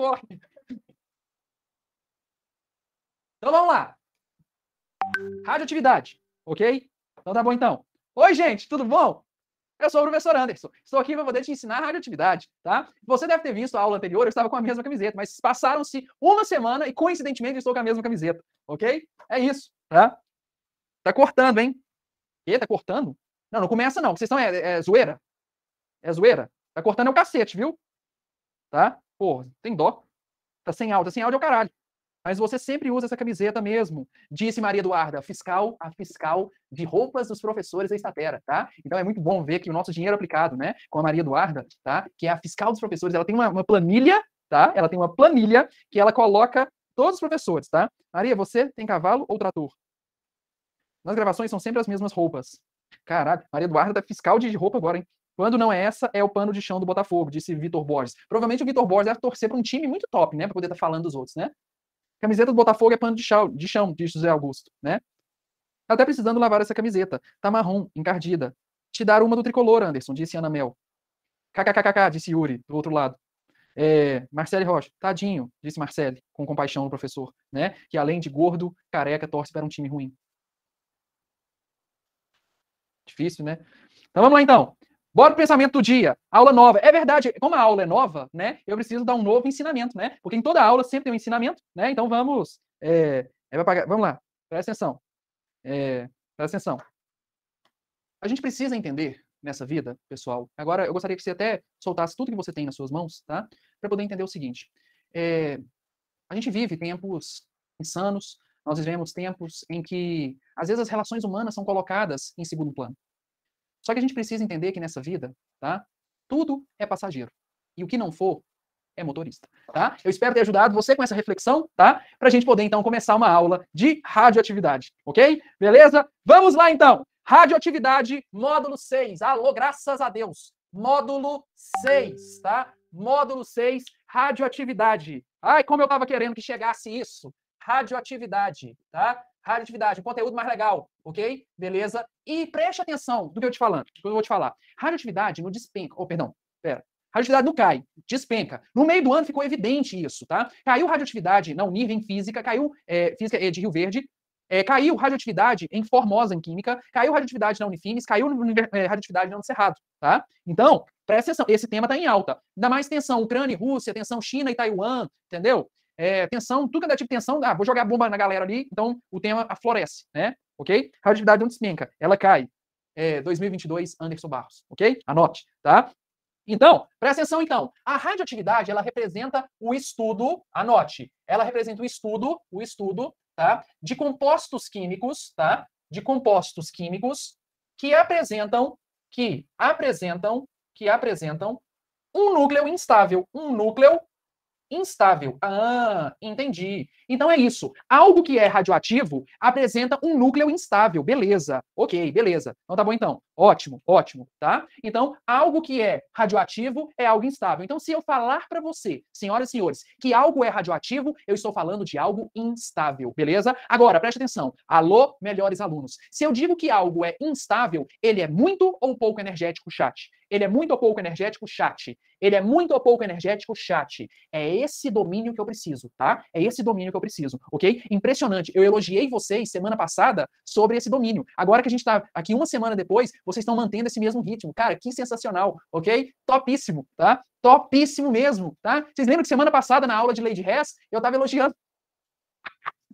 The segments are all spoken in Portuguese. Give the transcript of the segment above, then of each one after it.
Corre. Então vamos lá. Radioatividade, ok? Então tá bom então. Oi, gente, tudo bom? Eu sou o professor Anderson. Estou aqui para poder te ensinar radioatividade, tá? Você deve ter visto a aula anterior, eu estava com a mesma camiseta, mas passaram-se uma semana e coincidentemente eu estou com a mesma camiseta, ok? É isso, tá? Tá cortando, hein? Quê? Tá cortando? Não, não começa não. Vocês estão é, é, zoeira? É zoeira? Tá cortando é o cacete, viu? Tá? Pô, tem dó. Tá sem áudio. Tá sem áudio é o caralho. Mas você sempre usa essa camiseta mesmo. Disse Maria Eduarda, fiscal a fiscal de roupas dos professores da Estatera, tá? Então é muito bom ver que o nosso dinheiro é aplicado, né, com a Maria Eduarda, tá? Que é a fiscal dos professores, ela tem uma, uma planilha, tá? Ela tem uma planilha que ela coloca todos os professores, tá? Maria, você tem cavalo ou trator? Nas gravações são sempre as mesmas roupas. Caraca, Maria Eduarda tá fiscal de roupa agora, hein? Quando não é essa, é o pano de chão do Botafogo, disse Vitor Borges. Provavelmente o Vitor Borges deve torcer para um time muito top, né? Para poder estar tá falando dos outros, né? Camiseta do Botafogo é pano de chão, de chão, disse José Augusto, né? Tá até precisando lavar essa camiseta. Tá marrom, encardida. Te dar uma do tricolor, Anderson, disse Ana Mel. KKKKK, disse Yuri, do outro lado. É, Marcele Rocha, tadinho, disse Marcele, com compaixão do professor, né? Que além de gordo, careca, torce para um time ruim. Difícil, né? Então vamos lá então. Bora o pensamento do dia. Aula nova. É verdade, como a aula é nova, né? Eu preciso dar um novo ensinamento, né? Porque em toda aula sempre tem um ensinamento, né? Então vamos. É, é vamos lá, presta atenção. É, presta atenção. A gente precisa entender nessa vida, pessoal. Agora eu gostaria que você até soltasse tudo que você tem nas suas mãos, tá? Para poder entender o seguinte. É, a gente vive tempos insanos, nós vivemos tempos em que, às vezes, as relações humanas são colocadas em segundo plano. Só que a gente precisa entender que nessa vida, tá? Tudo é passageiro. E o que não for é motorista, tá? Eu espero ter ajudado você com essa reflexão, tá? Para a gente poder então começar uma aula de radioatividade, ok? Beleza? Vamos lá então. Radioatividade, módulo 6. Alô, graças a Deus. Módulo 6, tá? Módulo 6, radioatividade. Ai, como eu estava querendo que chegasse isso. Radioatividade, tá? radioatividade, um conteúdo mais legal, ok? Beleza? E preste atenção do que eu te falando, do que eu vou te falar. Radioatividade não despenca, ou oh, perdão, pera. Radioatividade não cai, despenca. No meio do ano ficou evidente isso, tá? Caiu radioatividade na Unirv em física, caiu é, física é, de Rio Verde, é, caiu radioatividade em Formosa, em Química, caiu radioatividade na Unifimes, caiu é, radioatividade no Cerrado, tá? Então, presta atenção, esse tema está em alta. Ainda mais tensão Ucrânia e Rússia, tensão China e Taiwan, entendeu? é, tensão, tudo que é tipo tensão, ah, vou jogar bomba na galera ali, então o tema afloresce, né? Ok? Radioatividade não despenca, ela cai. É, 2022, Anderson Barros, ok? Anote, tá? Então, presta atenção então. A radioatividade, ela representa o estudo, anote, ela representa o estudo, o estudo, tá? De compostos químicos, tá? De compostos químicos que apresentam, que apresentam, que apresentam um núcleo instável, um núcleo instável. Ah, entendi. Então é isso. Algo que é radioativo apresenta um núcleo instável. Beleza. Ok, beleza. Então tá bom então. Ótimo, ótimo, tá? Então, algo que é radioativo é algo instável. Então, se eu falar para você, senhoras e senhores, que algo é radioativo, eu estou falando de algo instável, beleza? Agora, preste atenção. Alô, melhores alunos. Se eu digo que algo é instável, ele é muito ou pouco energético, chat? Ele é muito ou pouco energético, chat? Ele é muito ou pouco energético, chat? É esse domínio que eu preciso, tá? É esse domínio que eu preciso, ok? Impressionante. Eu elogiei vocês semana passada sobre esse domínio. Agora que a gente está aqui uma semana depois, vocês estão mantendo esse mesmo ritmo. Cara, que sensacional, ok? Topíssimo, tá? Topíssimo mesmo, tá? Vocês lembram que semana passada, na aula de Lady Hess, eu estava elogiando.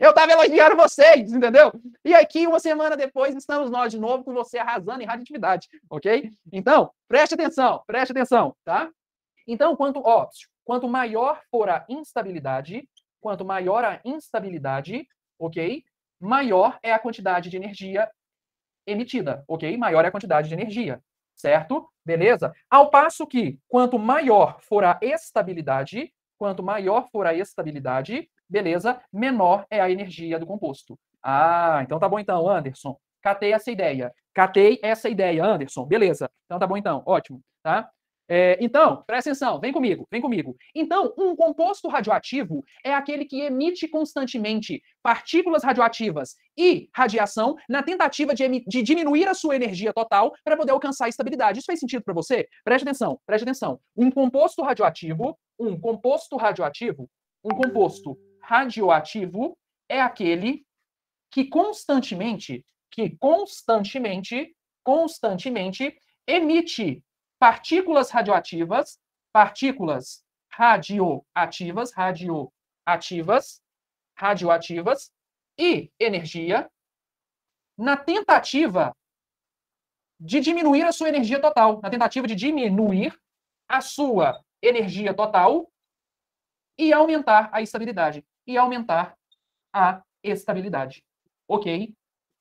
Eu estava elogiando vocês, entendeu? E aqui, uma semana depois, estamos nós de novo com você arrasando em radioatividade, ok? Então, preste atenção, preste atenção, tá? Então, quanto, ó, quanto maior for a instabilidade, quanto maior a instabilidade, ok? Maior é a quantidade de energia emitida, ok? Maior é a quantidade de energia, certo? Beleza? Ao passo que, quanto maior for a estabilidade, quanto maior for a estabilidade, beleza, menor é a energia do composto. Ah, então tá bom então, Anderson. Catei essa ideia. Catei essa ideia, Anderson. Beleza. Então tá bom então. Ótimo, tá? É, então, presta atenção, vem comigo, vem comigo. Então, um composto radioativo é aquele que emite constantemente partículas radioativas e radiação na tentativa de, de diminuir a sua energia total para poder alcançar a estabilidade. Isso fez sentido para você? Preste atenção, preste atenção. Um composto radioativo, um composto radioativo, um composto radioativo é aquele que constantemente, que constantemente, constantemente emite partículas radioativas, partículas radioativas, radioativas, radioativas e energia na tentativa de diminuir a sua energia total, na tentativa de diminuir a sua energia total e aumentar a estabilidade e aumentar a estabilidade. OK?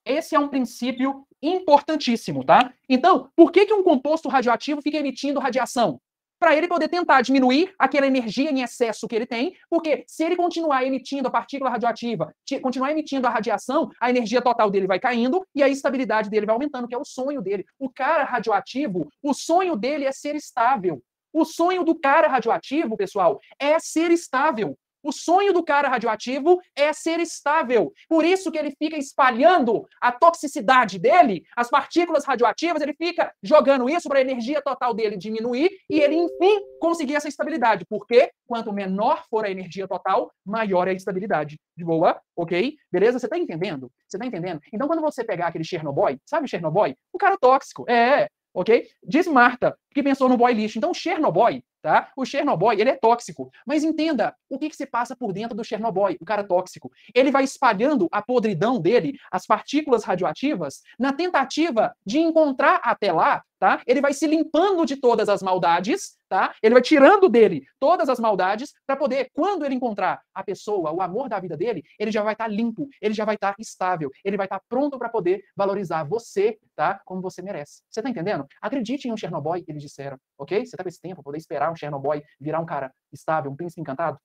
Esse é um princípio importantíssimo, tá? Então, por que, que um composto radioativo fica emitindo radiação? Para ele poder tentar diminuir aquela energia em excesso que ele tem, porque se ele continuar emitindo a partícula radioativa, continuar emitindo a radiação, a energia total dele vai caindo e a estabilidade dele vai aumentando, que é o sonho dele. O cara radioativo, o sonho dele é ser estável. O sonho do cara radioativo, pessoal, é ser estável. O sonho do cara radioativo é ser estável. Por isso que ele fica espalhando a toxicidade dele, as partículas radioativas, ele fica jogando isso para a energia total dele diminuir e ele, enfim, conseguir essa estabilidade. Porque quanto menor for a energia total, maior é a estabilidade. De boa? Ok? Beleza? Você está entendendo? Você está entendendo? Então, quando você pegar aquele Chernobyl, sabe Chernobyl? O cara é tóxico. É, é. ok? Diz Marta, que pensou no boy lixo. Então, Chernobyl tá? O Chernobyl, ele é tóxico. Mas entenda, o que, que se passa por dentro do Chernobyl, o cara é tóxico? Ele vai espalhando a podridão dele, as partículas radioativas, na tentativa de encontrar até lá tá? Ele vai se limpando de todas as maldades, tá? Ele vai tirando dele todas as maldades para poder, quando ele encontrar a pessoa, o amor da vida dele, ele já vai estar tá limpo, ele já vai estar tá estável, ele vai estar tá pronto para poder valorizar você, tá? Como você merece. Você tá entendendo? Acredite em um Chernobyl, eles disseram, ok? Você tá com esse tempo, poder esperar um Chernobyl virar um cara estável, um príncipe encantado?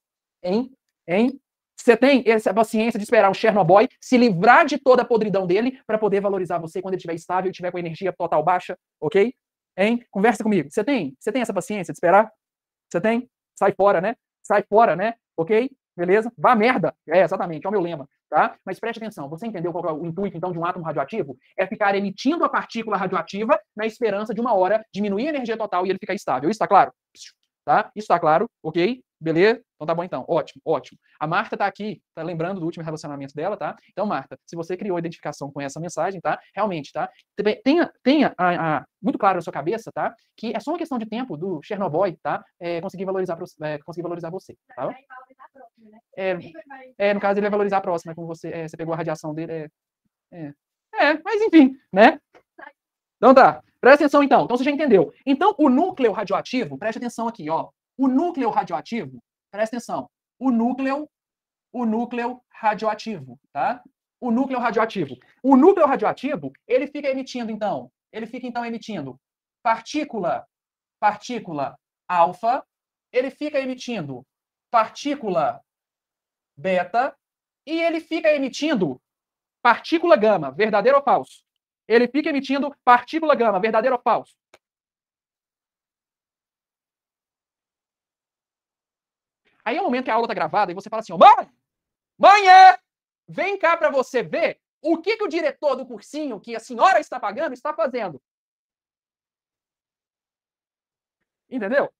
Hein? Hein? Você tem essa paciência de esperar um Chernobyl se livrar de toda a podridão dele para poder valorizar você quando ele estiver estável e estiver com energia total baixa, ok? Hein? Conversa comigo. Você tem? Você tem essa paciência de esperar? Você tem? Sai fora, né? Sai fora, né? Ok? Beleza? Vá merda! É, exatamente, é o meu lema, tá? Mas preste atenção, você entendeu qual é o intuito, então, de um átomo radioativo? É ficar emitindo a partícula radioativa na esperança de uma hora diminuir a energia total e ele ficar estável. Isso tá claro? Tá? Isso tá claro, ok? Beleza? Então tá bom então. Ótimo, ótimo. A Marta tá aqui, tá lembrando do último relacionamento dela, tá? Então, Marta, se você criou identificação com essa mensagem, tá? Realmente, tá? Tenha, tenha a, a, muito claro na sua cabeça, tá? Que é só uma questão de tempo do Chernobyl, tá? É, conseguir, valorizar, é, conseguir valorizar você, tá? tá né? É, é, no caso, ele vai valorizar a próxima, como você, é, você pegou a radiação dele. É, é, é mas enfim, né? Então tá. Presta atenção então. Então você já entendeu. Então, o núcleo radioativo, preste atenção aqui, ó. O núcleo radioativo, presta atenção, o núcleo, o núcleo radioativo, tá? O núcleo radioativo. O núcleo radioativo, ele fica emitindo então, ele fica então emitindo partícula, partícula alfa, ele fica emitindo partícula beta e ele fica emitindo partícula gama, verdadeiro ou falso? Ele fica emitindo partícula gama, verdadeiro ou falso? Aí é o momento que a aula tá gravada e você fala assim, ó, mãe! Mãe! É! Vem cá para você ver o que, que o diretor do cursinho que a senhora está pagando está fazendo. Entendeu?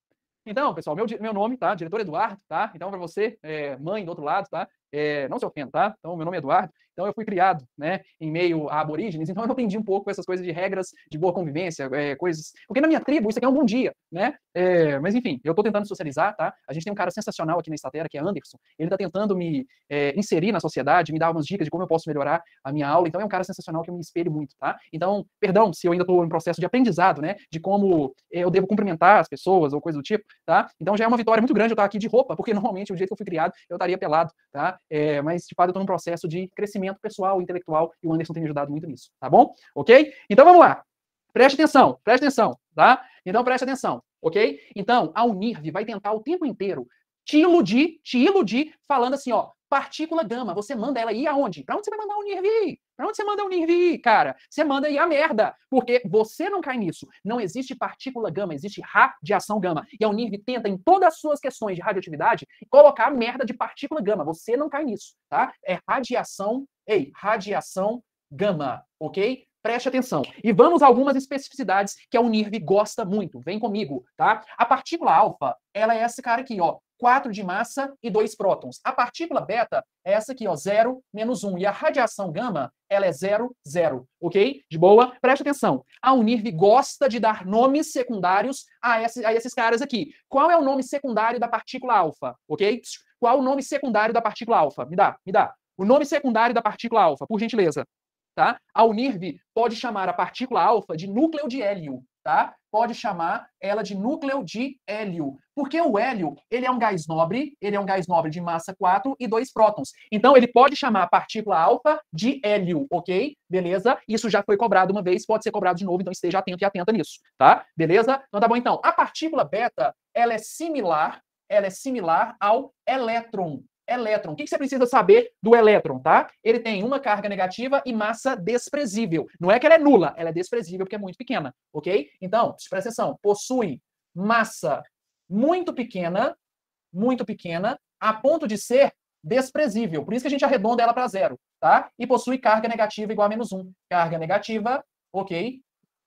Então, pessoal, meu, meu nome, tá? Diretor Eduardo, tá? Então, para você, é, mãe do outro lado, tá? É, não se ofenda, tá? Então, meu nome é Eduardo, então eu fui criado, né, em meio a aborígenes, então eu aprendi um pouco essas coisas de regras de boa convivência, é, coisas... Porque na minha tribo isso aqui é um bom dia, né? É, mas enfim, eu tô tentando socializar, tá? A gente tem um cara sensacional aqui na Estatera, que é Anderson, ele tá tentando me inserir na sociedade, me dar algumas dicas de como eu posso melhorar a minha aula, então é um cara sensacional que eu me espelho muito, tá? Então, perdão se eu ainda tô em processo de aprendizado, né, de como eu devo cumprimentar as pessoas ou coisa do tipo, tá? Então já é uma vitória muito grande eu estar aqui de roupa, porque normalmente o jeito que eu fui criado, eu estaria pelado, tá? É, mas, de fato, eu estou num processo de crescimento pessoal, intelectual, e o Anderson tem me ajudado muito nisso, tá bom? Ok? Então vamos lá. Preste atenção, preste atenção, tá? Então preste atenção, ok? Então, a Unirv vai tentar o tempo inteiro te iludir, te iludir, falando assim, ó, Partícula gama, você manda ela ir aonde? Para onde você vai mandar o NIRVI? Para onde você manda o NIRVI, cara? Você manda ir a merda, porque você não cai nisso. Não existe partícula gama, existe radiação gama. E a Unirv tenta, em todas as suas questões de radioatividade, colocar a merda de partícula gama. Você não cai nisso, tá? É radiação, ei, radiação gama, ok? Preste atenção. E vamos a algumas especificidades que a Unirv gosta muito. Vem comigo, tá? A partícula alfa, ela é esse cara aqui, ó, 4 de massa e 2 prótons. A partícula beta é essa aqui, ó, 0, menos 1. E a radiação gama, ela é 0, 0. Ok? De boa? Preste atenção. A Unirv gosta de dar nomes secundários a, a esses caras aqui. Qual é o nome secundário da partícula alfa? Ok? Qual o nome secundário da partícula alfa? Me dá, me dá. O nome secundário da partícula alfa, por gentileza. Tá? A Unirv pode chamar a partícula alfa de núcleo de hélio tá? Pode chamar ela de núcleo de hélio, porque o hélio, ele é um gás nobre, ele é um gás nobre de massa 4 e 2 prótons. Então ele pode chamar a partícula alfa de hélio, OK? Beleza? Isso já foi cobrado uma vez, pode ser cobrado de novo, então esteja atento e atenta nisso, tá? Beleza? Então tá bom então. A partícula beta, ela é similar, ela é similar ao elétron, elétron. O que, você precisa saber do elétron, tá? Ele tem uma carga negativa e massa desprezível. Não é que ela é nula, ela é desprezível porque é muito pequena, ok? Então, presta atenção, possui massa muito pequena, muito pequena, a ponto de ser desprezível. Por isso que a gente arredonda ela para zero, tá? E possui carga negativa igual a menos um. Carga negativa, ok,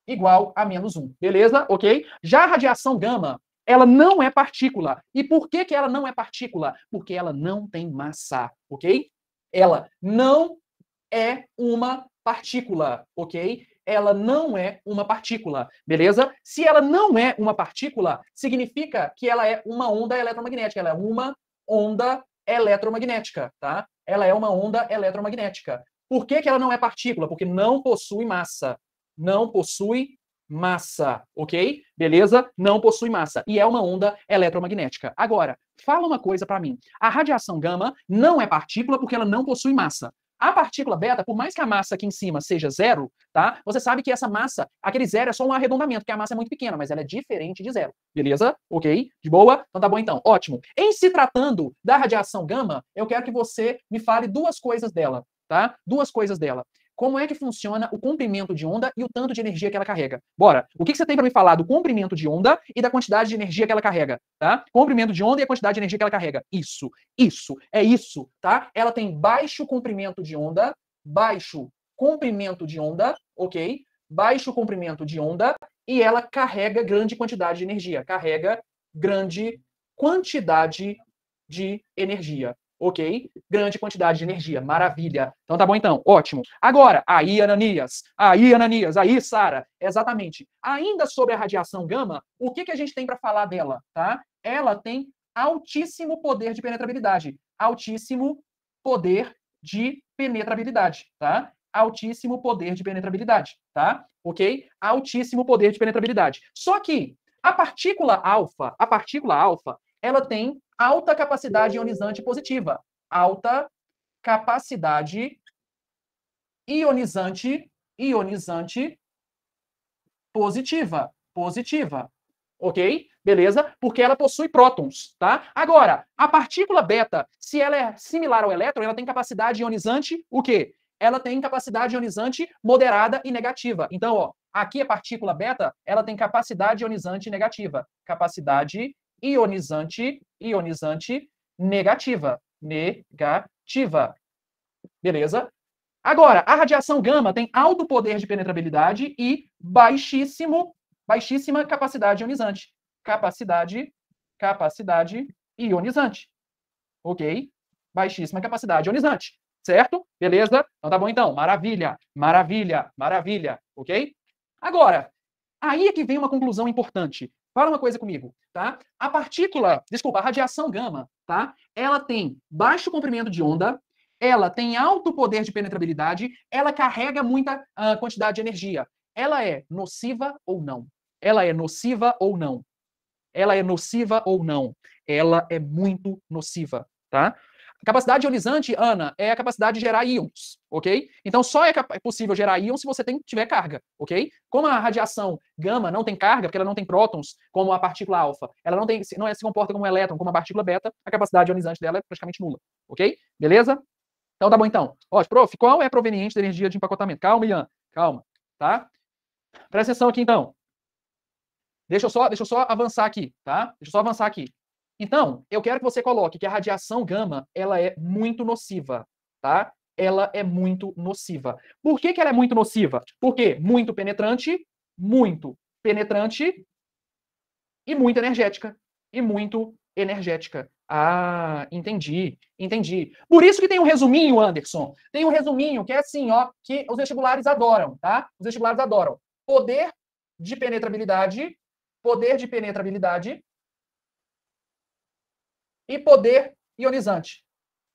igual a menos um. Beleza? Ok? Já a radiação gama, ela não é partícula. E por que, que ela não é partícula? Porque ela não tem massa, ok? Ela não é uma partícula, ok? Ela não é uma partícula, beleza? Se ela não é uma partícula, significa que ela é uma onda eletromagnética, ela é uma onda eletromagnética, tá? Ela é uma onda eletromagnética. Por que, que ela não é partícula? Porque não possui massa, não possui massa, ok? Beleza? Não possui massa e é uma onda eletromagnética. Agora, fala uma coisa para mim. A radiação gama não é partícula porque ela não possui massa. A partícula beta, por mais que a massa aqui em cima seja zero, tá? Você sabe que essa massa, aquele zero é só um arredondamento, porque a massa é muito pequena, mas ela é diferente de zero. Beleza? Ok? De boa? Então tá bom então. Ótimo. Em se tratando da radiação gama, eu quero que você me fale duas coisas dela, tá? Duas coisas dela como é que funciona o comprimento de onda e o tanto de energia que ela carrega. Bora, o que, que você tem para me falar do comprimento de onda e da quantidade de energia que ela carrega, tá? Comprimento de onda e a quantidade de energia que ela carrega. Isso, isso, é isso, tá? Ela tem baixo comprimento de onda, baixo comprimento de onda, ok? Baixo comprimento de onda e ela carrega grande quantidade de energia, carrega grande quantidade de energia ok? Grande quantidade de energia, maravilha. Então tá bom então, ótimo. Agora, aí Ananias, aí Ananias, aí Sara, exatamente. Ainda sobre a radiação gama, o que, que a gente tem para falar dela, tá? Ela tem altíssimo poder de penetrabilidade, altíssimo poder de penetrabilidade, tá? Altíssimo poder de penetrabilidade, tá? OK? Altíssimo poder de penetrabilidade. Só que a partícula alfa, a partícula alfa, ela tem alta capacidade ionizante positiva. Alta capacidade ionizante, ionizante positiva. Positiva. Ok? Beleza? Porque ela possui prótons, tá? Agora, a partícula beta, se ela é similar ao elétron, ela tem capacidade ionizante, o quê? Ela tem capacidade ionizante moderada e negativa. Então, ó, aqui a partícula beta, ela tem capacidade ionizante negativa. Capacidade ionizante, ionizante negativa, negativa. Beleza? Agora, a radiação gama tem alto poder de penetrabilidade e baixíssimo, baixíssima capacidade ionizante. Capacidade, capacidade ionizante. OK? Baixíssima capacidade ionizante, certo? Beleza? Então tá bom então. Maravilha, maravilha, maravilha, OK? Agora, aí é que vem uma conclusão importante. Fala uma coisa comigo, tá? A partícula, desculpa, a radiação gama, tá? Ela tem baixo comprimento de onda, ela tem alto poder de penetrabilidade, ela carrega muita uh, quantidade de energia. Ela é nociva ou não? Ela é nociva ou não? Ela é nociva ou não? Ela é muito nociva, tá? capacidade ionizante, Ana, é a capacidade de gerar íons, ok? Então só é, é possível gerar íons se você tem, tiver carga, ok? Como a radiação gama não tem carga, porque ela não tem prótons, como a partícula alfa, ela não, tem, não é, se comporta como um elétron, como a partícula beta, a capacidade ionizante dela é praticamente nula, ok? Beleza? Então tá bom então. Ó, prof, qual é a proveniente da energia de empacotamento? Calma, Ian, calma, tá? Presta atenção aqui então. Deixa eu só, deixa eu só avançar aqui, tá? Deixa eu só avançar aqui. Então, eu quero que você coloque que a radiação gama, ela é muito nociva, tá? Ela é muito nociva. Por que, que ela é muito nociva? Porque muito penetrante, muito penetrante e muito energética. E muito energética. Ah, entendi, entendi. Por isso que tem um resuminho, Anderson. Tem um resuminho que é assim, ó, que os vestibulares adoram, tá? Os vestibulares adoram. Poder de penetrabilidade, poder de penetrabilidade e poder ionizante.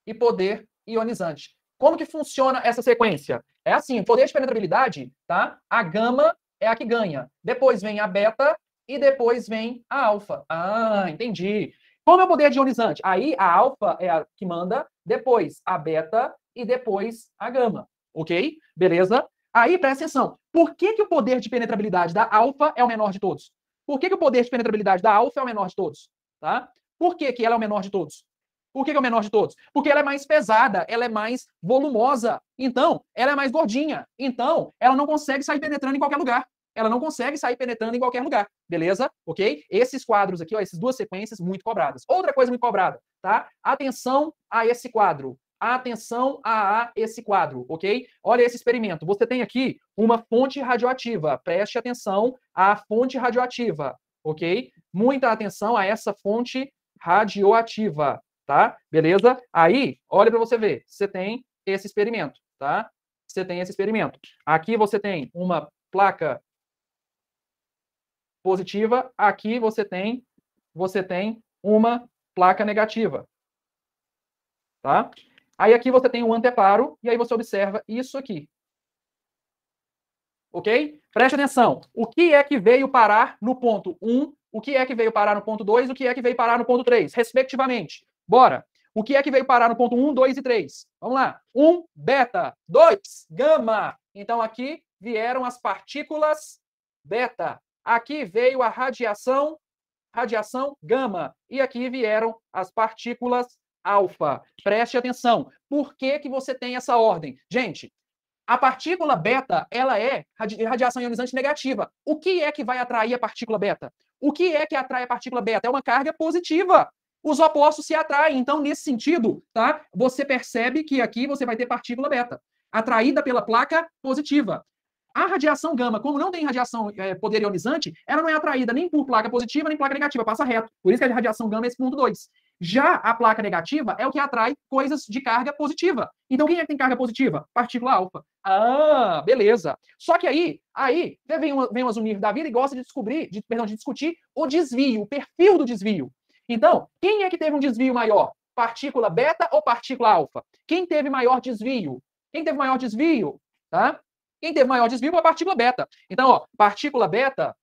E poder ionizante. Como que funciona essa sequência? É assim, poder de penetrabilidade, tá? A gama é a que ganha. Depois vem a beta e depois vem a alfa. Ah, entendi. Como é o poder de ionizante? Aí a alfa é a que manda, depois a beta e depois a gama. Ok? Beleza? Aí presta atenção. Por que, que o poder de penetrabilidade da alfa é o menor de todos? Por que, que o poder de penetrabilidade da alfa é o menor de todos? Tá? Por que, que ela é o menor de todos? Por que, que é o menor de todos? Porque ela é mais pesada, ela é mais volumosa, então ela é mais gordinha, então ela não consegue sair penetrando em qualquer lugar. Ela não consegue sair penetrando em qualquer lugar, beleza? Ok? Esses quadros aqui, ó, essas duas sequências muito cobradas. Outra coisa muito cobrada, tá? Atenção a esse quadro. Atenção a, a esse quadro, ok? Olha esse experimento. Você tem aqui uma fonte radioativa. Preste atenção à fonte radioativa, ok? Muita atenção a essa fonte radioativa, tá? Beleza? Aí, olha para você ver, você tem esse experimento, tá? Você tem esse experimento. Aqui você tem uma placa positiva, aqui você tem você tem uma placa negativa. Tá? Aí aqui você tem um anteparo e aí você observa isso aqui. OK? Preste atenção. O que é que veio parar no ponto 1 o que é que veio parar no ponto 2, o que é que veio parar no ponto 3, respectivamente. Bora! O que é que veio parar no ponto 1, 2 e 3? Vamos lá. 1, beta. 2, gama. Então aqui vieram as partículas beta. Aqui veio a radiação, radiação gama. E aqui vieram as partículas alfa. Preste atenção. Por que, que você tem essa ordem? Gente, a partícula beta, ela é radiação ionizante negativa. O que é que vai atrair a partícula beta? O que é que atrai a partícula beta? É uma carga positiva. Os opostos se atraem. Então, nesse sentido, tá? Você percebe que aqui você vai ter partícula beta atraída pela placa positiva. A radiação gama, como não tem radiação é, poder ionizante, ela não é atraída nem por placa positiva nem placa negativa, passa reto. Por isso que a radiação gama é esse ponto 2. Já a placa negativa é o que atrai coisas de carga positiva. Então, quem é que tem carga positiva? Partícula alfa. Ah, beleza. Só que aí, aí vem, uma, vem umas unir da vida e gosta de descobrir, de, perdão, de discutir o desvio, o perfil do desvio. Então, quem é que teve um desvio maior? Partícula beta ou partícula alfa? Quem teve maior desvio? Quem teve maior desvio? Tá? Quem teve maior desvio foi a partícula beta. Então, ó, partícula beta,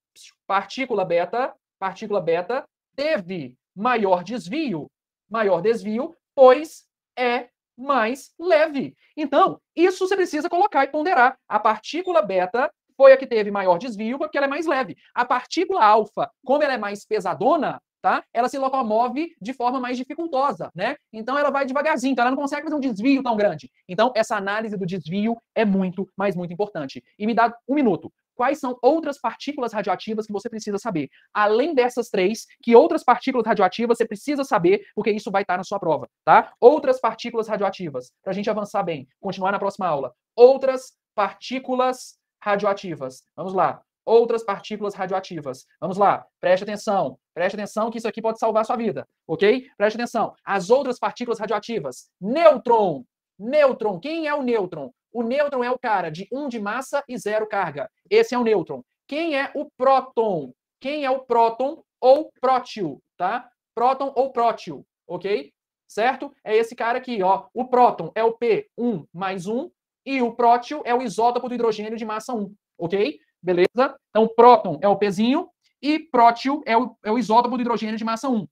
partícula beta, partícula beta teve maior desvio. Maior desvio, pois é mais leve. Então, isso você precisa colocar e ponderar. A partícula beta foi a que teve maior desvio porque ela é mais leve. A partícula alfa, como ela é mais pesadona, tá? Ela se locomove de forma mais dificultosa, né? Então ela vai devagarzinho, então ela não consegue fazer um desvio tão grande. Então essa análise do desvio é muito, mas muito importante. E me dá um minuto quais são outras partículas radioativas que você precisa saber. Além dessas três, que outras partículas radioativas você precisa saber, porque isso vai estar na sua prova, tá? Outras partículas radioativas, para a gente avançar bem, continuar na próxima aula. Outras partículas radioativas. Vamos lá. Outras partículas radioativas. Vamos lá, preste atenção. Preste atenção que isso aqui pode salvar a sua vida, ok? Preste atenção. As outras partículas radioativas. Nêutron. Nêutron. Quem é o nêutron? O nêutron é o cara de 1 um de massa e zero carga. Esse é o nêutron. Quem é o próton? Quem é o próton ou prótil, tá? Próton ou prótil, ok? Certo? É esse cara aqui, ó. O próton é o P1 mais 1 e o prótil é o isótopo do hidrogênio de massa 1, ok? Beleza? Então, próton é o Pzinho e prótil é o, é o isótopo do hidrogênio de massa 1.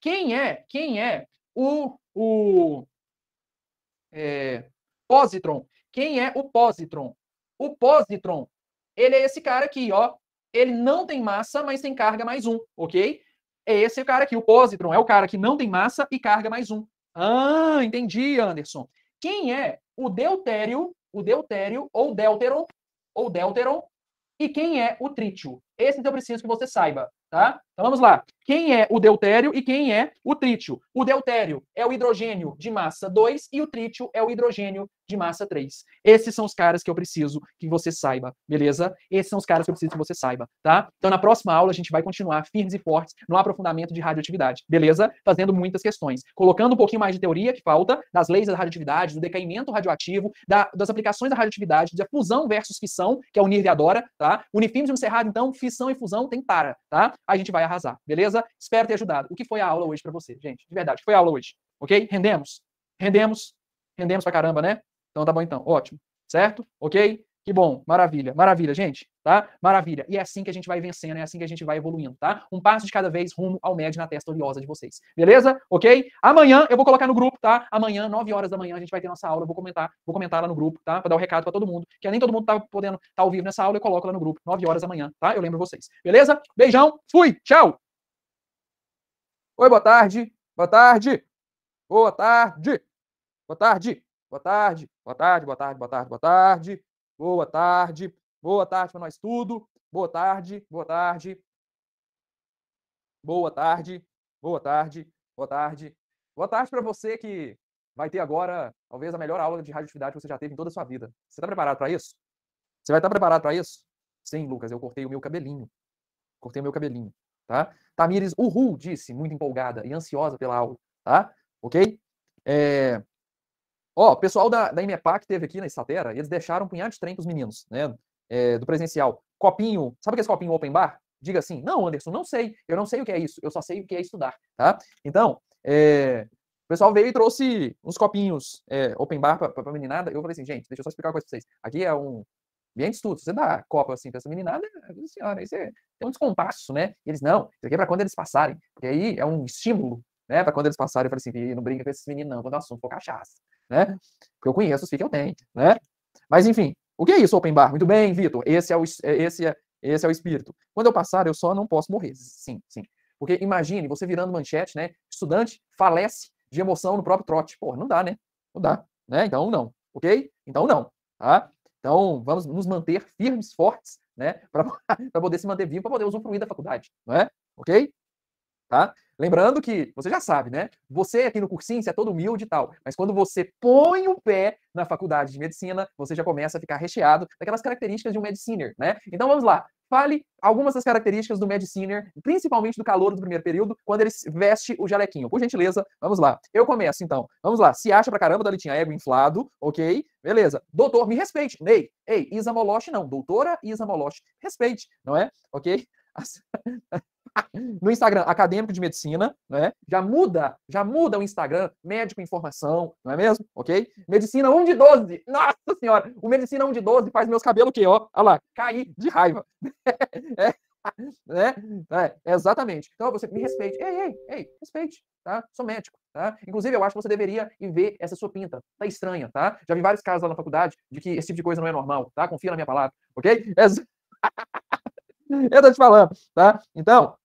Quem é, quem é o, o é, positron? Quem é o positron? O positron, ele é esse cara aqui, ó. Ele não tem massa, mas tem carga mais um, ok? É esse o cara aqui, o positron. É o cara que não tem massa e carga mais um. Ah, entendi, Anderson. Quem é o deutério, o deutério ou deuteron, ou deuteron? E quem é o trítio? Esse então eu preciso que você saiba, tá? Então vamos lá. Quem é o deutério e quem é o trítio? O deutério é o hidrogênio de massa 2 e o trítio é o hidrogênio de massa 3. Esses são os caras que eu preciso que você saiba, beleza? Esses são os caras que eu preciso que você saiba, tá? Então na próxima aula a gente vai continuar firmes e fortes no aprofundamento de radioatividade, beleza? Fazendo muitas questões, colocando um pouquinho mais de teoria que falta das leis da radioatividade, do decaimento radioativo, da, das aplicações da radioatividade, da fusão versus fissão, que a é Unirv adora, tá? e um Cerrado, então, fissão e fusão tem para, tá? A gente vai arrasar, beleza? Espero ter ajudado. O que foi a aula hoje para você, gente? De verdade, o que foi a aula hoje? Ok? Rendemos? Rendemos? Rendemos pra caramba, né? Então tá bom então, ótimo. Certo? Ok? Que bom, maravilha, maravilha, gente, tá? Maravilha. E é assim que a gente vai vencendo, é assim que a gente vai evoluindo, tá? Um passo de cada vez rumo ao MED na testa oleosa de vocês. Beleza? OK? Amanhã eu vou colocar no grupo, tá? Amanhã, 9 horas da manhã, a gente vai ter nossa aula, eu vou comentar, vou comentar lá no grupo, tá? Para dar o um recado para todo mundo, que é nem todo mundo tá podendo estar tá ao vivo nessa aula, eu coloco lá no grupo, 9 horas da manhã, tá? Eu lembro vocês. Beleza? Beijão, fui, tchau. Oi, boa tarde. Boa tarde. Boa tarde. Boa tarde. Boa tarde. Boa tarde, boa tarde, boa tarde, boa tarde. Boa tarde. Boa tarde para nós tudo. Boa tarde. Boa tarde. Boa tarde. Boa tarde. Boa tarde. Boa tarde para você que vai ter agora talvez a melhor aula de radioatividade que você já teve em toda a sua vida. Você está preparado para isso? Você vai estar tá preparado para isso? Sim, Lucas, eu cortei o meu cabelinho. Cortei o meu cabelinho, tá? Tamires, uhul, disse, muito empolgada e ansiosa pela aula, tá? Ok? É... Ó, o pessoal da, da IMEPAC teve aqui na Estatera, eles deixaram um punhado de trem para os meninos, né? É, do presencial. Copinho, sabe aquele é copinho open bar? Diga assim, não, Anderson, não sei, eu não sei o que é isso, eu só sei o que é estudar, tá? Então, é, o pessoal veio e trouxe uns copinhos é, open bar para meninada. Eu falei assim, gente, deixa eu só explicar uma coisa para vocês. Aqui é um ambiente de estudo. Você dá copa assim para essa meninada, é senhora, aí você tem um descompasso, né? E eles, não, isso aqui é para quando eles passarem. Porque aí é um estímulo, né? Para quando eles passarem. Eu falei assim, não brinca com esses meninos, não, quando o assunto for cachaça né? Porque eu conheço os FII que eu tenho, né? Mas enfim, o que é isso, open bar? Muito bem, Vitor, esse é o, é, esse é, esse é o espírito. Quando eu passar, eu só não posso morrer. Sim, sim. Porque imagine você virando manchete, né? Estudante falece de emoção no próprio trote. Pô, não dá, né? Não dá, né? Então não, ok? Então não, tá? Então vamos nos manter firmes, fortes, né? Para poder se manter vivo, para poder usufruir da faculdade, não é? Ok? Tá? Lembrando que, você já sabe, né? Você aqui no cursinho, você é todo humilde e tal, mas quando você põe o pé na faculdade de medicina, você já começa a ficar recheado daquelas características de um mediciner, né? Então vamos lá. Fale algumas das características do mediciner, principalmente do calor do primeiro período, quando ele veste o jalequinho. Por gentileza, vamos lá. Eu começo, então. Vamos lá. Se acha pra caramba, da tinha é ego inflado, ok? Beleza. Doutor, me respeite. Ney, ei, Isa Moloch não. Doutora Isa Moloch, respeite, não é? Ok? no Instagram acadêmico de medicina, né? Já muda, já muda o Instagram, médico informação, não é mesmo? Ok? Medicina 1 de 12. Nossa senhora, o medicina 1 de 12 faz meus cabelos o quê? Ó, olha lá, cair de raiva. é, né? É, exatamente. Então você me respeite. Ei, ei, ei, respeite, tá? Sou médico, tá? Inclusive eu acho que você deveria ir ver essa sua pinta. Tá estranha, tá? Já vi vários casos lá na faculdade de que esse tipo de coisa não é normal, tá? Confia na minha palavra, ok? É... eu tô te falando, tá? Então,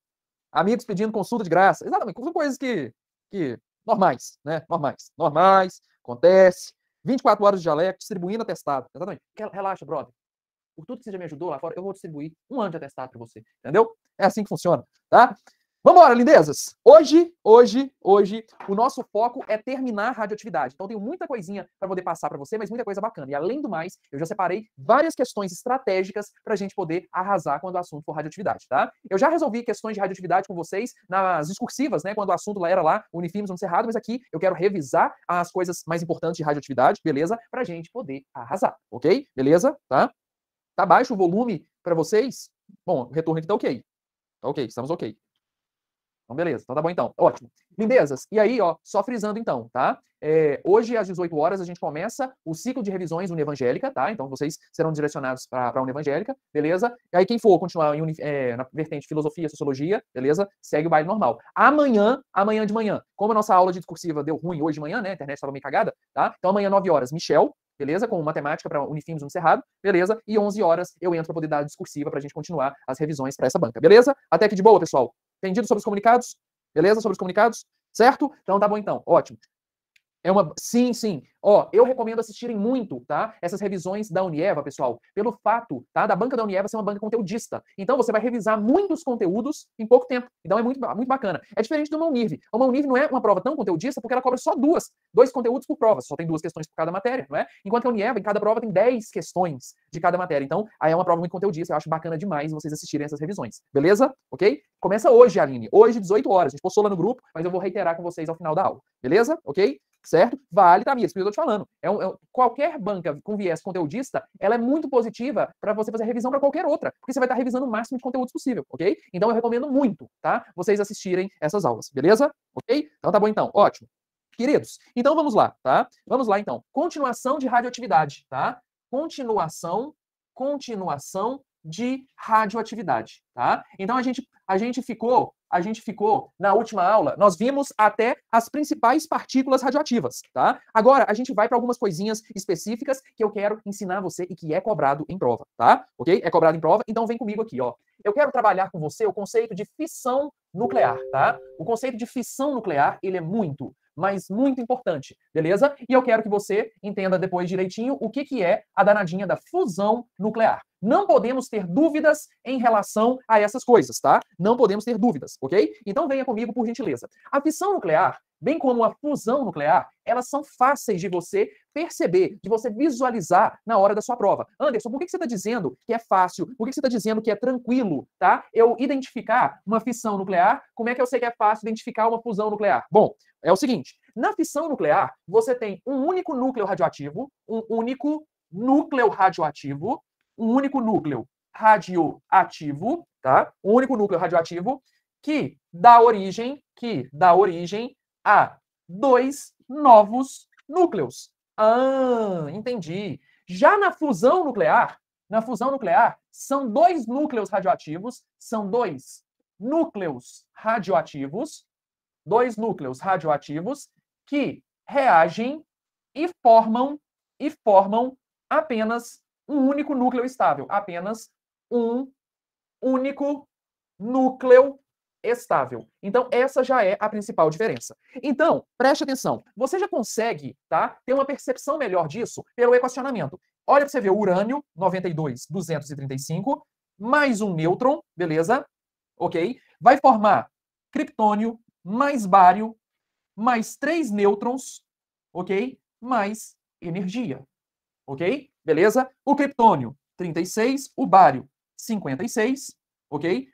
amigos pedindo consulta de graça. Exatamente, são coisas que, que normais, né? Normais, normais, acontece. 24 horas de jaleco, distribuindo atestado. Exatamente. Relaxa, brother. Por tudo que você já me ajudou lá fora, eu vou distribuir um ano de atestado para você. Entendeu? É assim que funciona, tá? Vamos embora, lindezas! Hoje, hoje, hoje, o nosso foco é terminar a radioatividade. Então, tenho muita coisinha para poder passar para você, mas muita coisa bacana. E, além do mais, eu já separei várias questões estratégicas para a gente poder arrasar quando o assunto for radioatividade, tá? Eu já resolvi questões de radioatividade com vocês nas discursivas, né? Quando o assunto lá era lá, Unifirmes no Cerrado, mas aqui eu quero revisar as coisas mais importantes de radioatividade, beleza? Para a gente poder arrasar, ok? Beleza? Tá? Tá baixo o volume para vocês? Bom, o retorno aqui tá ok. Tá ok, estamos ok. Então, beleza. Então tá bom então. Ótimo. Lindezas. E aí, ó, só frisando então, tá? É, hoje, às 18 horas, a gente começa o ciclo de revisões Univangélica, tá? Então vocês serão direcionados para a Univangélica, beleza? E aí, quem for continuar em, é, na vertente filosofia, sociologia, beleza? Segue o baile normal. Amanhã, amanhã de manhã, como a nossa aula de discursiva deu ruim hoje de manhã, né? A internet estava meio cagada, tá? Então amanhã, 9 horas, Michel, beleza? Com matemática para Unifim no Cerrado, beleza? E 11 horas eu entro para poder dar a discursiva para a gente continuar as revisões para essa banca, beleza? Até aqui de boa, pessoal. Entendido sobre os comunicados? Beleza? Sobre os comunicados? Certo? Então tá bom então. Ótimo. É uma. Sim, sim. Ó, eu recomendo assistirem muito, tá? Essas revisões da Unieva, pessoal, pelo fato, tá? Da banca da Unieva ser uma banca conteudista. Então você vai revisar muitos conteúdos em pouco tempo. Então é muito, muito bacana. É diferente do uma A Uma não é uma prova tão conteudista porque ela cobra só duas, dois conteúdos por prova, só tem duas questões por cada matéria, não é? Enquanto que a Unieva, em cada prova, tem dez questões de cada matéria. Então, aí é uma prova muito conteudista. Eu acho bacana demais vocês assistirem essas revisões. Beleza? Ok? Começa hoje, Aline. Hoje, 18 horas. A gente postou lá no grupo, mas eu vou reiterar com vocês ao final da aula. Beleza? Ok? certo? Vale, Tamires, é isso que eu estou te falando. É, um, é qualquer banca com viés conteudista, ela é muito positiva para você fazer revisão para qualquer outra, porque você vai estar tá revisando o máximo de conteúdos possível, ok? Então eu recomendo muito, tá? Vocês assistirem essas aulas, beleza? Ok? Então tá bom então, ótimo. Queridos, então vamos lá, tá? Vamos lá então. Continuação de radioatividade, tá? Continuação, continuação de radioatividade, tá? Então a gente, a gente ficou, a gente ficou na última aula, nós vimos até as principais partículas radioativas, tá? Agora a gente vai para algumas coisinhas específicas que eu quero ensinar você e que é cobrado em prova, tá? OK? É cobrado em prova, então vem comigo aqui, ó. Eu quero trabalhar com você o conceito de fissão nuclear, tá? O conceito de fissão nuclear, ele é muito mas muito importante, beleza? E eu quero que você entenda depois direitinho o que, que é a danadinha da fusão nuclear. Não podemos ter dúvidas em relação a essas coisas, tá? Não podemos ter dúvidas, ok? Então venha comigo, por gentileza. A fissão nuclear, bem como a fusão nuclear, elas são fáceis de você perceber, de você visualizar na hora da sua prova. Anderson, por que você está dizendo que é fácil? Por que você está dizendo que é tranquilo, tá? Eu identificar uma fissão nuclear, como é que eu sei que é fácil identificar uma fusão nuclear? Bom, é o seguinte: na fissão nuclear, você tem um único núcleo radioativo, um único núcleo radioativo um único núcleo radioativo, tá? Um único núcleo radioativo que dá origem, que dá origem a dois novos núcleos. Ah, entendi. Já na fusão nuclear, na fusão nuclear, são dois núcleos radioativos, são dois núcleos radioativos, dois núcleos radioativos que reagem e formam e formam apenas um único núcleo estável, apenas um único núcleo estável. Então, essa já é a principal diferença. Então, preste atenção. Você já consegue tá, ter uma percepção melhor disso pelo equacionamento. Olha para você ver urânio, 92, 235, mais um nêutron, beleza? Ok? Vai formar criptônio, mais bário, mais três nêutrons, ok? Mais energia, ok? beleza? O criptônio, 36. O bário, 56, ok?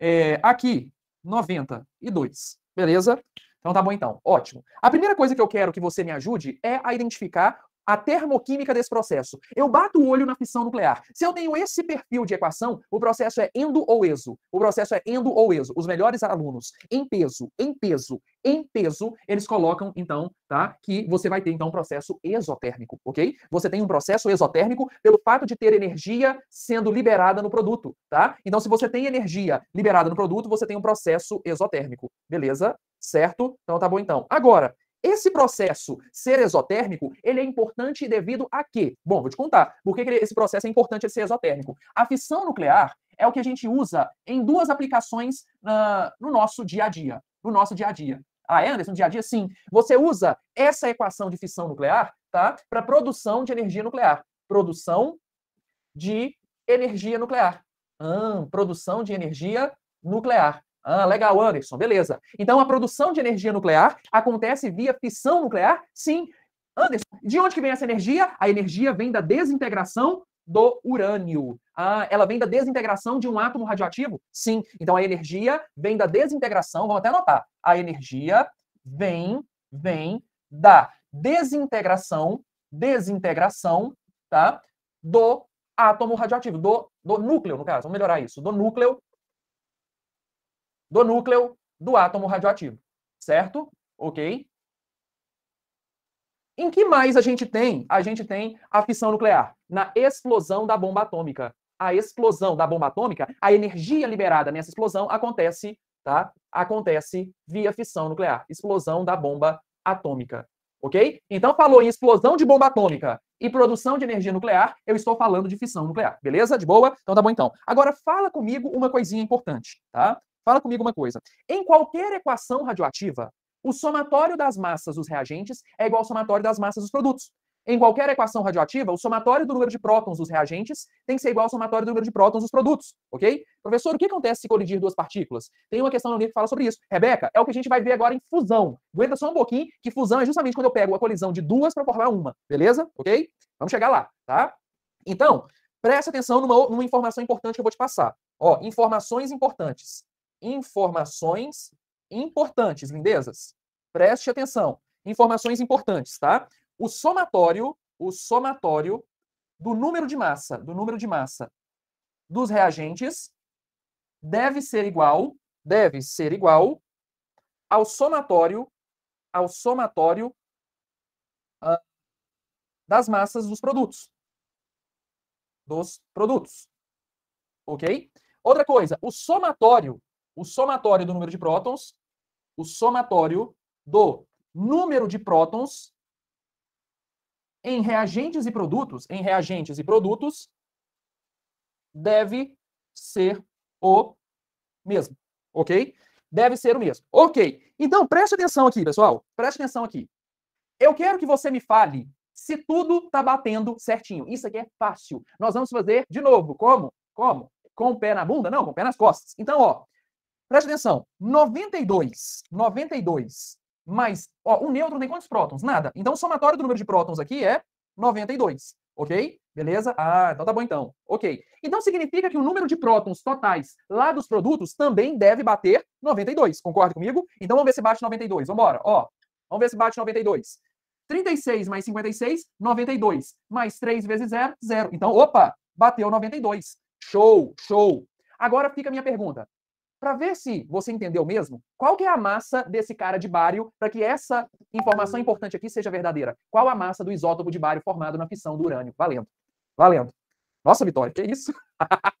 É, aqui, 92, beleza? Então tá bom então, ótimo. A primeira coisa que eu quero que você me ajude é a identificar a termoquímica desse processo. Eu bato o olho na fissão nuclear. Se eu tenho esse perfil de equação, o processo é endo ou exo. O processo é endo ou exo. Os melhores alunos em peso, em peso, em peso, eles colocam então, tá? Que você vai ter então um processo exotérmico, OK? Você tem um processo exotérmico pelo fato de ter energia sendo liberada no produto, tá? Então se você tem energia liberada no produto, você tem um processo exotérmico. Beleza? Certo? Então tá bom então. Agora, esse processo ser exotérmico, ele é importante devido a quê? Bom, vou te contar. Por que esse processo é importante ser exotérmico? A fissão nuclear é o que a gente usa em duas aplicações uh, no nosso dia a dia. No nosso dia a dia. Ah, é, Anderson, no dia a dia, sim. Você usa essa equação de fissão nuclear tá, para produção de energia nuclear. Produção de energia nuclear. Ah, produção de energia nuclear. Ah, legal, Anderson, beleza. Então a produção de energia nuclear acontece via fissão nuclear? Sim. Anderson, de onde que vem essa energia? A energia vem da desintegração do urânio. Ah, ela vem da desintegração de um átomo radioativo? Sim. Então a energia vem da desintegração, vamos até anotar. A energia vem vem da desintegração, desintegração, tá? Do átomo radioativo, do, do núcleo, no caso, vamos melhorar isso, do núcleo do núcleo do átomo radioativo, certo? Ok? Em que mais a gente tem? A gente tem a fissão nuclear, na explosão da bomba atômica. A explosão da bomba atômica, a energia liberada nessa explosão acontece, tá? Acontece via fissão nuclear, explosão da bomba atômica, ok? Então falou em explosão de bomba atômica e produção de energia nuclear, eu estou falando de fissão nuclear, beleza? De boa? Então tá bom então. Agora fala comigo uma coisinha importante, tá? Fala comigo uma coisa. Em qualquer equação radioativa, o somatório das massas dos reagentes é igual ao somatório das massas dos produtos. Em qualquer equação radioativa, o somatório do número de prótons dos reagentes tem que ser igual ao somatório do número de prótons dos produtos, ok? Professor, o que acontece se colidir duas partículas? Tem uma questão no livro que fala sobre isso. Rebeca, é o que a gente vai ver agora em fusão. Aguenta só um pouquinho, que fusão é justamente quando eu pego a colisão de duas para formar uma, beleza? Ok? Vamos chegar lá, tá? Então, preste atenção numa, numa informação importante que eu vou te passar. Ó, informações importantes informações importantes, lindezas. Preste atenção. Informações importantes, tá? O somatório, o somatório do número de massa, do número de massa dos reagentes deve ser igual, deve ser igual ao somatório, ao somatório uh, das massas dos produtos. Dos produtos. OK? Outra coisa, o somatório o somatório do número de prótons, o somatório do número de prótons em reagentes e produtos, em reagentes e produtos, deve ser o mesmo, ok? Deve ser o mesmo. Ok, então preste atenção aqui, pessoal. Preste atenção aqui. Eu quero que você me fale se tudo está batendo certinho. Isso aqui é fácil. Nós vamos fazer de novo. Como? Como? Com o pé na bunda? Não, com o pé nas costas. Então, ó, Presta atenção. 92, 92 mais... Ó, um nêutron tem quantos prótons? Nada. Então, o somatório do número de prótons aqui é 92, ok? Beleza? Ah, então tá bom então. Ok. Então significa que o número de prótons totais lá dos produtos também deve bater 92. Concorda comigo? Então vamos ver se bate 92. Vambora. Ó, vamos ver se bate 92. 36 mais 56, 92. Mais 3 vezes 0, 0. Então, opa, bateu 92. Show, show. Agora fica a minha pergunta para ver se você entendeu mesmo qual que é a massa desse cara de bário para que essa informação importante aqui seja verdadeira. Qual a massa do isótopo de bário formado na fissão do urânio? Valendo. Valendo. Nossa, Vitória, que isso?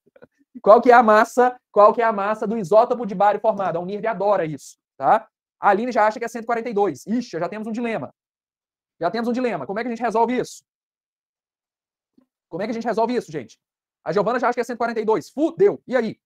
qual que é a massa? Qual que é a massa do isótopo de bário formado? A Unirv adora isso, tá? A Aline já acha que é 142. Ixi, já temos um dilema. Já temos um dilema. Como é que a gente resolve isso? Como é que a gente resolve isso, gente? A Giovana já acha que é 142. Fudeu. E aí?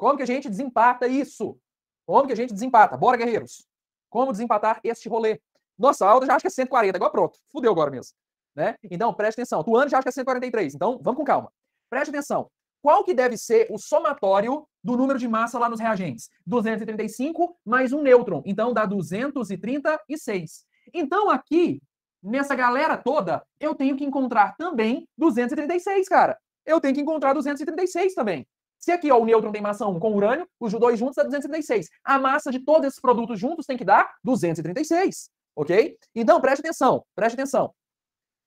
Como que a gente desempata isso? Como que a gente desempata? Bora, guerreiros! Como desempatar este rolê? Nossa, a Alda já acha que é 140, agora pronto, fudeu agora mesmo. Né? Então, preste atenção. Tuano já acha que é 143, então vamos com calma. Preste atenção. Qual que deve ser o somatório do número de massa lá nos reagentes? 235 mais um nêutron, então dá 236. Então, aqui, nessa galera toda, eu tenho que encontrar também 236, cara. Eu tenho que encontrar 236 também. Se aqui ó, o nêutron tem massa 1 com urânio, os dois juntos dá 236. A massa de todos esses produtos juntos tem que dar 236, ok? Então, preste atenção, preste atenção.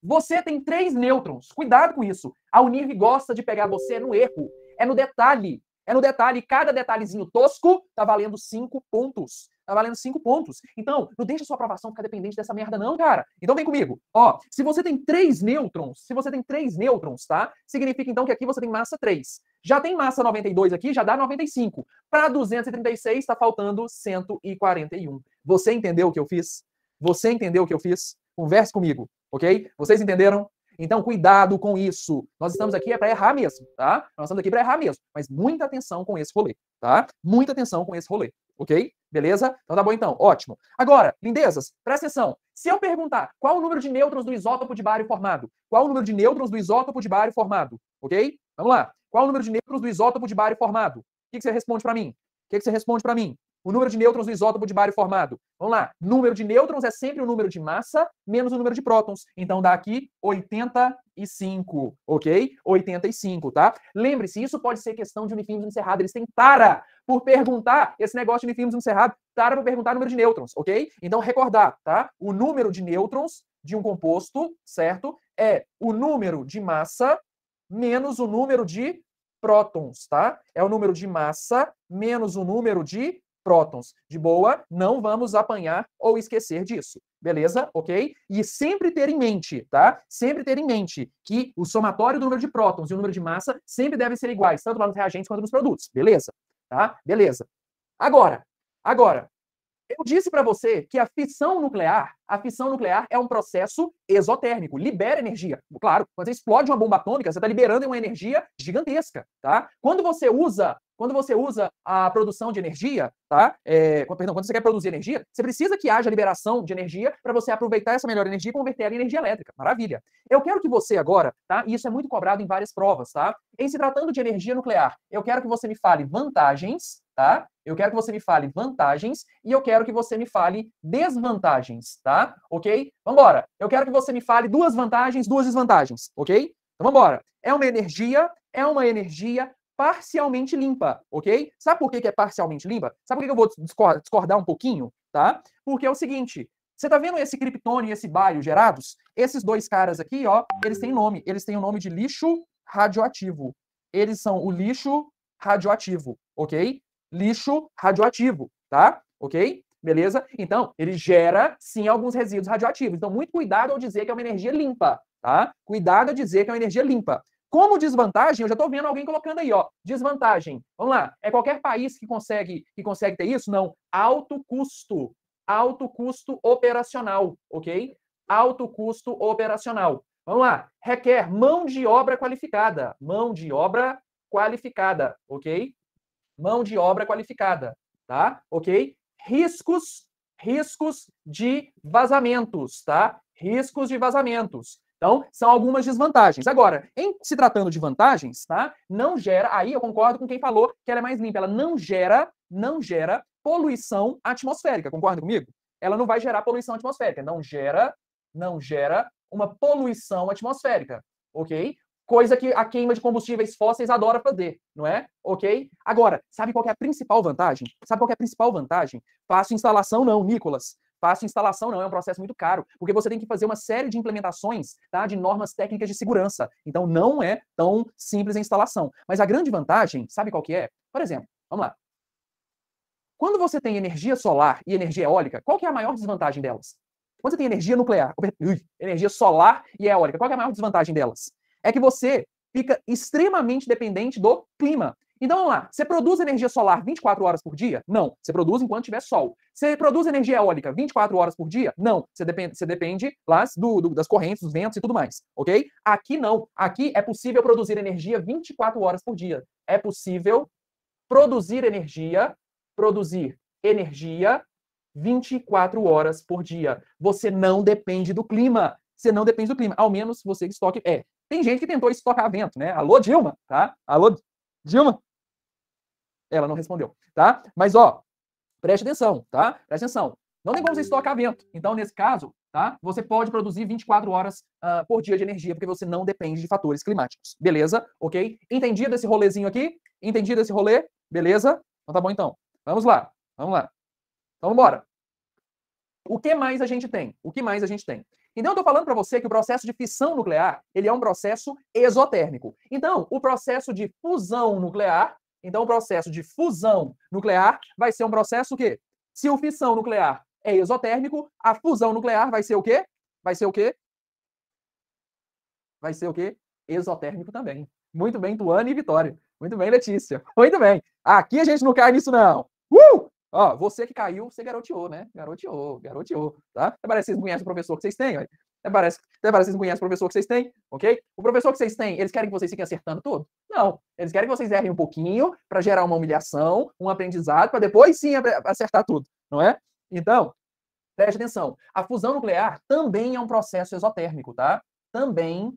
Você tem três nêutrons, cuidado com isso. A Unir gosta de pegar você no erro, é no detalhe. É no detalhe, cada detalhezinho tosco tá valendo 5 pontos tá valendo 5 pontos. Então, não deixa sua aprovação ficar dependente dessa merda, não, cara. Então vem comigo. Ó, se você tem 3 nêutrons, se você tem três nêutrons, tá? Significa então que aqui você tem massa 3. Já tem massa 92 aqui, já dá 95. Para 236, está faltando 141. Você entendeu o que eu fiz? Você entendeu o que eu fiz? Converse comigo, ok? Vocês entenderam? Então, cuidado com isso. Nós estamos aqui é para errar mesmo, tá? Nós estamos aqui para errar mesmo. Mas muita atenção com esse rolê, tá? Muita atenção com esse rolê. Ok? Beleza? Então tá bom então. Ótimo. Agora, lindezas, presta atenção. Se eu perguntar qual o número de nêutrons do isótopo de bário formado, qual o número de nêutrons do isótopo de bário formado? Ok? Vamos lá. Qual o número de nêutrons do isótopo de bário formado? O que, que você responde para mim? O que, que você responde para mim? O número de nêutrons do isótopo de bário formado. Vamos lá. Número de nêutrons é sempre o número de massa menos o número de prótons. Então dá aqui 85, ok? 85, tá? Lembre-se, isso pode ser questão de uniformes encerrado. Eles têm tara por perguntar esse negócio de uniformes encerrado, tara por perguntar o número de nêutrons, ok? Então recordar, tá? O número de nêutrons de um composto, certo? É o número de massa menos o número de prótons, tá? É o número de massa menos o número de prótons. De boa, não vamos apanhar ou esquecer disso. Beleza? Ok? E sempre ter em mente, tá? Sempre ter em mente que o somatório do número de prótons e o número de massa sempre devem ser iguais, tanto lá nos reagentes quanto nos produtos. Beleza? Tá? Beleza. Agora, agora, eu disse para você que a fissão nuclear, a fissão nuclear é um processo exotérmico, libera energia. Claro, quando você explode uma bomba atômica, você está liberando uma energia gigantesca, tá? Quando você usa quando você usa a produção de energia, tá? É, perdão, quando você quer produzir energia, você precisa que haja liberação de energia para você aproveitar essa melhor energia e converter ela em energia elétrica. Maravilha. Eu quero que você agora, tá? E isso é muito cobrado em várias provas, tá? Em se tratando de energia nuclear, eu quero que você me fale vantagens, tá? Eu quero que você me fale vantagens e eu quero que você me fale desvantagens, tá? Ok? Vambora. Eu quero que você me fale duas vantagens, duas desvantagens, ok? Então, vambora. É uma energia, é uma energia parcialmente limpa, ok? Sabe por que, é parcialmente limpa? Sabe por que, eu vou discordar um pouquinho, tá? Porque é o seguinte, você tá vendo esse criptônio e esse Baio gerados? Esses dois caras aqui, ó, eles têm nome, eles têm o nome de lixo radioativo. Eles são o lixo radioativo, ok? Lixo radioativo, tá? Ok? Beleza? Então, ele gera, sim, alguns resíduos radioativos. Então, muito cuidado ao dizer que é uma energia limpa, tá? Cuidado ao dizer que é uma energia limpa. Como desvantagem, eu já estou vendo alguém colocando aí, ó, desvantagem. Vamos lá, é qualquer país que consegue que consegue ter isso? Não, alto custo, alto custo operacional, ok? Alto custo operacional. Vamos lá, requer mão de obra qualificada, mão de obra qualificada, ok? Mão de obra qualificada, tá? Ok? Riscos, riscos de vazamentos, tá? Riscos de vazamentos. Então, são algumas desvantagens. Agora, em se tratando de vantagens, tá? Não gera, aí eu concordo com quem falou que ela é mais limpa, ela não gera, não gera poluição atmosférica, concorda comigo? Ela não vai gerar poluição atmosférica, não gera, não gera uma poluição atmosférica, OK? Coisa que a queima de combustíveis fósseis adora fazer, não é? OK? Agora, sabe qual é a principal vantagem? Sabe qual é a principal vantagem? Faço instalação não, Nicolas. Fácil instalação não, é um processo muito caro, porque você tem que fazer uma série de implementações tá, de normas técnicas de segurança. Então, não é tão simples a instalação. Mas a grande vantagem, sabe qual que é? Por exemplo, vamos lá. Quando você tem energia solar e energia eólica, qual que é a maior desvantagem delas? Quando você tem energia nuclear, energia solar e eólica, qual é a maior desvantagem delas? É que você fica extremamente dependente do clima. Então vamos lá. Você produz energia solar 24 horas por dia? Não. Você produz enquanto tiver sol. Você produz energia eólica 24 horas por dia? Não. Você depende, você depende lá do, do, das correntes, dos ventos e tudo mais. Ok? Aqui não. Aqui é possível produzir energia 24 horas por dia. É possível produzir energia, produzir energia 24 horas por dia. Você não depende do clima. Você não depende do clima. Ao menos você que estoque. É. Tem gente que tentou estocar vento, né? Alô, Dilma, tá? Alô, Dilma, ela não respondeu, tá? Mas, ó, preste atenção, tá? Preste atenção. Não tem como você estocar vento. Então, nesse caso, tá? Você pode produzir 24 horas uh, por dia de energia, porque você não depende de fatores climáticos. Beleza? Ok? Entendido esse rolezinho aqui? Entendido esse rolê? Beleza? Então tá bom então. Vamos lá. Vamos lá. Então vamos embora. O que mais a gente tem? O que mais a gente tem? Então eu estou falando para você que o processo de fissão nuclear, ele é um processo exotérmico. Então, o processo de fusão nuclear então, o processo de fusão nuclear vai ser um processo que, se o fissão nuclear é isotérmico, a fusão nuclear vai ser o quê? Vai ser o quê? Vai ser o quê? Exotérmico também. Muito bem, Tuane e Vitória. Muito bem, Letícia. Muito bem. Aqui a gente não cai nisso, não. Uh! Ó, você que caiu, você garoteou, né? Garoteou, garoteou, tá? Parece que vocês conhecem o professor que vocês têm, até parece, até parece que vocês conhecem o professor que vocês têm, ok? O professor que vocês têm, eles querem que vocês fiquem acertando tudo? Não. Eles querem que vocês errem um pouquinho para gerar uma humilhação, um aprendizado, para depois sim acertar tudo, não é? Então, preste atenção. A fusão nuclear também é um processo exotérmico, tá? Também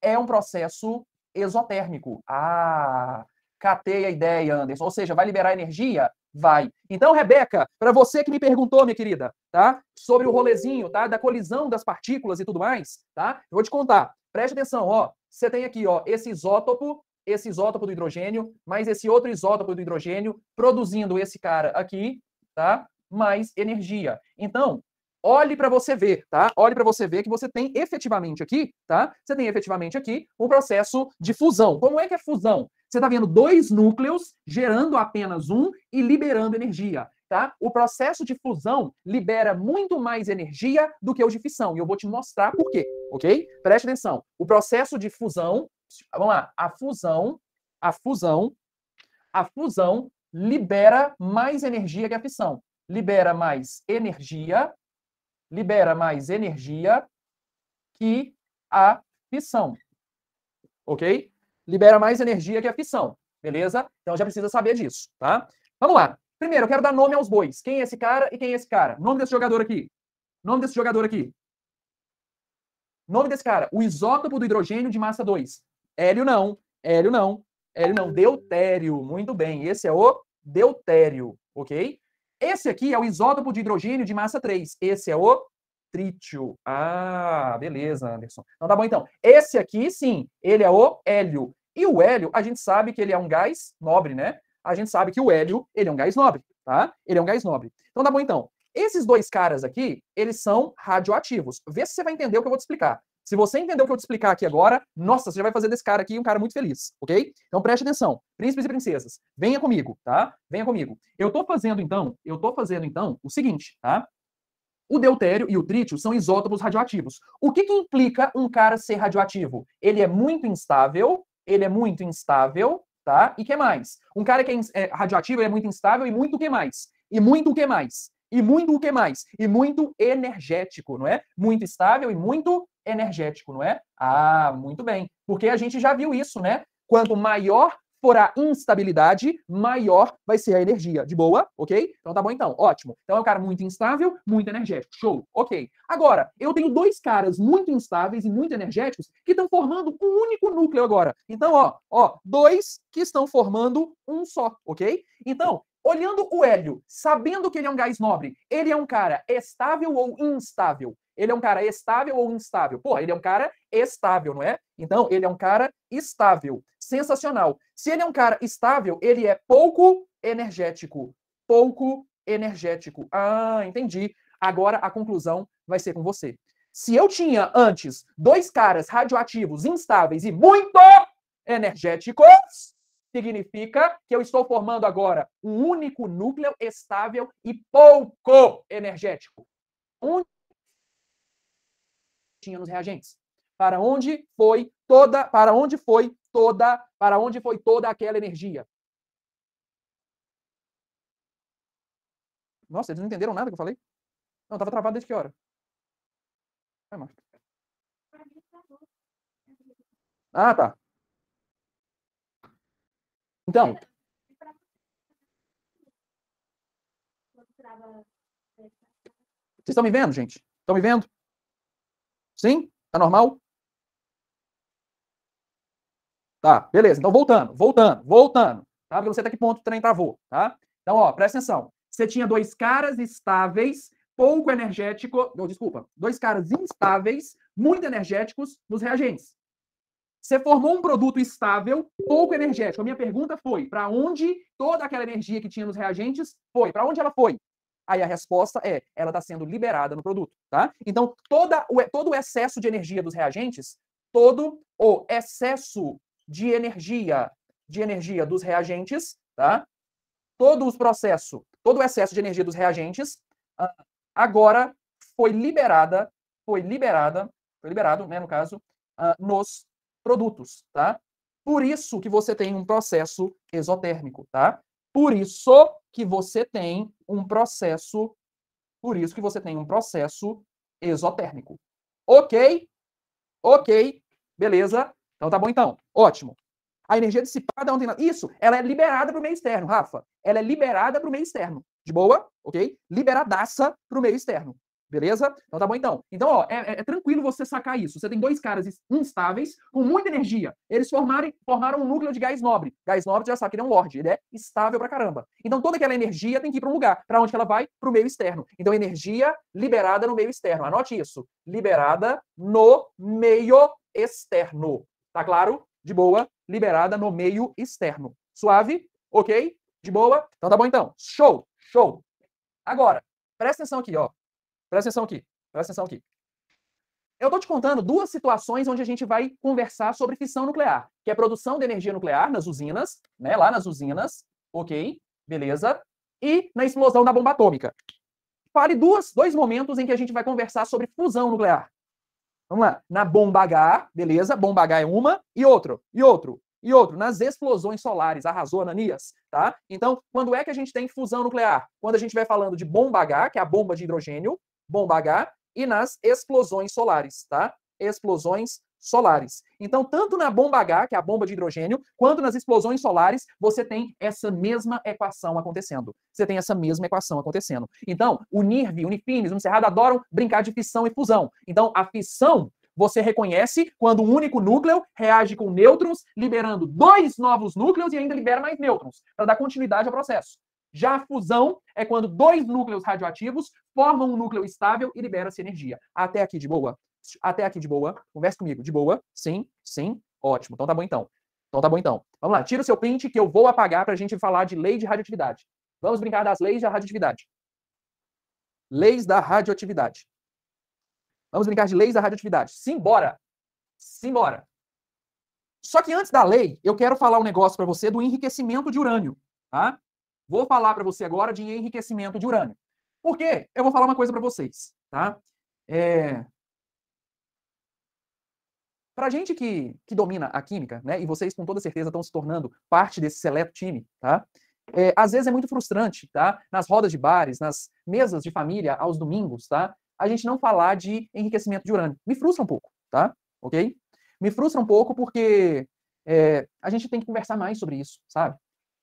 é um processo exotérmico. Ah, catei a ideia, Anderson. Ou seja, vai liberar energia vai. Então, Rebeca, para você que me perguntou, minha querida, tá? Sobre o rolezinho, tá? Da colisão das partículas e tudo mais, tá? Eu vou te contar. Preste atenção, ó. Você tem aqui, ó, esse isótopo, esse isótopo do hidrogênio, mais esse outro isótopo do hidrogênio, produzindo esse cara aqui, tá? Mais energia. Então, olhe para você ver, tá? Olhe para você ver que você tem efetivamente aqui, tá? Você tem efetivamente aqui um processo de fusão. Como é que é fusão? Você está vendo dois núcleos gerando apenas um e liberando energia. Tá? O processo de fusão libera muito mais energia do que o de fissão. E eu vou te mostrar por quê, ok? Preste atenção. O processo de fusão, vamos lá, a fusão, a fusão, a fusão libera mais energia que a fissão. Libera mais energia, libera mais energia que a fissão. Ok? libera mais energia que a fissão, beleza? Então já precisa saber disso, tá? Vamos lá. Primeiro, eu quero dar nome aos bois. Quem é esse cara e quem é esse cara? Nome desse jogador aqui. Nome desse jogador aqui. Nome desse cara. O isótopo do hidrogênio de massa 2. Hélio não. Hélio não. Hélio não. Deutério. Muito bem. Esse é o deutério, ok? Esse aqui é o isótopo de hidrogênio de massa 3. Esse é o trítio. Ah, beleza, Anderson. Não tá bom então. Esse aqui, sim, ele é o hélio. E o hélio, a gente sabe que ele é um gás nobre, né? A gente sabe que o hélio, ele é um gás nobre, tá? Ele é um gás nobre. Então tá bom então. Esses dois caras aqui, eles são radioativos. Vê se você vai entender o que eu vou te explicar. Se você entender o que eu te explicar aqui agora, nossa, você já vai fazer desse cara aqui um cara muito feliz, ok? Então preste atenção, príncipes e princesas, venha comigo, tá? Venha comigo. Eu tô fazendo então, eu tô fazendo então o seguinte, tá? O deutério e o trítio são isótopos radioativos. O que, que implica um cara ser radioativo? Ele é muito instável, ele é muito instável, tá? E que mais? Um cara que é, é radioativo é muito instável e muito o que mais? E muito o que mais? E muito o que mais? E muito energético, não é? Muito estável e muito energético, não é? Ah, muito bem. Porque a gente já viu isso, né? Quanto maior for a instabilidade, maior vai ser a energia. De boa? Ok? Então tá bom então. Ótimo. Então é um cara muito instável, muito energético. Show. Ok. Agora, eu tenho dois caras muito instáveis e muito energéticos que estão formando um único núcleo agora. Então, ó, ó, dois que estão formando um só, ok? Então, olhando o hélio, sabendo que ele é um gás nobre, ele é um cara estável ou instável? Ele é um cara estável ou instável? Porra, ele é um cara estável, não é? Então, ele é um cara estável sensacional. Se ele é um cara estável, ele é pouco energético. Pouco energético. Ah, entendi. Agora a conclusão vai ser com você. Se eu tinha antes dois caras radioativos, instáveis e muito energéticos, significa que eu estou formando agora um único núcleo estável e pouco energético. Um tinha nos reagentes para onde foi toda, para onde foi toda, para onde foi toda aquela energia? Nossa, eles não entenderam nada que eu falei? Não, estava travado desde que hora? Vai, Ah, tá. Então. Vocês estão me vendo, gente? Estão me vendo? Sim? Tá normal? Tá, beleza. Então, voltando, voltando, voltando. Tá? Pra você até que ponto o trem travou, tá? Então, ó, presta atenção. Você tinha dois caras estáveis, pouco energético, não, desculpa, dois caras instáveis, muito energéticos nos reagentes. Você formou um produto estável, pouco energético. A minha pergunta foi: para onde toda aquela energia que tinha nos reagentes foi? Para onde ela foi? Aí a resposta é: ela está sendo liberada no produto, tá? Então, toda o, todo o excesso de energia dos reagentes, todo o excesso de energia, de energia dos reagentes, tá? Todo o processo, todo o excesso de energia dos reagentes, ah, agora foi liberada, foi liberada, foi liberado, né, no caso, ah, nos produtos, tá? Por isso que você tem um processo exotérmico, tá? Por isso que você tem um processo, por isso que você tem um processo exotérmico. OK? OK? Beleza? Então tá bom então. Ótimo. A energia dissipada não tem nada. Isso, ela é liberada para o meio externo, Rafa. Ela é liberada para o meio externo. De boa, ok? Liberadaça para o meio externo. Beleza? Então tá bom então. Então, ó, é, é, é tranquilo você sacar isso. Você tem dois caras instáveis, com muita energia. Eles formarem, formaram um núcleo de gás nobre. Gás nobre, você já sabe que ele é um lorde ele é estável pra caramba. Então toda aquela energia tem que ir para um lugar. Para onde ela vai? Para o meio externo. Então, energia liberada no meio externo. Anote isso. Liberada no meio externo. Tá claro? De boa, liberada no meio externo. Suave? Ok? De boa? Então tá bom então. Show, show. Agora, presta atenção aqui, ó. Presta atenção aqui. Presta atenção aqui. Eu estou te contando duas situações onde a gente vai conversar sobre fissão nuclear, que é produção de energia nuclear nas usinas, né? Lá nas usinas, ok? Beleza? E na explosão da bomba atômica. Fale duas, dois momentos em que a gente vai conversar sobre fusão nuclear. Vamos lá. Na bomba H, beleza? Bomba H é uma, e outro, e outro, e outro. Nas explosões solares, arrasou Ananias, tá? Então, quando é que a gente tem fusão nuclear? Quando a gente vai falando de bomba H, que é a bomba de hidrogênio, bomba H, e nas explosões solares, tá? Explosões solares. Então, tanto na bomba H, que é a bomba de hidrogênio, quanto nas explosões solares, você tem essa mesma equação acontecendo. Você tem essa mesma equação acontecendo. Então, o NIRV, o Unifimes, o Unicerrado adoram brincar de fissão e fusão. Então, a fissão você reconhece quando um único núcleo reage com nêutrons, liberando dois novos núcleos e ainda libera mais nêutrons, para dar continuidade ao processo. Já a fusão é quando dois núcleos radioativos formam um núcleo estável e libera-se energia. Até aqui de boa? Até aqui de boa. Converse comigo. De boa. Sim, sim. Ótimo. Então tá bom então. Então tá bom então. Vamos lá. Tira o seu print que eu vou apagar para a gente falar de lei de radioatividade. Vamos brincar das leis da radioatividade. Leis da radioatividade. Vamos brincar de leis da radioatividade. Simbora. Simbora. Só que antes da lei, eu quero falar um negócio para você do enriquecimento de urânio, tá? Vou falar para você agora de enriquecimento de urânio. Por quê? Eu vou falar uma coisa para vocês, tá? É... Para a gente que, que domina a química, né, e vocês com toda certeza estão se tornando parte desse seleto time, tá? É, às vezes é muito frustrante, tá? Nas rodas de bares, nas mesas de família, aos domingos, tá? A gente não falar de enriquecimento de urânio. Me frustra um pouco, tá? Ok? Me frustra um pouco porque é, a gente tem que conversar mais sobre isso, sabe?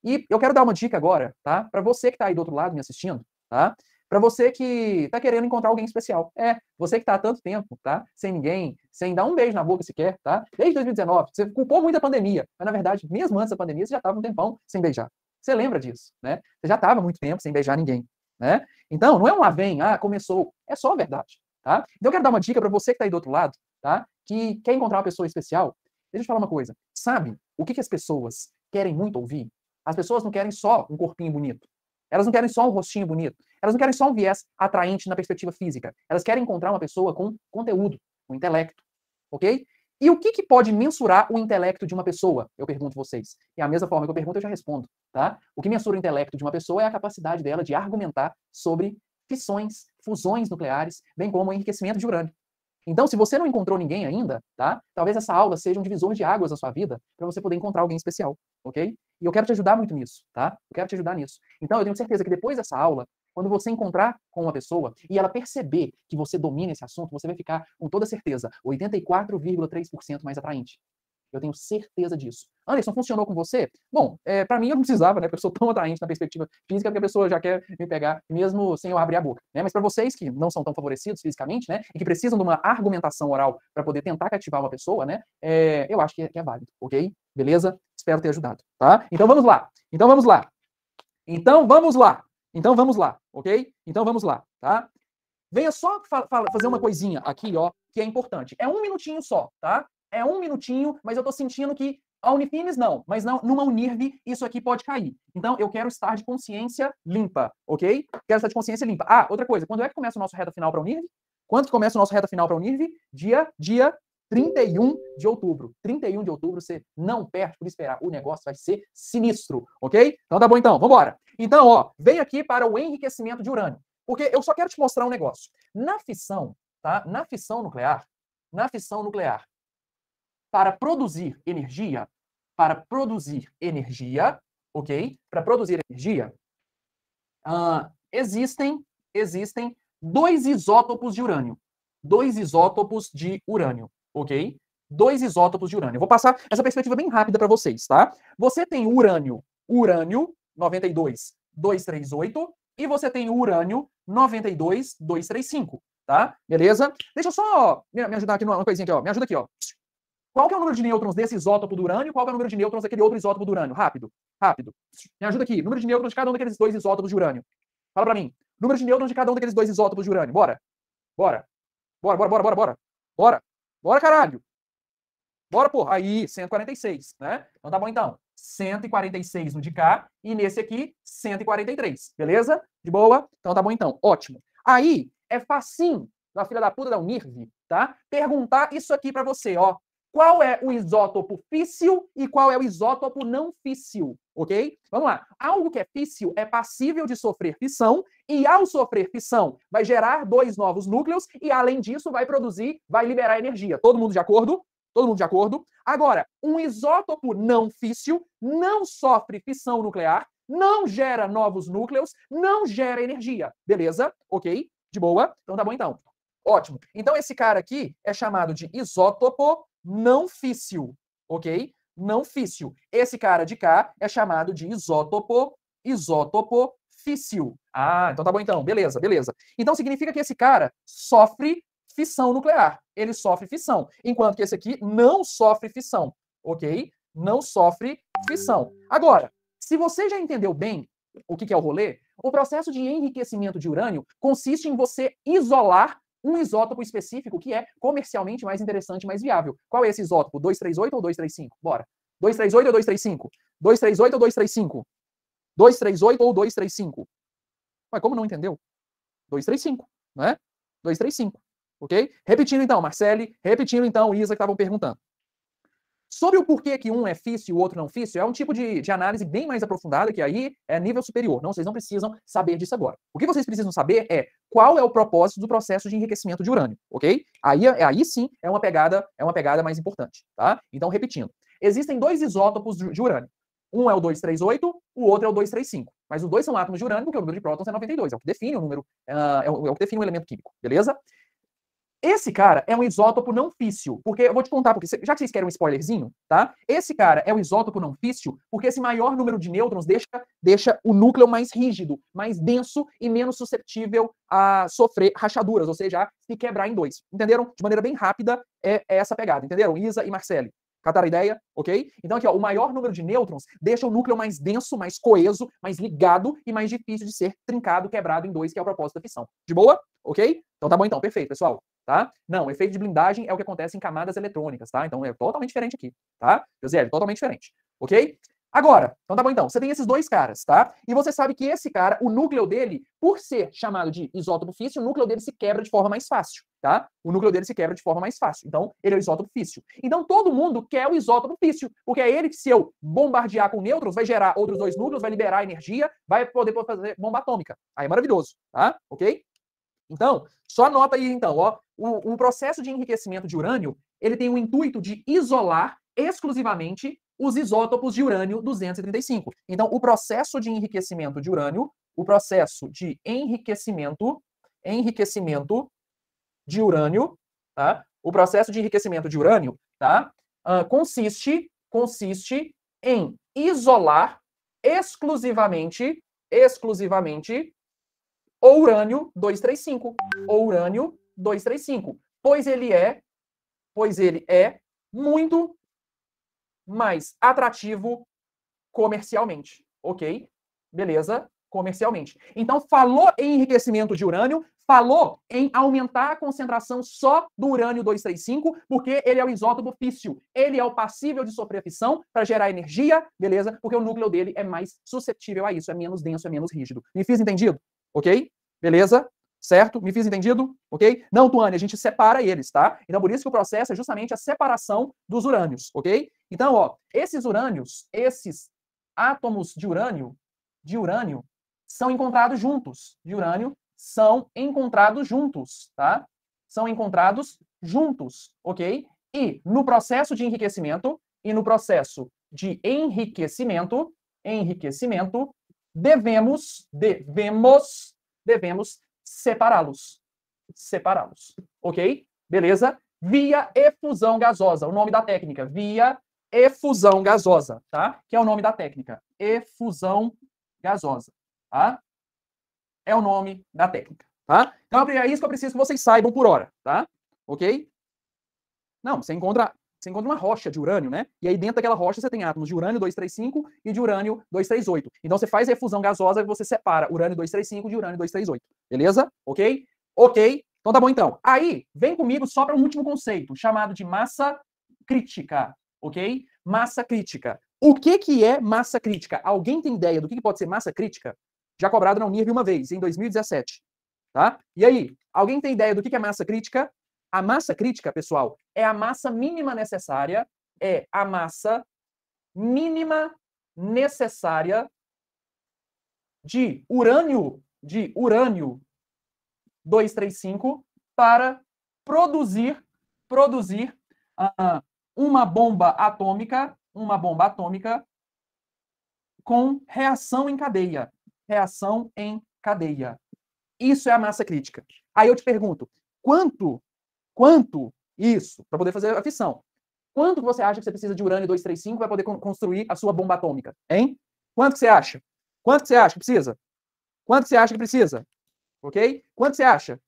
E eu quero dar uma dica agora, tá? Para você que está aí do outro lado me assistindo, tá? Para você que está querendo encontrar alguém especial. É, você que está há tanto tempo, tá? Sem ninguém, sem dar um beijo na boca sequer, tá? Desde 2019, você culpou muito a pandemia, mas na verdade, mesmo antes da pandemia, você já estava um tempão sem beijar. Você lembra disso, né? Você já estava muito tempo sem beijar ninguém, né? Então, não é um lá ah, vem, ah, começou, é só a verdade, tá? Então, eu quero dar uma dica para você que está aí do outro lado, tá? Que quer encontrar uma pessoa especial. Deixa eu te falar uma coisa. Sabe o que, que as pessoas querem muito ouvir? As pessoas não querem só um corpinho bonito. Elas não querem só um rostinho bonito. Elas não querem só um viés atraente na perspectiva física. Elas querem encontrar uma pessoa com conteúdo, com intelecto. Ok? E o que, que pode mensurar o intelecto de uma pessoa? Eu pergunto vocês. E é a mesma forma que eu pergunto, eu já respondo. Tá? O que mensura o intelecto de uma pessoa é a capacidade dela de argumentar sobre fissões, fusões nucleares, bem como o enriquecimento de urânio. Então, se você não encontrou ninguém ainda, tá? Talvez essa aula seja um divisor de águas na sua vida para você poder encontrar alguém especial, ok? E eu quero te ajudar muito nisso, tá? Eu quero te ajudar nisso. Então, eu tenho certeza que depois dessa aula, quando você encontrar com uma pessoa e ela perceber que você domina esse assunto, você vai ficar com toda certeza 84,3% mais atraente. Eu tenho certeza disso. Anderson, funcionou com você? Bom, é, para mim eu não precisava, né? Porque eu sou tão atraente na perspectiva física que a pessoa já quer me pegar mesmo sem eu abrir a boca. Né? Mas para vocês que não são tão favorecidos fisicamente, né? E que precisam de uma argumentação oral para poder tentar cativar uma pessoa, né? É, eu acho que é, que é válido, ok? Beleza? Espero ter ajudado, tá? Então vamos lá. Então vamos lá. Então vamos lá. Então vamos lá, ok? Então vamos lá, tá? Venha só fa fa fazer uma coisinha aqui, ó, que é importante. É um minutinho só, tá? É um minutinho, mas eu tô sentindo que a Unifines não, mas não, numa Unirv isso aqui pode cair. Então eu quero estar de consciência limpa, ok? Quero estar de consciência limpa. Ah, outra coisa, quando é que começa o nosso reta final para a Unirv? Quando que começa o nosso reta final para a Unirv? Dia, dia 31 de outubro. 31 de outubro você não perde por esperar. O negócio vai ser sinistro, ok? Então tá bom então, vamos embora. Então, ó, vem aqui para o enriquecimento de urânio. Porque eu só quero te mostrar um negócio. Na fissão, tá? Na fissão nuclear, na fissão nuclear, para produzir energia, para produzir energia, ok? Para produzir energia, uh, existem, existem dois isótopos de urânio. Dois isótopos de urânio ok? Dois isótopos de urânio. Eu vou passar essa perspectiva bem rápida para vocês, tá? Você tem urânio, urânio 92, 238, e você tem urânio 92, 235, tá? Beleza? Deixa eu só me, ajudar aqui numa coisinha aqui, ó. Me ajuda aqui, ó. Qual é o número de nêutrons desse isótopo do urânio? Qual é o número de nêutrons daquele outro isótopo do urânio? Rápido, rápido. Me ajuda aqui. Número de nêutrons de cada um daqueles dois isótopos de urânio. Fala pra mim. Número de nêutrons de cada um daqueles dois isótopos de urânio. Bora. Bora. Bora, bora, bora, bora, bora. Bora. Bora, caralho! Bora, porra! Aí, 146, né? Então tá bom então. 146 no de cá e nesse aqui, 143. Beleza? De boa? Então tá bom então. Ótimo. Aí, é facinho na filha da puta da Unirv, tá? Perguntar isso aqui para você, ó. Qual é o isótopo físsil e qual é o isótopo não físsil, ok? Vamos lá. Algo que é físsil é passível de sofrer fissão e ao sofrer fissão, vai gerar dois novos núcleos e, além disso, vai produzir, vai liberar energia. Todo mundo de acordo? Todo mundo de acordo? Agora, um isótopo não físio não sofre fissão nuclear, não gera novos núcleos, não gera energia. Beleza? Ok? De boa? Então tá bom então. Ótimo. Então esse cara aqui é chamado de isótopo não físio ok? Não físio Esse cara de cá é chamado de isótopo, isótopo difícil. Ah, então tá bom então, beleza, beleza. Então significa que esse cara sofre fissão nuclear. Ele sofre fissão, enquanto que esse aqui não sofre fissão, ok? Não sofre fissão. Agora, se você já entendeu bem o que é o rolê, o processo de enriquecimento de urânio consiste em você isolar um isótopo específico que é comercialmente mais interessante, mais viável. Qual é esse isótopo? 238 ou 235? Bora. 238 ou 235? 238 ou 235? 238 ou 235? Mas como não entendeu? 235, né? 235, ok? Repetindo então, Marcele, repetindo então, Isa, que estavam perguntando. Sobre o porquê que um é fício e o outro não fício, é um tipo de, de análise bem mais aprofundada, que aí é nível superior. Não, vocês não precisam saber disso agora. O que vocês precisam saber é qual é o propósito do processo de enriquecimento de urânio, ok? Aí, aí sim é uma pegada é uma pegada mais importante, tá? Então, repetindo. Existem dois isótopos de urânio. Um é o 238, o outro é o 235. Mas os dois são átomos de urânio, porque o número de prótons é 92. É o que define o número, ah, é, o, é o que define o elemento químico, beleza? Esse cara é um isótopo não físsil, porque eu vou te contar, porque já que vocês querem um spoilerzinho, tá? Esse cara é um isótopo não físsil, porque esse maior número de nêutrons deixa, deixa o núcleo mais rígido, mais denso e menos susceptível a sofrer rachaduras, ou seja, a se quebrar em dois. Entenderam? De maneira bem rápida, é, é essa pegada, entenderam? Isa e Marcele. Cataram a ideia? Ok? Então, aqui, ó, o maior número de nêutrons deixa o núcleo mais denso, mais coeso, mais ligado e mais difícil de ser trincado, quebrado em dois, que é o propósito da fissão. De boa? Ok? Então tá bom então, perfeito, pessoal. Tá? Não, efeito de blindagem é o que acontece em camadas eletrônicas, tá? Então é totalmente diferente aqui, tá? José, é totalmente diferente. Ok? Agora, então tá bom então, você tem esses dois caras, tá? E você sabe que esse cara, o núcleo dele, por ser chamado de isótopo físsil, o núcleo dele se quebra de forma mais fácil, tá? O núcleo dele se quebra de forma mais fácil. Então, ele é o isótopo físsil. Então, todo mundo quer o isótopo físsil, porque é ele que se eu bombardear com nêutrons, vai gerar outros dois núcleos, vai liberar energia, vai poder fazer bomba atômica. Aí é maravilhoso, tá? OK? Então, só anota aí então, ó, o, o processo de enriquecimento de urânio, ele tem o intuito de isolar exclusivamente os isótopos de urânio 235. Então, o processo de enriquecimento de urânio, o processo de enriquecimento, enriquecimento de urânio, tá? O processo de enriquecimento de urânio, tá? Uh, consiste, consiste em isolar exclusivamente, exclusivamente o urânio 235, o urânio 235, pois ele é, pois ele é muito mais atrativo comercialmente. Ok? Beleza? Comercialmente. Então, falou em enriquecimento de urânio, falou em aumentar a concentração só do urânio 235, porque ele é o isótopo físsil. Ele é o passível de sofrer fissão para gerar energia, beleza? Porque o núcleo dele é mais suscetível a isso, é menos denso, é menos rígido. Me fiz entendido? Ok? Beleza? Certo? Me fiz entendido? Ok? Não, Tuane, a gente separa eles, tá? Então, por isso que o processo é justamente a separação dos urânios, ok? Então, ó, esses urânios, esses átomos de urânio, de urânio, são encontrados juntos. De urânio são encontrados juntos, tá? São encontrados juntos, ok? E no processo de enriquecimento e no processo de enriquecimento, enriquecimento, devemos, devemos, devemos separá-los. Separá-los, ok? Beleza? Via efusão gasosa, o nome da técnica, via efusão gasosa, tá? Que é o nome da técnica. Efusão gasosa, tá? É o nome da técnica, tá? Então é isso que eu preciso que vocês saibam por hora, tá? OK? Não, você encontra você encontra uma rocha de urânio, né? E aí dentro daquela rocha você tem átomos de urânio 235 e de urânio 238. Então você faz efusão gasosa e você separa urânio 235 de urânio 238. Beleza? OK? OK? Então tá bom então. Aí, vem comigo só para um último conceito, chamado de massa crítica ok? Massa crítica. O que, que é massa crítica? Alguém tem ideia do que, que pode ser massa crítica? Já cobrado na Unirv uma vez, em 2017. Tá? E aí, alguém tem ideia do que, que é massa crítica? A massa crítica, pessoal, é a massa mínima necessária, é a massa mínima necessária de urânio, de urânio 235 para produzir, produzir uh, uma bomba atômica, uma bomba atômica com reação em cadeia, reação em cadeia. Isso é a massa crítica. Aí eu te pergunto, quanto, quanto isso, para poder fazer a fissão, quanto você acha que você precisa de urânio 235 para poder construir a sua bomba atômica, hein? Quanto você acha? Quanto você acha que precisa? Quanto você acha que precisa? Ok? Quanto você acha?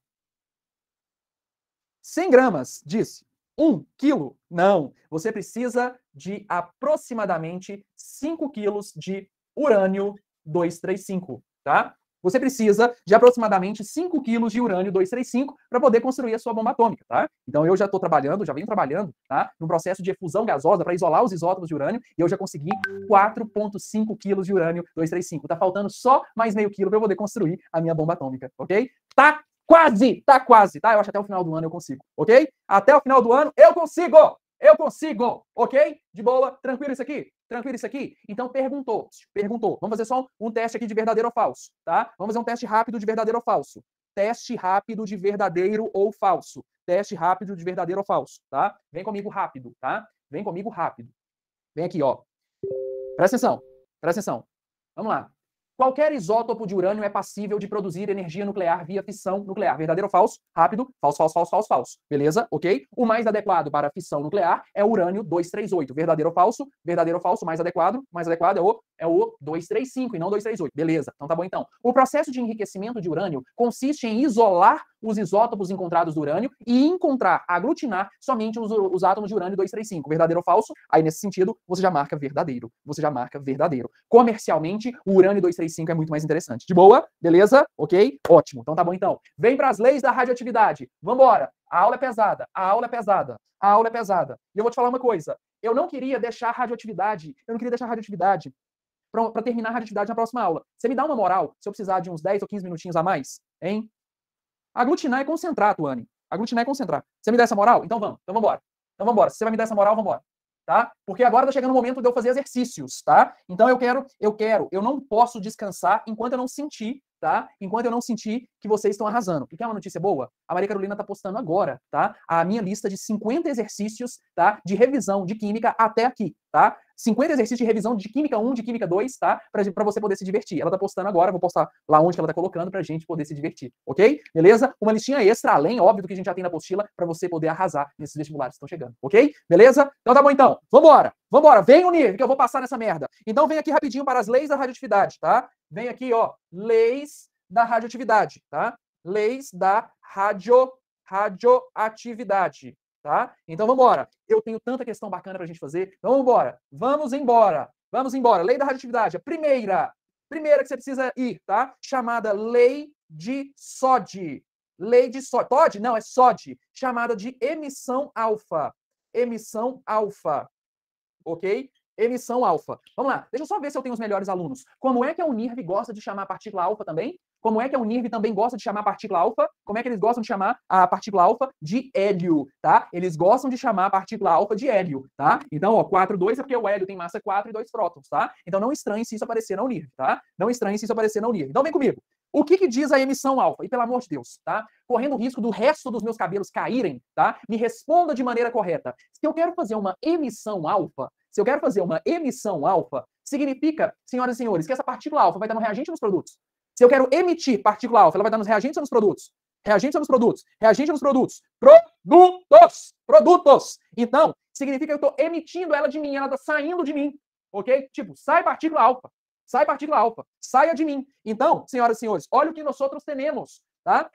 100 gramas, disse. 1 quilo. Não, você precisa de aproximadamente 5 quilos de urânio 235, tá? Você precisa de aproximadamente 5 quilos de urânio 235 para poder construir a sua bomba atômica, tá? Então eu já estou trabalhando, já venho trabalhando, tá? No processo de efusão gasosa para isolar os isótopos de urânio e eu já consegui 4,5 quilos de urânio 235. Tá faltando só mais meio quilo para eu poder construir a minha bomba atômica, ok? Tá Quase, tá quase, tá? Eu acho até o final do ano eu consigo, ok? Até o final do ano eu consigo! Eu consigo, ok? De boa, tranquilo isso aqui? Tranquilo isso aqui? Então perguntou, perguntou. Vamos fazer só um, teste aqui de verdadeiro ou falso, tá? Vamos fazer um teste rápido de verdadeiro ou falso. Teste rápido de verdadeiro ou falso. Teste rápido de verdadeiro ou falso, tá? Vem comigo rápido, tá? Vem comigo rápido. Vem aqui, ó. Presta atenção, presta atenção. Vamos lá. Qualquer isótopo de urânio é passível de produzir energia nuclear via fissão nuclear. Verdadeiro ou falso? Rápido. Falso, falso, falso, falso, falso. Beleza? Ok? O mais adequado para fissão nuclear é o urânio 238. Verdadeiro ou falso? Verdadeiro ou falso? Mais adequado? Mais adequado é o é o 235 e não 238. Beleza? Então tá bom então. O processo de enriquecimento de urânio consiste em isolar os isótopos encontrados do urânio e encontrar, aglutinar somente os, os átomos de urânio 235. Verdadeiro ou falso? Aí nesse sentido, você já marca verdadeiro. Você já marca verdadeiro. Comercialmente, o urânio 235 35 é muito mais interessante. De boa? Beleza? Ok? Ótimo. Então tá bom então. Vem para as leis da radioatividade. Vambora. A aula é pesada. A aula é pesada. A aula é pesada. E eu vou te falar uma coisa. Eu não queria deixar radioatividade. Eu não queria deixar radioatividade para terminar a radioatividade na próxima aula. Você me dá uma moral se eu precisar de uns 10 ou 15 minutinhos a mais? Hein? Aglutinar é concentrar, Tuane. Aglutinar é concentrar. Você me dá essa moral? Então vamos. Então vambora. Então vambora. Se você vai me dar essa moral, Vambora tá? Porque agora tá chegando o momento de eu fazer exercícios, tá? Então eu quero, eu quero, eu não posso descansar enquanto eu não sentir tá? Enquanto eu não sentir que vocês estão arrasando. E que é uma notícia boa? A Maria Carolina tá postando agora, tá? A minha lista de 50 exercícios, tá? De revisão de química até aqui, tá? 50 exercícios de revisão de química 1, de química 2, tá? Para você poder se divertir. Ela tá postando agora, vou postar lá onde ela tá colocando pra gente poder se divertir, OK? Beleza? Uma listinha extra além, óbvio, do que a gente já tem na apostila para você poder arrasar nesses vestibulares que estão chegando, OK? Beleza? Então tá bom então. Vambora. Vambora, vem unir, que eu vou passar nessa merda. Então vem aqui rapidinho para as leis da radioatividade, tá? Vem aqui, ó, leis da radioatividade, tá? Leis da radio, radioatividade, tá? Então vamos embora. Eu tenho tanta questão bacana pra gente fazer. Então vamos embora. Vamos embora. Vamos embora. Lei da radioatividade, a primeira. Primeira que você precisa ir, tá? Chamada lei de SOD. Lei de SOD. TOD? Não, é SOD. Chamada de emissão alfa. Emissão alfa. OK? Emissão alfa. Vamos lá, deixa eu só ver se eu tenho os melhores alunos. Como é que a Unirv gosta de chamar a partícula alfa também? Como é que a Unirv também gosta de chamar a partícula alfa? Como é que eles gostam de chamar a partícula alfa de hélio, tá? Eles gostam de chamar a partícula alfa de hélio, tá? Então, ó, 4, 2 é porque o hélio tem massa 4 e 2 prótons, tá? Então não estranhe se isso aparecer na Unirv, tá? Não estranhe se isso aparecer na Unirv. Então vem comigo. O que, que, diz a emissão alfa? E pelo amor de Deus, tá? Correndo o risco do resto dos meus cabelos caírem, tá? Me responda de maneira correta. Se eu quero fazer uma emissão alfa, se eu quero fazer uma emissão alfa, significa, senhoras e senhores, que essa partícula alfa vai estar no reagente ou nos produtos. Se eu quero emitir partícula alfa, ela vai estar nos reagentes ou nos produtos? Reagentes ou nos produtos? Reagentes ou nos produtos? Produtos! Produtos! Então, significa que eu estou emitindo ela de mim, ela está saindo de mim, ok? Tipo, sai partícula alfa, sai partícula alfa, saia de mim. Então, senhoras e senhores, olha o que nós outros temos, tá?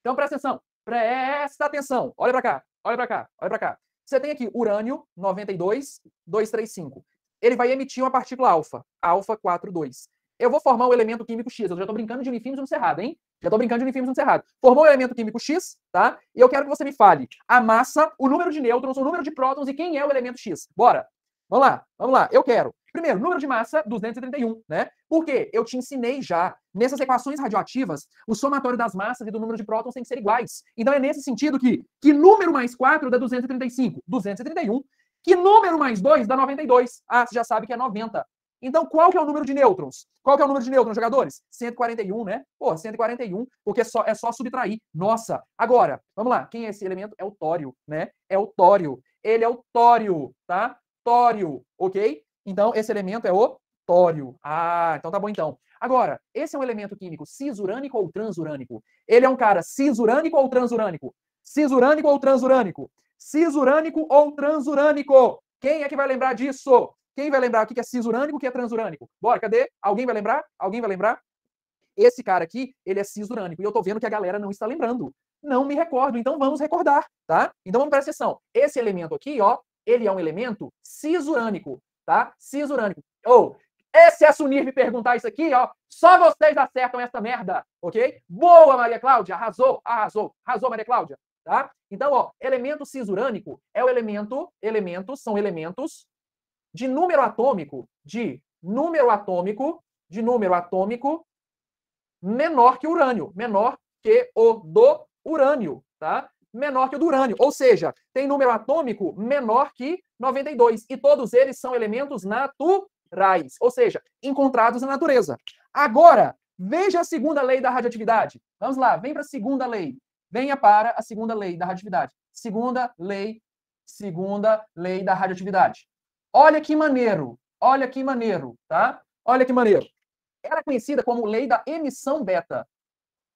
Então, presta atenção, presta atenção, olha para cá, olha para cá, olha para cá. Você tem aqui urânio 92, 235. Ele vai emitir uma partícula alfa, alfa 42. Eu vou formar um elemento químico X. Eu já estou brincando de unifímio no cerrado, hein? Já estou brincando de unifímio no cerrado. Formou um elemento químico X, tá? E eu quero que você me fale a massa, o número de nêutrons, o número de prótons e quem é o elemento X. Bora. Vamos lá, vamos lá. Eu quero Primeiro, número de massa, 231, né? Porque eu te ensinei já, nessas equações radioativas, o somatório das massas e do número de prótons tem que ser iguais. Então é nesse sentido que que número mais 4 dá 235? 231. Que número mais 2 dá 92? Ah, você já sabe que é 90. Então, qual que é o número de nêutrons? Qual que é o número de nêutrons, jogadores? 141, né? Pô, 141, porque é só, é só subtrair. Nossa! Agora, vamos lá. Quem é esse elemento? É o tório, né? É o tório. Ele é o tório, tá? Tório, ok? Então, esse elemento é o tório. Ah, então tá bom então. Agora, esse é um elemento químico cisurânico ou transurânico? Ele é um cara cisurânico ou transurânico? Cisurânico ou transurânico? Cisurânico ou transurânico? Quem é que vai lembrar disso? Quem vai lembrar o que é cisurânico, e o que é transurânico? Bora, cadê? Alguém vai lembrar? Alguém vai lembrar? Esse cara aqui, ele é cisurânico. E eu tô vendo que a galera não está lembrando. Não me recordo, então vamos recordar, tá? Então vamos para a sessão. Esse elemento aqui, ó, ele é um elemento cisurânico tá? Siso urânico. Ou, oh, se a é Sunir me perguntar isso aqui, ó, só vocês acertam essa merda, ok? Boa, Maria Cláudia, arrasou, arrasou, arrasou, Maria Cláudia, tá? Então, ó, elemento cisurânico é o elemento, elementos são elementos de número atômico, de número atômico, de número atômico menor que urânio, menor que o do urânio, tá? menor que o do urânio, ou seja, tem número atômico menor que 92, e todos eles são elementos naturais, ou seja, encontrados na natureza. Agora, veja a segunda lei da radioatividade. Vamos lá, vem para a segunda lei. Venha para a segunda lei da radioatividade. Segunda lei, segunda lei da radioatividade. Olha que maneiro, olha que maneiro, tá? Olha que maneiro. Era é conhecida como lei da emissão beta.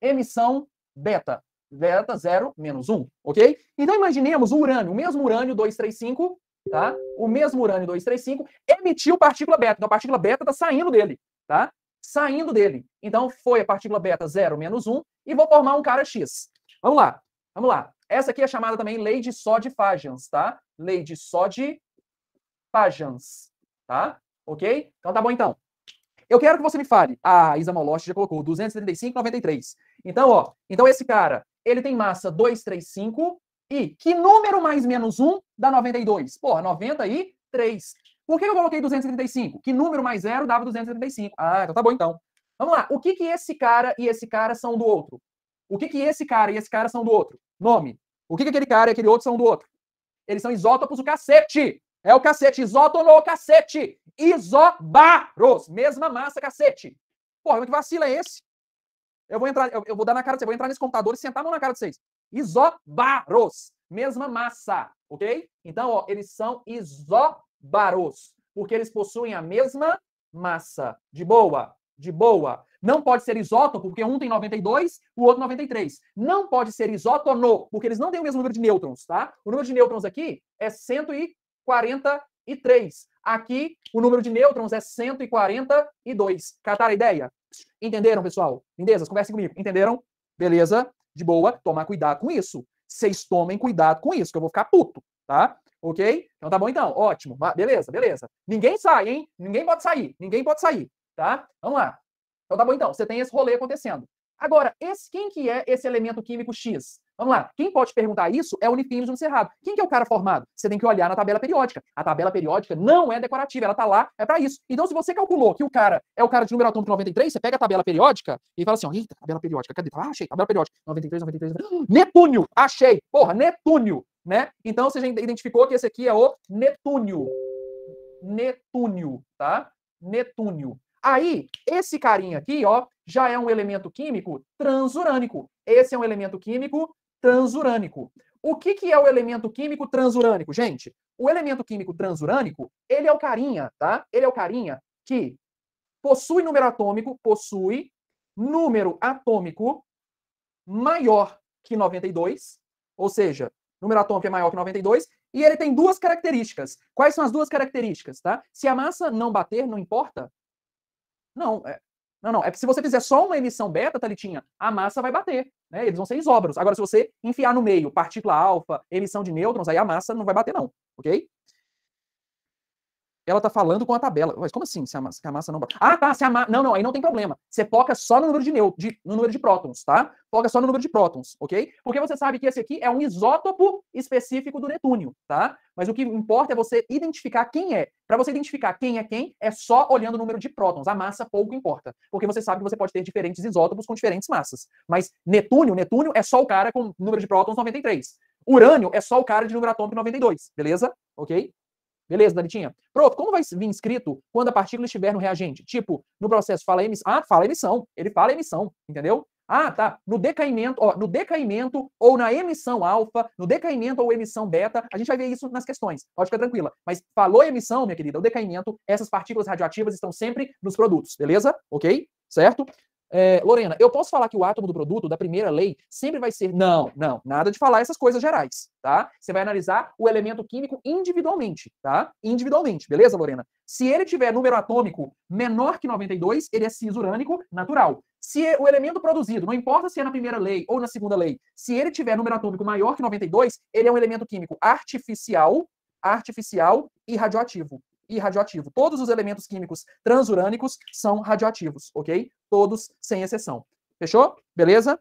Emissão beta delta 0 menos 1, ok? Então imaginemos o urânio, o mesmo urânio 235, tá? O mesmo urânio 235 emitiu partícula beta. Então a partícula beta está saindo dele, tá? Saindo dele. Então foi a partícula beta 0 menos 1 e vou formar um cara X. Vamos lá, vamos lá. Essa aqui é chamada também lei de Sod-Fajans, tá? Lei de Sod-Fajans, tá? Ok? Então tá bom então. Eu quero que você me fale. Ah, a Isa Moloch já colocou 235,93. Então, ó, então esse cara, ele tem massa 2, 3, 5. E que número mais menos 1 dá 92? Porra, 93. Por que eu coloquei 235? Que número mais zero dava 235? Ah, então tá bom então. Vamos lá. O que que esse cara e esse cara são do outro? O que que esse cara e esse cara são do outro? Nome. O que que aquele cara e aquele outro são do outro? Eles são isótopos do cacete. É o cacete. Isótono, é cacete. Isobaros. Mesma massa, cacete. Porra, que vacila é esse? Eu vou entrar, eu, eu vou dar na cara de vocês, vou entrar nesse computador e sentar a mão na cara de vocês. Isobaros, mesma massa, ok? Então, ó, eles são isobaros, porque eles possuem a mesma massa. De boa, de boa. Não pode ser isótopo, porque um tem 92, o outro 93. Não pode ser isótono, porque eles não têm o mesmo número de nêutrons, tá? O número de nêutrons aqui é 143. Aqui, o número de nêutrons é 142. Cataram a ideia? Entenderam, pessoal? Lindezas, conversem comigo. Entenderam? Beleza? De boa, tomar cuidado com isso. Vocês tomem cuidado com isso, que eu vou ficar puto, tá? Ok? Então tá bom então, ótimo. Beleza, beleza. Ninguém sai, hein? Ninguém pode sair, ninguém pode sair, tá? Vamos lá. Então tá bom então, você tem esse rolê acontecendo. Agora, esse, quem que é esse elemento químico X? Vamos lá. Quem pode perguntar isso é o Unifimos no Cerrado. Quem que é o cara formado? Você tem que olhar na tabela periódica. A tabela periódica não é decorativa, ela tá lá, é para isso. Então, se você calculou que o cara é o cara de número atômico 93, você pega a tabela periódica e fala assim: eita, tabela periódica, cadê? Tá, ah, achei, tabela periódica. 93, 93. 93. Neptúnio! Achei! Porra, Neptúnio! Né? Então você já identificou que esse aqui é o Netúnio. Netúnio, tá? Netúnio. Aí, esse carinha aqui, ó, já é um elemento químico transurânico. Esse é um elemento químico transurânico. O que, que é o elemento químico transurânico, gente? O elemento químico transurânico, ele é o carinha, tá? Ele é o carinha que possui número atômico, possui número atômico maior que 92, ou seja, número atômico é maior que 92, e ele tem duas características. Quais são as duas características, tá? Se a massa não bater, não importa? Não, é, não, não. É que se você fizer só uma emissão beta, Thalitinha, a massa vai bater. Né? Eles vão ser isóbaros. Agora, se você enfiar no meio partícula alfa, emissão de nêutrons, aí a massa não vai bater, não. Ok? ela tá falando com a tabela. Mas como assim? Se a massa, se a massa não Ah, tá, se a massa. Não, não, aí não tem problema. Você foca só no número de, neu... de no número de prótons, tá? Foca só no número de prótons, ok? Porque você sabe que esse aqui é um isótopo específico do netúnio, tá? Mas o que importa é você identificar quem é. Para você identificar quem é quem, é só olhando o número de prótons. A massa pouco importa, porque você sabe que você pode ter diferentes isótopos com diferentes massas. Mas Netúnio, Netúnio é só o cara com número de prótons 93. Urânio é só o cara de número atômico 92, beleza? Ok? Beleza, Danitinha? Pronto, como vai vir escrito quando a partícula estiver no reagente? Tipo, no processo fala emissão. Ah, fala emissão. Ele fala emissão, entendeu? Ah, tá. No decaimento, ó, no decaimento ou na emissão alfa, no decaimento ou emissão beta, a gente vai ver isso nas questões. Pode ficar tranquila. Mas falou emissão, minha querida, o decaimento, essas partículas radioativas estão sempre nos produtos, beleza? Ok? Certo? É, Lorena, eu posso falar que o átomo do produto da primeira lei sempre vai ser. Não, não, nada de falar essas coisas gerais, tá? Você vai analisar o elemento químico individualmente, tá? Individualmente, beleza, Lorena? Se ele tiver número atômico menor que 92, ele é cisurânico natural. Se o elemento produzido, não importa se é na primeira lei ou na segunda lei, se ele tiver número atômico maior que 92, ele é um elemento químico artificial, artificial e radioativo e radioativo. Todos os elementos químicos transurânicos são radioativos, ok? Todos, sem exceção. Fechou? Beleza?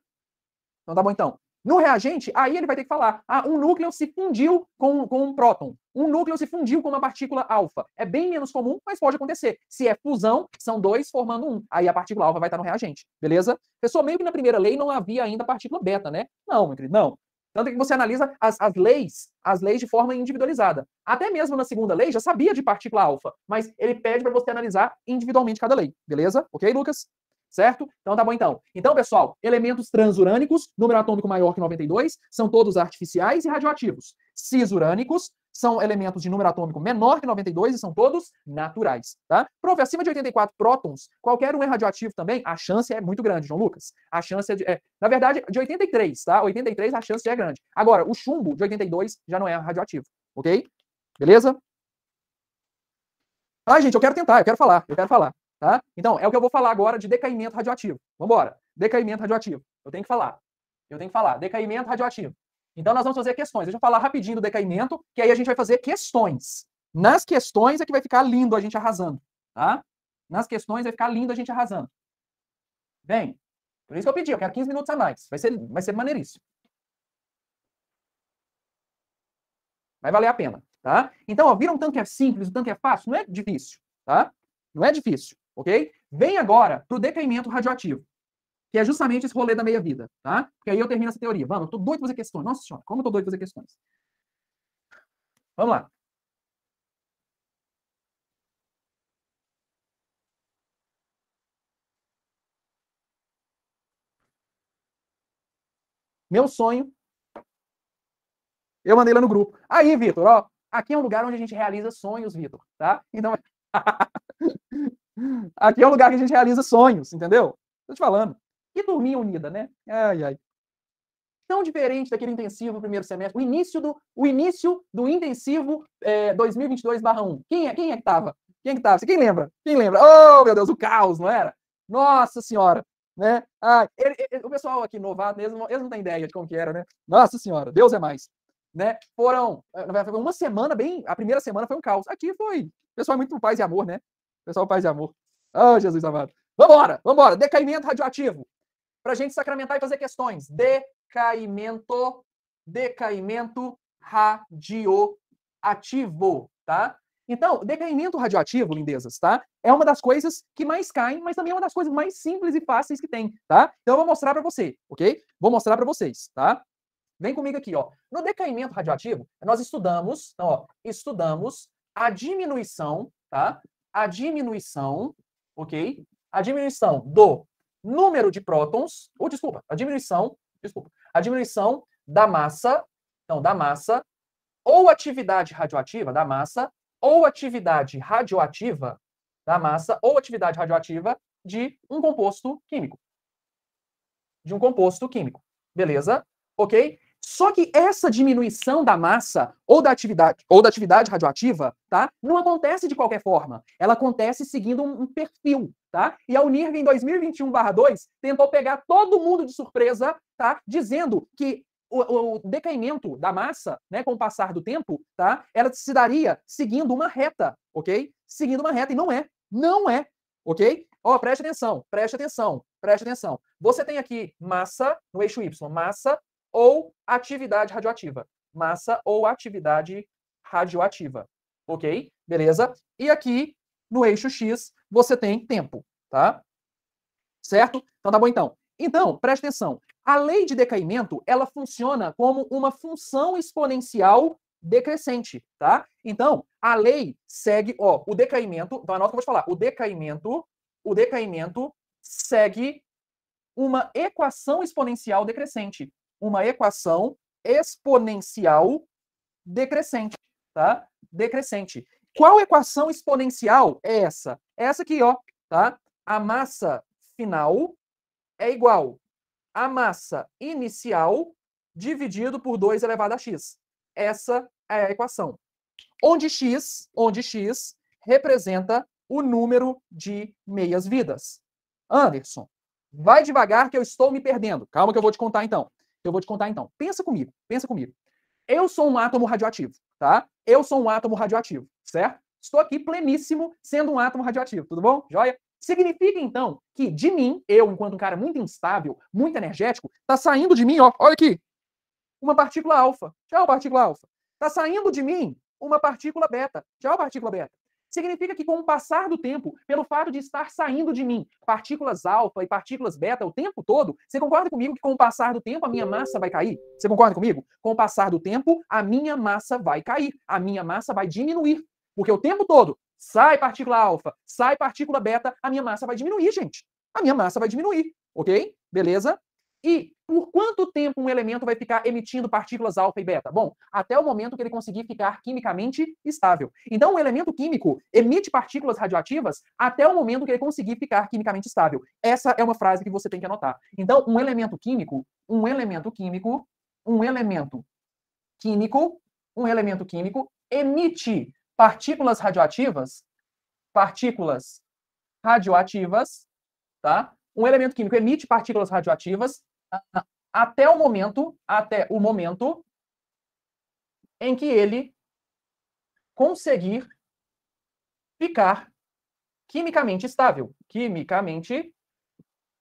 Então tá bom então. No reagente, aí ele vai ter que falar: ah, um núcleo se fundiu com, com um próton, um núcleo se fundiu com uma partícula alfa. É bem menos comum, mas pode acontecer. Se é fusão, são dois formando um. Aí a partícula alfa vai estar no reagente, beleza? Pessoal, meio que na primeira lei não havia ainda partícula beta, né? Não, meu querido, não. Tanto que você analisa as, as leis, as leis de forma individualizada. Até mesmo na segunda lei, já sabia de partícula alfa, mas ele pede para você analisar individualmente cada lei. Beleza? Ok, Lucas? Certo? Então tá bom então. Então, pessoal, elementos transurânicos, número atômico maior que 92, são todos artificiais e radioativos. Cisurânicos são elementos de número atômico menor que 92 e são todos naturais, tá? Prof, acima de 84 prótons, qualquer um é radioativo também, a chance é muito grande, João Lucas. A chance é, de, é na verdade, de 83, tá? 83 a chance já é grande. Agora, o chumbo de 82 já não é radioativo, ok? Beleza? Ah, gente, eu quero tentar, eu quero falar, eu quero falar, tá? Então, é o que eu vou falar agora de decaimento radioativo. Vamos embora. Decaimento radioativo. Eu tenho que falar. Eu tenho que falar. Decaimento radioativo. Então, nós vamos fazer questões. Deixa eu falar rapidinho do decaimento, que aí a gente vai fazer questões. Nas questões é que vai ficar lindo a gente arrasando, tá? Nas questões vai ficar lindo a gente arrasando. Bem, por isso que eu pedi, eu quero 15 minutos a mais. Vai ser, vai ser maneiríssimo. Vai valer a pena, tá? Então, ó, viram o tanto que é simples, o tanto que é fácil? Não é difícil, tá? Não é difícil, ok? Vem agora para o decaimento radioativo que é justamente esse rolê da meia-vida, tá? Porque aí eu termino essa teoria. Vamos, eu tô doido de fazer questões. Nossa senhora, como eu tô doido de fazer questões. Vamos lá. Meu sonho. Eu mandei lá no grupo. Aí, Vitor, ó, aqui é um lugar onde a gente realiza sonhos, Vitor, tá? Então Aqui é um lugar que a gente realiza sonhos, entendeu? Tô te falando. E dormia unida, né? Ai, ai. Tão diferente daquele intensivo primeiro semestre, o início do, o início do intensivo é, eh, 2022-1. Quem é, quem é que estava? Quem é que estava? Quem lembra? Quem lembra? Oh, meu Deus, o caos, não era? Nossa Senhora! Né? Ah, ele, ele, o pessoal aqui novato, ah, eles não, eles não têm ideia de como que era, né? Nossa Senhora, Deus é mais. Né? Foram, eh, foi uma semana bem, a primeira semana foi um caos. Aqui foi, o pessoal é muito paz e amor, né? O pessoal é paz e amor. Ah, oh, Jesus amado. Vambora, vambora, decaimento radioativo para a gente sacramentar e fazer questões. Decaimento, decaimento radioativo, tá? Então, decaimento radioativo, lindezas, tá? É uma das coisas que mais caem, mas também é uma das coisas mais simples e fáceis que tem, tá? Então eu vou mostrar para você, OK? Vou mostrar para vocês, tá? Vem comigo aqui, ó. No decaimento radioativo, nós estudamos, então, ó, estudamos a diminuição, tá? A diminuição, OK? A diminuição do número de prótons, ou desculpa, a diminuição, desculpa, a diminuição da massa, não, da massa, ou atividade radioativa da massa, ou atividade radioativa da massa, ou atividade radioativa de um composto químico. De um composto químico. Beleza? Ok? Só que essa diminuição da massa ou da atividade ou da atividade radioativa, tá? Não acontece de qualquer forma. Ela acontece seguindo um, um perfil, tá? E a Unirv em 2021/2 tentou pegar todo mundo de surpresa, tá? Dizendo que o, o, decaimento da massa, né, com o passar do tempo, tá? Ela se daria seguindo uma reta, ok? Seguindo uma reta e não é, não é, ok? Ó, preste atenção, preste atenção, preste atenção. Você tem aqui massa no eixo y, massa ou atividade radioativa. Massa ou atividade radioativa. Ok? Beleza? E aqui, no eixo X, você tem tempo, tá? Certo? Então tá bom então. Então, preste atenção. A lei de decaimento, ela funciona como uma função exponencial decrescente, tá? Então, a lei segue, ó, o decaimento, então anota o que eu vou te falar, o decaimento, o decaimento segue uma equação exponencial decrescente uma equação exponencial decrescente, tá? Decrescente. Qual equação exponencial é essa? É essa aqui, ó, tá? A massa final é igual à massa inicial dividido por 2 elevado a x. Essa é a equação. Onde x, onde x representa o número de meias vidas. Anderson, vai devagar que eu estou me perdendo. Calma que eu vou te contar então. Eu vou te contar então. Pensa comigo, pensa comigo. Eu sou um átomo radioativo, tá? Eu sou um átomo radioativo, certo? Estou aqui pleníssimo sendo um átomo radioativo, tudo bom? Joia? Significa então que de mim, eu, enquanto um cara muito instável, muito energético, tá saindo de mim, ó, olha aqui, uma partícula alfa. Tchau, é partícula alfa. Tá saindo de mim uma partícula beta. Tchau, é partícula beta. Significa que, com o passar do tempo, pelo fato de estar saindo de mim partículas alfa e partículas beta o tempo todo, você concorda comigo que, com o passar do tempo, a minha massa vai cair? Você concorda comigo? Com o passar do tempo, a minha massa vai cair, a minha massa vai diminuir. Porque o tempo todo sai partícula alfa, sai partícula beta, a minha massa vai diminuir, gente. A minha massa vai diminuir, ok? Beleza? E por quanto tempo um elemento vai ficar emitindo partículas alfa e beta? Bom, até o momento que ele conseguir ficar quimicamente estável. Então, um elemento químico emite partículas radioativas até o momento que ele conseguir ficar quimicamente estável. Essa é uma frase que você tem que anotar. Então, um elemento químico, um elemento químico, um elemento químico, um elemento químico emite partículas radioativas, partículas radioativas, tá? Um elemento químico emite partículas radioativas até o momento, até o momento em que ele conseguir ficar quimicamente estável, quimicamente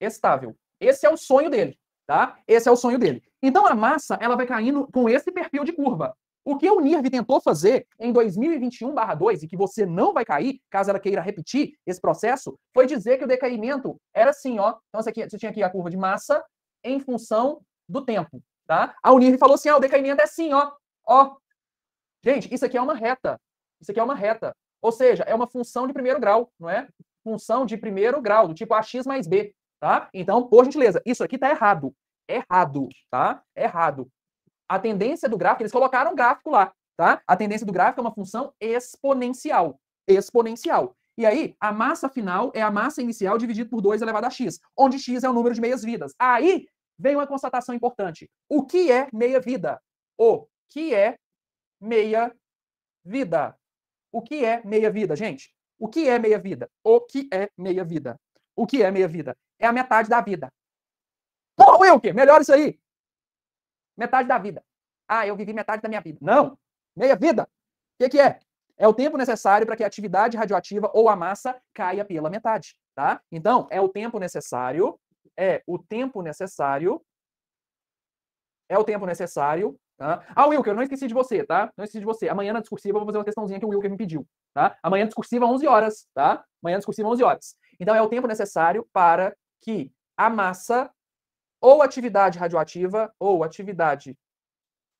estável. Esse é o sonho dele, tá? Esse é o sonho dele. Então a massa, ela vai caindo com esse perfil de curva. O que o NIRV tentou fazer em 2021/2 e que você não vai cair, caso ela queira repetir esse processo, foi dizer que o decaimento era assim, ó. Então você tinha aqui a curva de massa, em função do tempo. Tá? A Unir falou assim: ah, o decaimento é assim, ó, ó. Gente, isso aqui é uma reta. Isso aqui é uma reta. Ou seja, é uma função de primeiro grau, não é? Função de primeiro grau, do tipo ax mais b. Tá? Então, por gentileza, isso aqui está errado. Errado, tá? Errado. A tendência do gráfico, eles colocaram um gráfico lá, tá? A tendência do gráfico é uma função exponencial. Exponencial. E aí, a massa final é a massa inicial dividido por 2 elevado a x, onde x é o número de meias vidas. Aí, vem uma constatação importante. O que é meia-vida? O que é meia-vida? O que é meia-vida, gente? O que é meia-vida? O que é meia-vida? O que é meia-vida? É a metade da vida. Porra, Wilker, melhor isso aí. Metade da vida. Ah, eu vivi metade da minha vida. Não. Meia-vida. O que, que é? É o tempo necessário para que a atividade radioativa ou a massa caia pela metade, tá? Então, é o tempo necessário é o tempo necessário. É o tempo necessário. Tá? Ah, Wilker, eu não esqueci de você, tá? Não esqueci de você. Amanhã na discursiva eu vou fazer uma questãozinha que o Wilker me pediu, tá? Amanhã na discursiva 11 horas, tá? Amanhã na discursiva 11 horas. Então é o tempo necessário para que a massa ou atividade radioativa ou atividade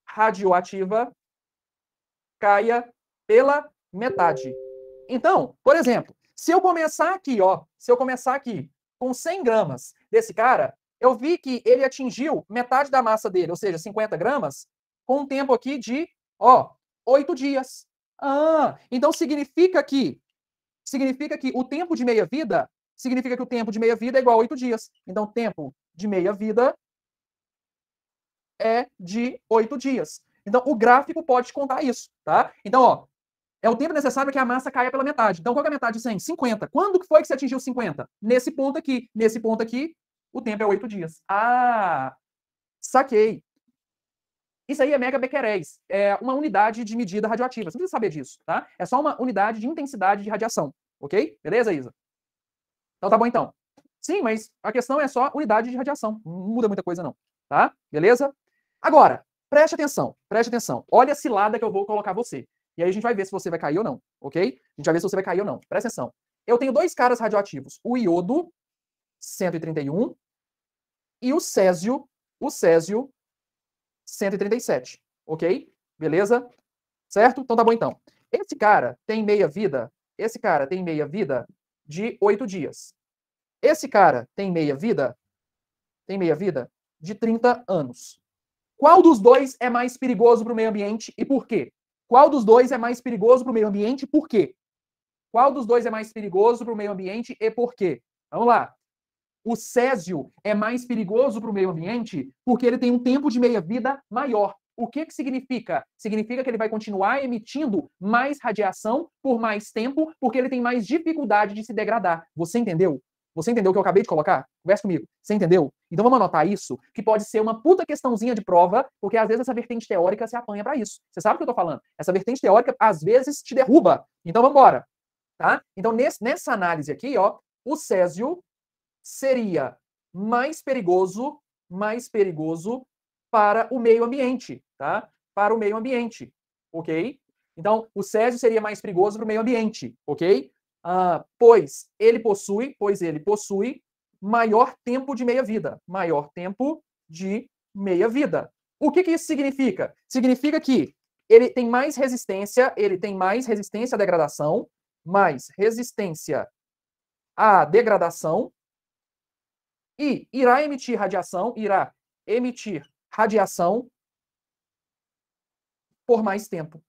radioativa caia pela metade. Então, por exemplo, se eu começar aqui, ó, se eu começar aqui com 100 gramas desse cara, eu vi que ele atingiu metade da massa dele, ou seja, 50 gramas, com um tempo aqui de, ó, 8 dias. Ah, então significa que significa que o tempo de meia-vida significa que o tempo de meia-vida é igual a 8 dias. Então, o tempo de meia-vida é de 8 dias. Então, o gráfico pode contar isso, tá? Então, ó, é o tempo necessário que a massa caia pela metade. Então, qual é a metade de 100? 50. Quando que foi que você atingiu 50? Nesse ponto aqui, nesse ponto aqui o tempo é oito dias. Ah, saquei. Isso aí é mega becquerels, é uma unidade de medida radioativa. Você precisa saber disso, tá? É só uma unidade de intensidade de radiação, ok? Beleza, Isa? Então tá bom então. Sim, mas a questão é só unidade de radiação. Não muda muita coisa não, tá? Beleza? Agora, preste atenção, preste atenção. Olha a cilada que eu vou colocar você. E aí a gente vai ver se você vai cair ou não, ok? A gente vai ver se você vai cair ou não. Presta atenção. Eu tenho dois caras radioativos, o iodo 131 e o Césio, o Césio 137, ok? Beleza? Certo? Então tá bom então. Esse cara tem meia vida, esse cara tem meia vida de oito dias. Esse cara tem meia vida, tem meia vida de 30 anos. Qual dos dois é mais perigoso para o meio ambiente e por quê? Qual dos dois é mais perigoso para o meio ambiente e por quê? Qual dos dois é mais perigoso para o meio ambiente e por quê? Vamos lá o césio é mais perigoso para o meio ambiente porque ele tem um tempo de meia-vida maior. O que, que significa? Significa que ele vai continuar emitindo mais radiação por mais tempo, porque ele tem mais dificuldade de se degradar. Você entendeu? Você entendeu o que eu acabei de colocar? Conversa comigo. Você entendeu? Então vamos anotar isso, que pode ser uma puta questãozinha de prova, porque às vezes essa vertente teórica se apanha para isso. Você sabe o que eu tô falando? Essa vertente teórica às vezes te derruba. Então vamos embora, tá? Então nesse, nessa análise aqui, ó, o césio seria mais perigoso, mais perigoso para o meio ambiente, tá? Para o meio ambiente, ok? Então, o césio seria mais perigoso para o meio ambiente, ok? Uh, pois ele possui, pois ele possui maior tempo de meia-vida, maior tempo de meia-vida. O que, que isso significa? Significa que ele tem mais resistência, ele tem mais resistência à degradação, mais resistência à degradação e irá emitir radiação, irá emitir radiação por mais tempo.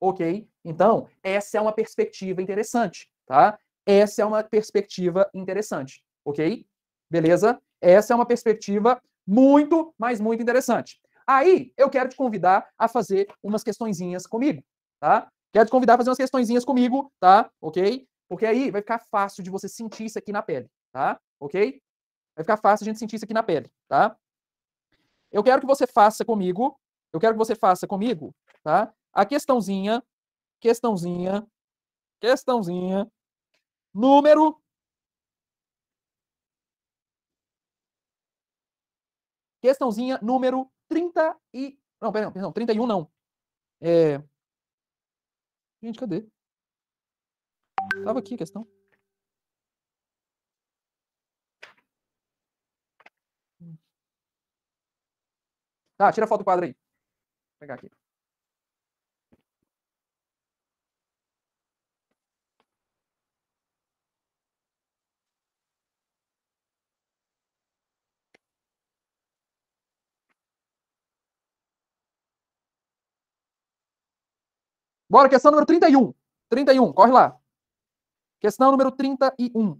Ok? Então, essa é uma perspectiva interessante, tá? Essa é uma perspectiva interessante, ok? Beleza? Essa é uma perspectiva muito, mas muito interessante. Aí, eu quero te convidar a fazer umas questõezinhas comigo, tá? Quero te convidar a fazer umas questõezinhas comigo, tá? Ok? Porque aí vai ficar fácil de você sentir isso aqui na pele, tá? Ok? Vai ficar fácil a gente sentir isso aqui na pele, tá? Eu quero que você faça comigo, eu quero que você faça comigo, tá? A questãozinha, questãozinha, questãozinha, número Questãozinha número 30 e... Não, peraí, não 31 não. É... Gente, cadê? Tava aqui a questão. Ah, tira a foto do quadro aí. Vou pegar aqui. Bora, questão número 31. 31, corre lá. Questão número 31.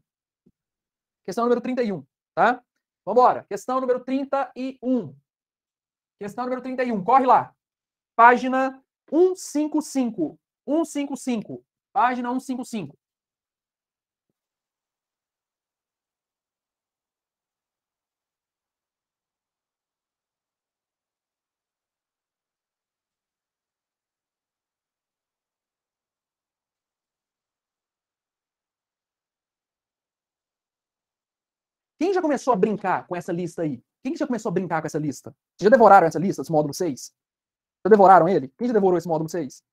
Questão número 31, tá? Vamos embora. Questão número 31. Questão número 31, corre lá. Página 155. 155. Página 155. Quem já começou a brincar com essa lista aí? Quem já começou a brincar com essa lista? Vocês já devoraram essa lista, esse módulo 6? Já devoraram ele? Quem já devorou esse módulo 6?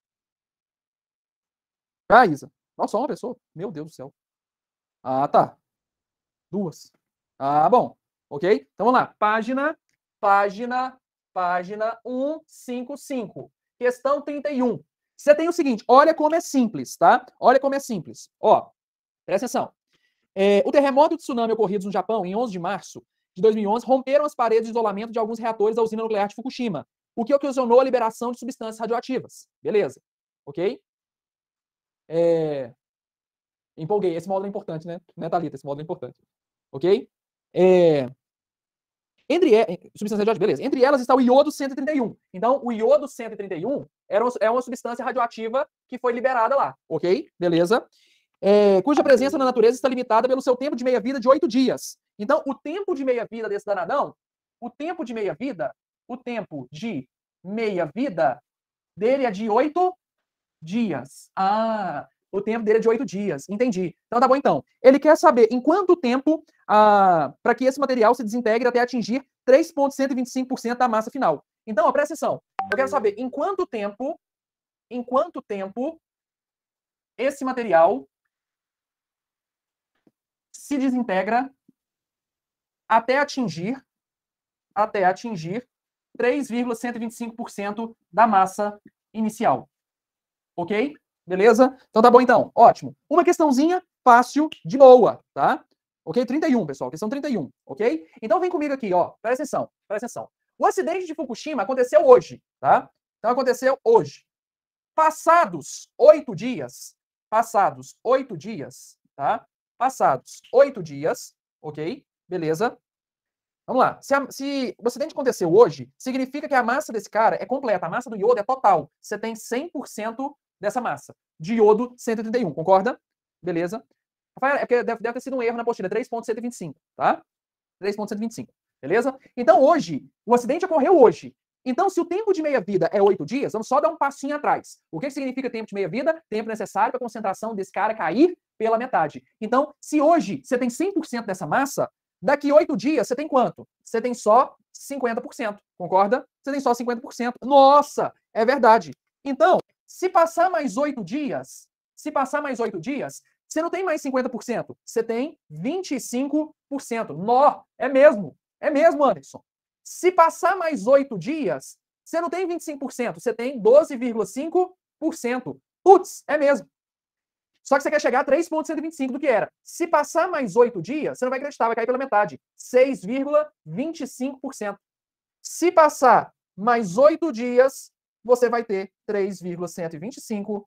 ah, Isa? Nossa, só uma pessoa? Meu Deus do céu. Ah, tá. Duas. Ah, bom. Ok? Então vamos lá. Página, página, página 155. Questão 31. Você tem o seguinte, olha como é simples, tá? Olha como é simples. Ó, presta atenção. É, o terremoto e o tsunami ocorridos no Japão em 11 de março de 2011 romperam as paredes de isolamento de alguns reatores da usina nuclear de Fukushima, o que ocasionou a liberação de substâncias radioativas. Beleza, ok? É... Empolguei, esse módulo é importante, né? Né, Thalita? Esse módulo é importante. Ok? É... Entre substâncias radioativas, beleza. Entre elas está o iodo 131. Então, o iodo 131 era é uma substância radioativa que foi liberada lá, ok? Beleza? é, cuja presença na natureza está limitada pelo seu tempo de meia-vida de oito dias. Então, o tempo de meia-vida desse danadão, o tempo de meia-vida, o tempo de meia-vida dele é de oito dias. Ah, o tempo dele é de oito dias. Entendi. Então tá bom então. Ele quer saber em quanto tempo ah, para que esse material se desintegre até atingir 3,125% da massa final. Então, ó, presta atenção. Eu quero saber em quanto tempo, em quanto tempo esse material se desintegra até atingir até atingir 3,125% da massa inicial. OK? Beleza? Então tá bom então. Ótimo. Uma questãozinha fácil de boa, tá? OK? 31, pessoal, questão 31, OK? Então vem comigo aqui, ó. Presta atenção. Presta atenção. O acidente de Fukushima aconteceu hoje, tá? Então aconteceu hoje. Passados oito dias, passados oito dias, tá? passados oito dias, ok? Beleza? Vamos lá. Se, a, se o acidente aconteceu hoje, significa que a massa desse cara é completa. A massa do iodo é total. Você tem 100% dessa massa. De iodo, 131. Concorda? Beleza? Rafael, é porque deve, deve ter sido um erro na postilha. 3.125, tá? 3.125. Beleza? Então, hoje, o acidente ocorreu hoje. Então, se o tempo de meia-vida é oito dias, vamos só dar um passinho atrás. O que significa tempo de meia-vida? Tempo necessário para a concentração desse cara cair pela metade. Então, se hoje você tem 100% dessa massa, daqui oito dias você tem quanto? Você tem só 50%, concorda? Você tem só 50%. Nossa, é verdade. Então, se passar mais oito dias, se passar mais oito dias, você não tem mais 50%, você tem 25%. Nó, é mesmo, é mesmo, Anderson. Se passar mais oito dias, você não tem 25%, você tem 12,5%. Putz, é mesmo. Só que você quer chegar a 3,125 do que era. Se passar mais 8 dias, você não vai acreditar, vai cair pela metade. 6,25%. Se passar mais 8 dias, você vai ter 3,125%.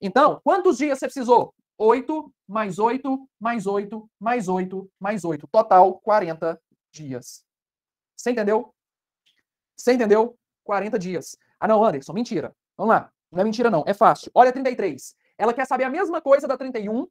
Então, quantos dias você precisou? 8 mais 8 mais 8 mais 8 mais 8. Total 40 dias. Você entendeu? Você entendeu? 40 dias. Ah, não, Anderson, mentira. Vamos lá. Não é mentira, não. É fácil. Olha 33. Ela quer saber a mesma coisa da 31.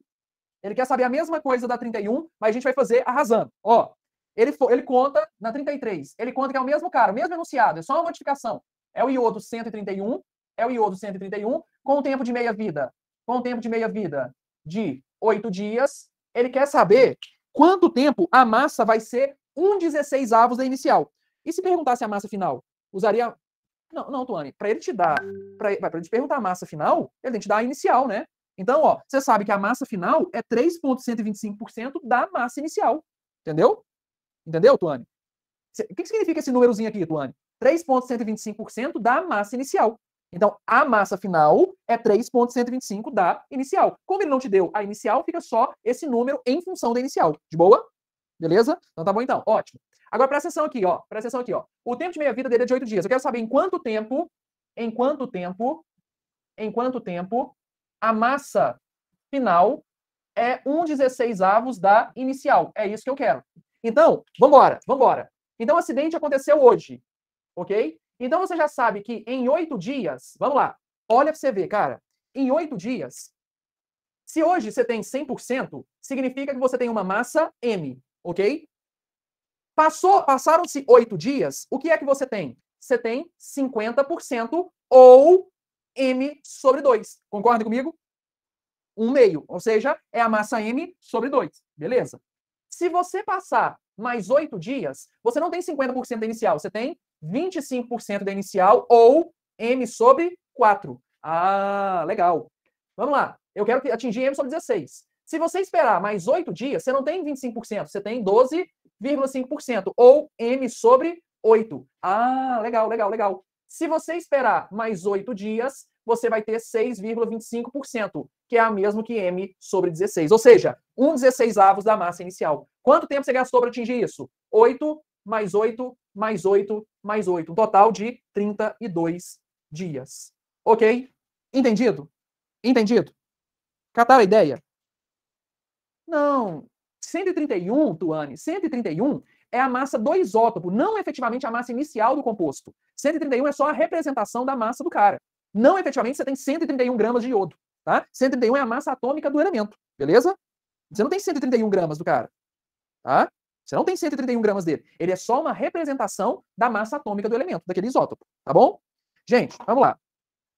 Ele quer saber a mesma coisa da 31, mas a gente vai fazer arrasando. Ó, ele, ele conta na 33. Ele conta que é o mesmo cara, o mesmo enunciado, é só uma modificação. É o iodo 131, é o iodo 131, com o tempo de meia-vida. Com o tempo de meia-vida de 8 dias, ele quer saber quanto tempo a massa vai ser 1,16 16 avos da inicial. E se perguntasse a massa final? Usaria não, não, Tuane, para ele te dar, para ele te perguntar a massa final, ele tem que te dar a inicial, né? Então, ó, você sabe que a massa final é 3,125% da massa inicial. Entendeu? Entendeu, Tuane? O que significa esse númerozinho aqui, Tuane? 3,125% da massa inicial. Então, a massa final é 3,125 da inicial. Como ele não te deu a inicial, fica só esse número em função da inicial. De boa? Beleza? Então tá bom então. Ótimo. Agora, presta atenção aqui, ó. Presta atenção aqui, ó. O tempo de meia-vida dele é de oito dias. Eu quero saber em quanto tempo, em quanto tempo, em quanto tempo a massa final é 1,16 avos da inicial. É isso que eu quero. Então, vambora, vambora. Então, o acidente aconteceu hoje, ok? Então, você já sabe que em oito dias, vamos lá, olha pra você ver, cara. Em oito dias, se hoje você tem 100%, significa que você tem uma massa M, ok? Passou, passaram-se oito dias, o que é que você tem? Você tem 50% ou m sobre 2. Concorda comigo? um meio, ou seja, é a massa m sobre 2. Beleza? Se você passar mais oito dias, você não tem 50% da inicial, você tem 25% da inicial ou m sobre 4. Ah, legal. Vamos lá. Eu quero atingir m sobre 16. Se você esperar mais 8 dias, você não tem 25%, você tem 12,5%, ou M sobre 8. Ah, legal, legal, legal. Se você esperar mais 8 dias, você vai ter 6,25%, que é a mesma que M sobre 16. Ou seja, 1 16 avos da massa inicial. Quanto tempo você gastou para atingir isso? 8 mais 8 mais 8 mais 8. Um total de 32 dias. Ok? Entendido? Entendido? Cataram a ideia? Não. 131, Tuane, 131 é a massa do isótopo, não efetivamente a massa inicial do composto. 131 é só a representação da massa do cara. Não efetivamente você tem 131 gramas de iodo, tá? 131 é a massa atômica do elemento, beleza? Você não tem 131 gramas do cara, tá? Você não tem 131 gramas dele. Ele é só uma representação da massa atômica do elemento, daquele isótopo, tá bom? Gente, vamos lá.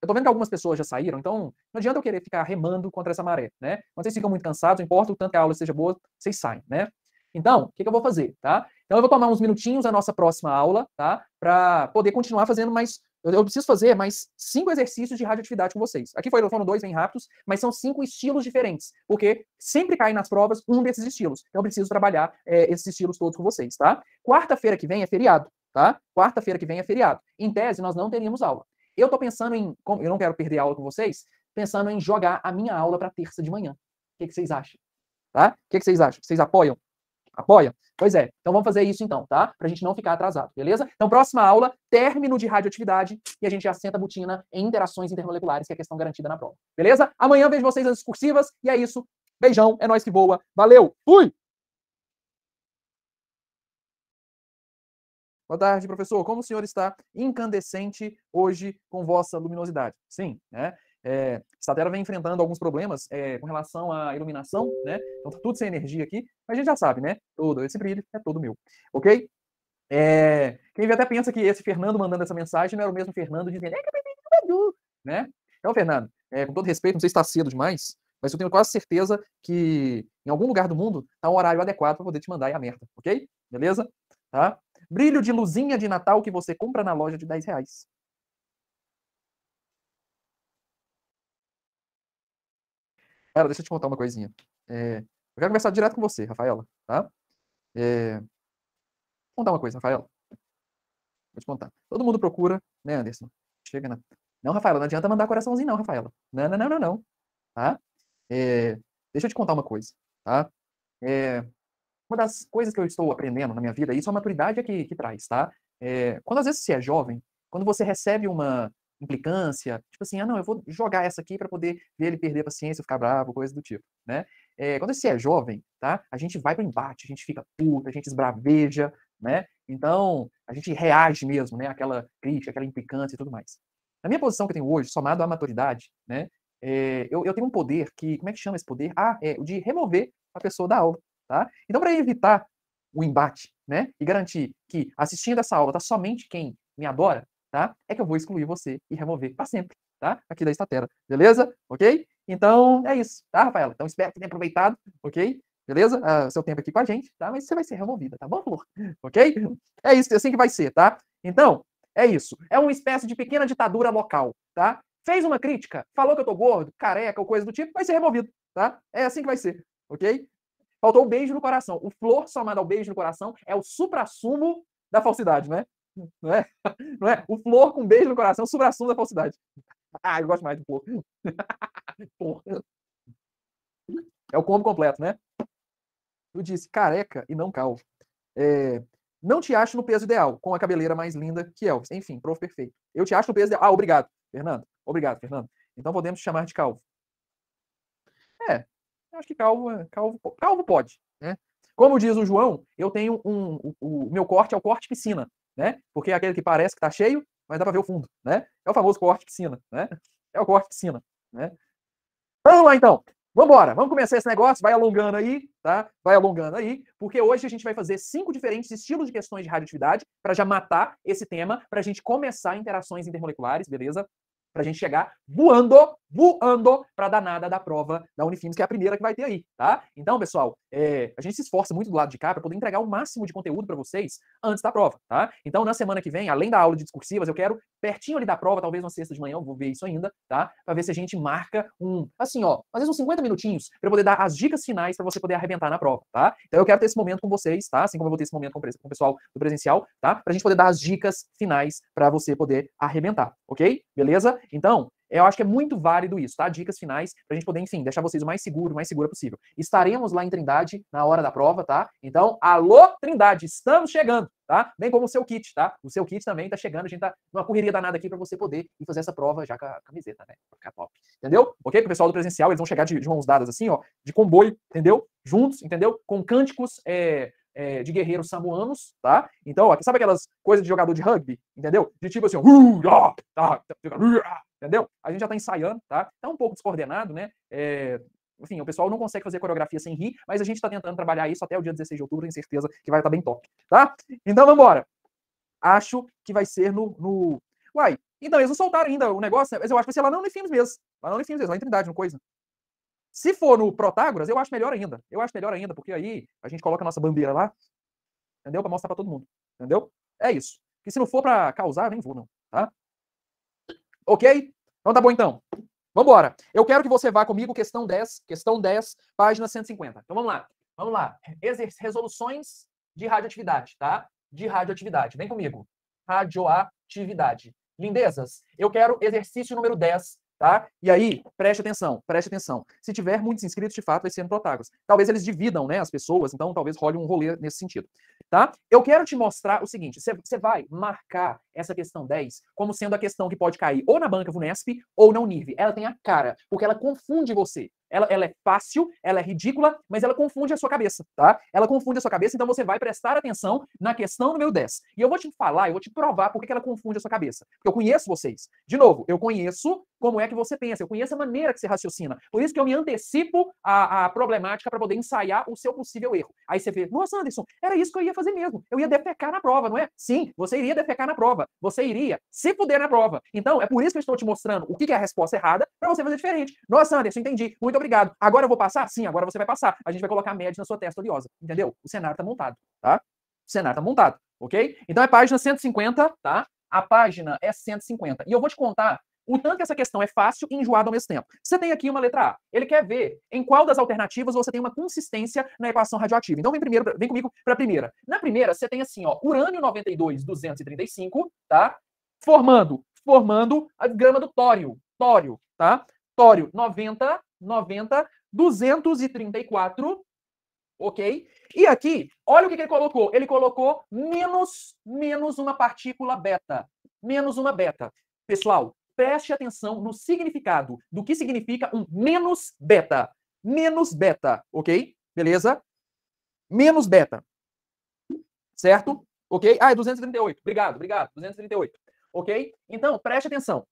Eu tô vendo que algumas pessoas já saíram, então não adianta eu querer ficar remando contra essa maré, né? Quando vocês ficam muito cansados, não importa o tanto que a aula seja boa, vocês saem, né? Então, o que, que eu vou fazer, tá? Então eu vou tomar uns minutinhos na nossa próxima aula, tá? Para poder continuar fazendo mais. Eu, preciso fazer mais cinco exercícios de radioatividade com vocês. Aqui foram, foram dois bem rápidos, mas são cinco estilos diferentes, porque sempre cai nas provas um desses estilos. Então eu preciso trabalhar é, esses estilos todos com vocês, tá? Quarta-feira que vem é feriado, tá? Quarta-feira que vem é feriado. Em tese, nós não teríamos aula. Eu estou pensando em, como eu não quero perder aula com vocês, pensando em jogar a minha aula para terça de manhã. O que, que vocês acham? Tá? O que, que vocês acham? Vocês apoiam? Apoia? Pois é. Então vamos fazer isso então, tá? Pra gente não ficar atrasado, beleza? Então, próxima aula, término de radioatividade e a gente assenta a butina em interações intermoleculares, que é a questão garantida na prova. Beleza? Amanhã vejo vocês nas discursivas e é isso. Beijão, é nós que voa. Valeu. Fui. Boa tarde, professor. Como o senhor está incandescente hoje com vossa luminosidade? Sim, né? É, vem enfrentando alguns problemas é, com relação à iluminação, né? Então tá tudo sem energia aqui, mas a gente já sabe, né? Todo esse brilho é todo meu, ok? É, quem até pensa que esse Fernando mandando essa mensagem não era o mesmo Fernando dizendo, é né? Então, Fernando, é, com todo respeito, não sei se está cedo demais, mas eu tenho quase certeza que em algum lugar do mundo está um horário adequado para poder te mandar a merda, ok? Beleza? Tá? brilho de luzinha de Natal que você compra na loja de 10 reais. Cara, deixa eu te contar uma coisinha. É, eu quero conversar direto com você, Rafaela, tá? É, vou contar uma coisa, Rafaela. Vou te contar. Todo mundo procura, né, Anderson? Chega na... Não, Rafaela, não adianta mandar coraçãozinho não, Rafaela. Não, não, não, não, não. Tá? É, deixa eu te contar uma coisa, tá? É, uma das coisas que eu estou aprendendo na minha vida, e isso é a maturidade é que, que traz, tá? É, quando às vezes você é jovem, quando você recebe uma implicância, tipo assim, ah, não, eu vou jogar essa aqui para poder ver ele perder a paciência, ficar bravo, coisa do tipo, né? É, quando você é jovem, tá? A gente vai para embate, a gente fica puto, a gente esbraveja, né? Então, a gente reage mesmo, né? Aquela crítica, aquela implicância e tudo mais. Na minha posição que eu tenho hoje, somado à maturidade, né? É, eu, eu, tenho um poder que, como é que chama esse poder? Ah, é o de remover a pessoa da aula, Tá? Então, para evitar o embate né, e garantir que assistindo essa aula está somente quem me adora, tá? é que eu vou excluir você e remover para sempre tá? aqui da Estatera. Beleza? Ok? Então, é isso, tá, Rafaela? Então, espero que tenha aproveitado, ok? Beleza? Ah, seu tempo aqui com a gente, tá? Mas você vai ser removida, tá bom, Flor? Ok? É isso, é assim que vai ser, tá? Então, é isso. É uma espécie de pequena ditadura local, tá? Fez uma crítica, falou que eu tô gordo, careca ou coisa do tipo, vai ser removido, tá? É assim que vai ser, ok? Faltou o beijo no coração. O flor somado ao beijo no coração é o suprassumo da falsidade, né? não é? Não é? Não é? O flor com um beijo no coração é o suprassumo da falsidade. Ah, eu gosto mais do flor. É o combo completo, né? Eu disse careca e não calvo. É, não te acho no peso ideal, com a cabeleira mais linda que Elvis. Enfim, prof perfeito. Eu te acho no peso ideal. Ah, obrigado, Fernando. Obrigado, Fernando. Então podemos te chamar de calvo acho que calvo, é, calvo, calvo pode, né? Como diz o João, eu tenho um, o, o meu corte é o corte piscina, né? Porque é aquele que parece que está cheio, mas dá para ver o fundo, né? É o famoso corte piscina, né? É o corte piscina, né? Vamos lá então. Vamos embora, vamos começar esse negócio, vai alongando aí, tá? Vai alongando aí, porque hoje a gente vai fazer cinco diferentes estilos de questões de radioatividade para já matar esse tema, para a gente começar interações intermoleculares, beleza? para a gente chegar voando, voando para danada da prova da Unifins, que é a primeira que vai ter aí, tá? Então, pessoal, é, a gente se esforça muito do lado de cá para poder entregar o máximo de conteúdo para vocês antes da prova, tá? Então, na semana que vem, além da aula de discursivas, eu quero pertinho ali da prova, talvez uma sexta de manhã, eu vou ver isso ainda, tá? Para ver se a gente marca um, assim, ó, às vezes uns 50 minutinhos para poder dar as dicas finais para você poder arrebentar na prova, tá? Então, eu quero ter esse momento com vocês, tá? Assim como eu vou ter esse momento com o pessoal do presencial, tá? Para a gente poder dar as dicas finais para você poder arrebentar, ok? Beleza? Então, eu acho que é muito válido isso, tá? Dicas finais pra gente poder, enfim, deixar vocês o mais seguro, o mais segura possível. Estaremos lá em Trindade na hora da prova, tá? Então, alô Trindade, estamos chegando, tá? Bem como o seu kit, tá? O seu kit também tá chegando, a gente tá numa correria danada aqui para você poder ir fazer essa prova já com a camiseta, né? Pra ficar top. Entendeu? OK? Pro pessoal do presencial, eles vão chegar de, de mãos dadas assim, ó, de comboio, entendeu? Juntos, entendeu? Com cânticos, é, é, de guerreiros samoanos, tá? Então, ó, sabe aquelas coisas de jogador de rugby, entendeu? De tipo assim, entendeu? A gente já tá ensaiando, tá? Tá um pouco descoordenado, né? É, enfim, o pessoal não consegue fazer coreografia sem rir, mas a gente está tentando trabalhar isso até o dia 16 de outubro, tenho certeza que vai estar tá bem top, tá? Então vamos embora. Acho que vai ser no, no. Uai, então eles não soltaram ainda o negócio, mas eu acho que vai ser lá na Unifilmes mesmo. Lá na Unifilmes mesmo, lá em Trindade, no Coisa. Se for no Protágoras, eu acho melhor ainda. Eu acho melhor ainda, porque aí a gente coloca a nossa bandeira lá, entendeu? Para mostrar para todo mundo, entendeu? É isso. Que se não for para causar, nem vou não, tá? OK? Então tá bom então. Vamos embora. Eu quero que você vá comigo questão 10, questão 10, página 150. Então vamos lá. Vamos lá. Resoluções de radioatividade, tá? De radioatividade. Vem comigo. Radioatividade. Lindezas, eu quero exercício número 10 Tá? E aí, preste atenção, preste atenção. Se tiver muitos inscritos, de fato, vai ser no Protágoras. Talvez eles dividam né, as pessoas, então talvez role um rolê nesse sentido. Tá? Eu quero te mostrar o seguinte: você vai marcar essa questão 10 como sendo a questão que pode cair ou na banca Vunesp ou na Unive. Ela tem a cara, porque ela confunde você. Ela, ela é fácil, ela é ridícula, mas ela confunde a sua cabeça, tá? Ela confunde a sua cabeça, então você vai prestar atenção na questão número 10. E eu vou te falar, eu vou te provar por que ela confunde a sua cabeça. Porque eu conheço vocês. De novo, eu conheço como é que você pensa, eu conheço a maneira que você raciocina. Por isso que eu me antecipo à, à problemática para poder ensaiar o seu possível erro. Aí você vê, nossa, Anderson, era isso que eu ia fazer mesmo. Eu ia defecar na prova, não é? Sim, você iria defecar na prova você iria se fuder na prova. Então, é por isso que eu estou te mostrando o que é a resposta errada para você fazer diferente. Nossa, Anderson, entendi. Muito obrigado. Agora eu vou passar? Sim, agora você vai passar. A gente vai colocar média na sua testa oleosa. Entendeu? O cenário está montado, tá? O cenário está montado, ok? Então é página 150, tá? A página é 150. E eu vou te contar o tanto que essa questão é fácil e enjoada ao mesmo tempo. Você tem aqui uma letra A. Ele quer ver em qual das alternativas você tem uma consistência na equação radioativa. Então vem primeiro, vem comigo para a primeira. Na primeira, você tem assim, ó, urânio 92 235, tá? Formando, formando a grama do tório, tório, tá? Tório 90 90 234, OK? E aqui, olha o que, que ele colocou. Ele colocou menos menos uma partícula beta, menos uma beta. Pessoal, preste atenção no significado do que significa um menos beta. Menos beta, ok? Beleza? Menos beta. Certo? Ok? Ah, é 238. Obrigado, obrigado. 238. Ok? Então, preste atenção.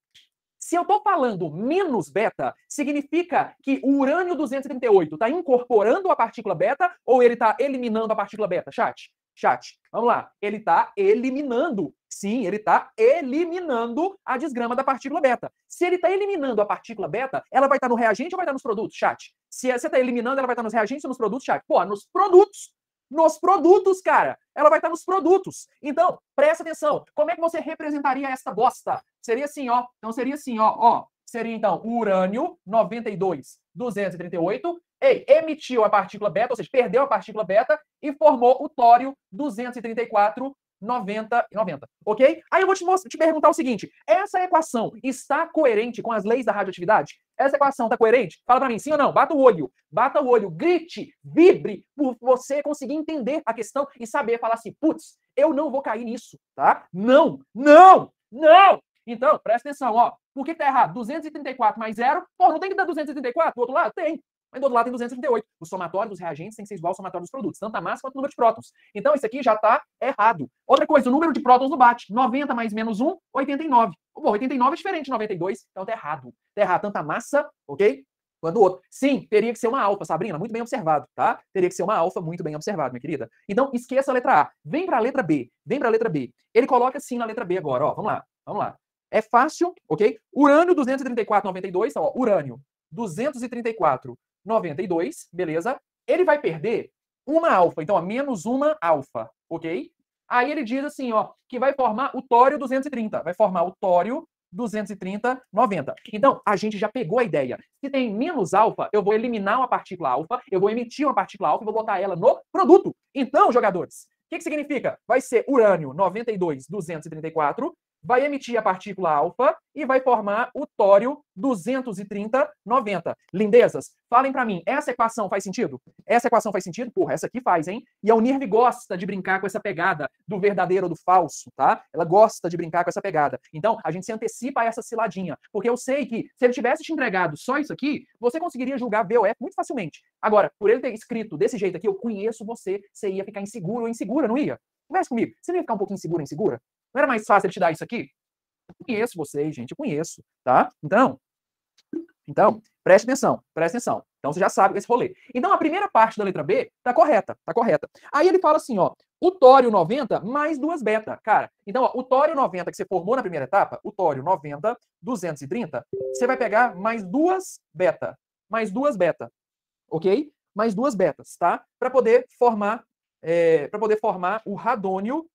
Se eu estou falando menos beta, significa que o urânio 238 está incorporando a partícula beta ou ele está eliminando a partícula beta, chat? chat. Vamos lá. Ele está eliminando. Sim, ele está eliminando a desgrama da partícula beta. Se ele está eliminando a partícula beta, ela vai estar tá no reagente ou vai estar tá nos produtos, chat? Se você está eliminando, ela vai estar tá nos reagentes ou nos produtos, chat? Pô, nos produtos. Nos produtos, cara. Ela vai estar tá nos produtos. Então, presta atenção. Como é que você representaria esta bosta? Seria assim, ó. Então, seria assim, ó. ó. Seria, então, urânio 92, 238 Ei, emitiu a partícula beta, ou seja, perdeu a partícula beta e formou o tório 234 90 e 90, ok? Aí eu vou te, mostrar, te perguntar o seguinte: essa equação está coerente com as leis da radioatividade? Essa equação está coerente? Fala para mim, sim ou não? Bata o olho, bata o olho, grite, vibre, por você conseguir entender a questão e saber falar assim: putz, eu não vou cair nisso, tá? Não, não, não! Então, presta atenção, ó. Por que, tá errado? 234 mais zero? Pô, não tem que dar 234 do outro lado? Tem. Mas do outro lado tem 238. O somatório dos reagentes tem que ser igual ao somatório dos produtos, tanto a massa quanto o número de prótons. Então isso aqui já está errado. Outra coisa, o número de prótons não bate. 90 mais menos 1, 89. Bom, 89 é diferente de 92, então está errado. Está errado tanto a massa, ok? Quanto o outro. Sim, teria que ser uma alfa, Sabrina, muito bem observado, tá? Teria que ser uma alfa, muito bem observado, minha querida. Então esqueça a letra A. Vem para a letra B. Vem para a letra B. Ele coloca sim na letra B agora, ó. Vamos lá, vamos lá. É fácil, ok? Urânio 234,92, tá, ó, urânio 234 92, beleza? Ele vai perder uma alfa, então, ó, menos uma alfa, ok? Aí ele diz assim, ó, que vai formar o tório 230, vai formar o tório 230, 90. Então, a gente já pegou a ideia. Se tem menos alfa, eu vou eliminar uma partícula alfa, eu vou emitir uma partícula alfa e vou botar ela no produto. Então, jogadores, o que, que significa? Vai ser urânio 92, 234 vai emitir a partícula alfa e vai formar o tório 23090. Lindezas, falem para mim, essa equação faz sentido? Essa equação faz sentido? Porra, essa aqui faz, hein? E a Unirv gosta de brincar com essa pegada do verdadeiro ou do falso, tá? Ela gosta de brincar com essa pegada. Então, a gente se antecipa a essa ciladinha, porque eu sei que se ele tivesse te entregado só isso aqui, você conseguiria julgar V ou E muito facilmente. Agora, por ele ter escrito desse jeito aqui, eu conheço você, você ia ficar inseguro ou insegura, não ia? Conversa comigo. Você não ia ficar um pouquinho insegura, insegura? Não era mais fácil ele te dar isso aqui? Eu conheço vocês, gente, eu conheço, tá? Então, então, preste atenção, preste atenção. Então você já sabe esse rolê. Então a primeira parte da letra B tá correta, tá correta. Aí ele fala assim, ó, o tório 90 mais duas beta, cara. Então, ó, o tório 90 que você formou na primeira etapa, o tório 90, 230, você vai pegar mais duas beta, mais duas beta, ok? Mais duas betas, tá? Para poder formar, é, para poder formar o radônio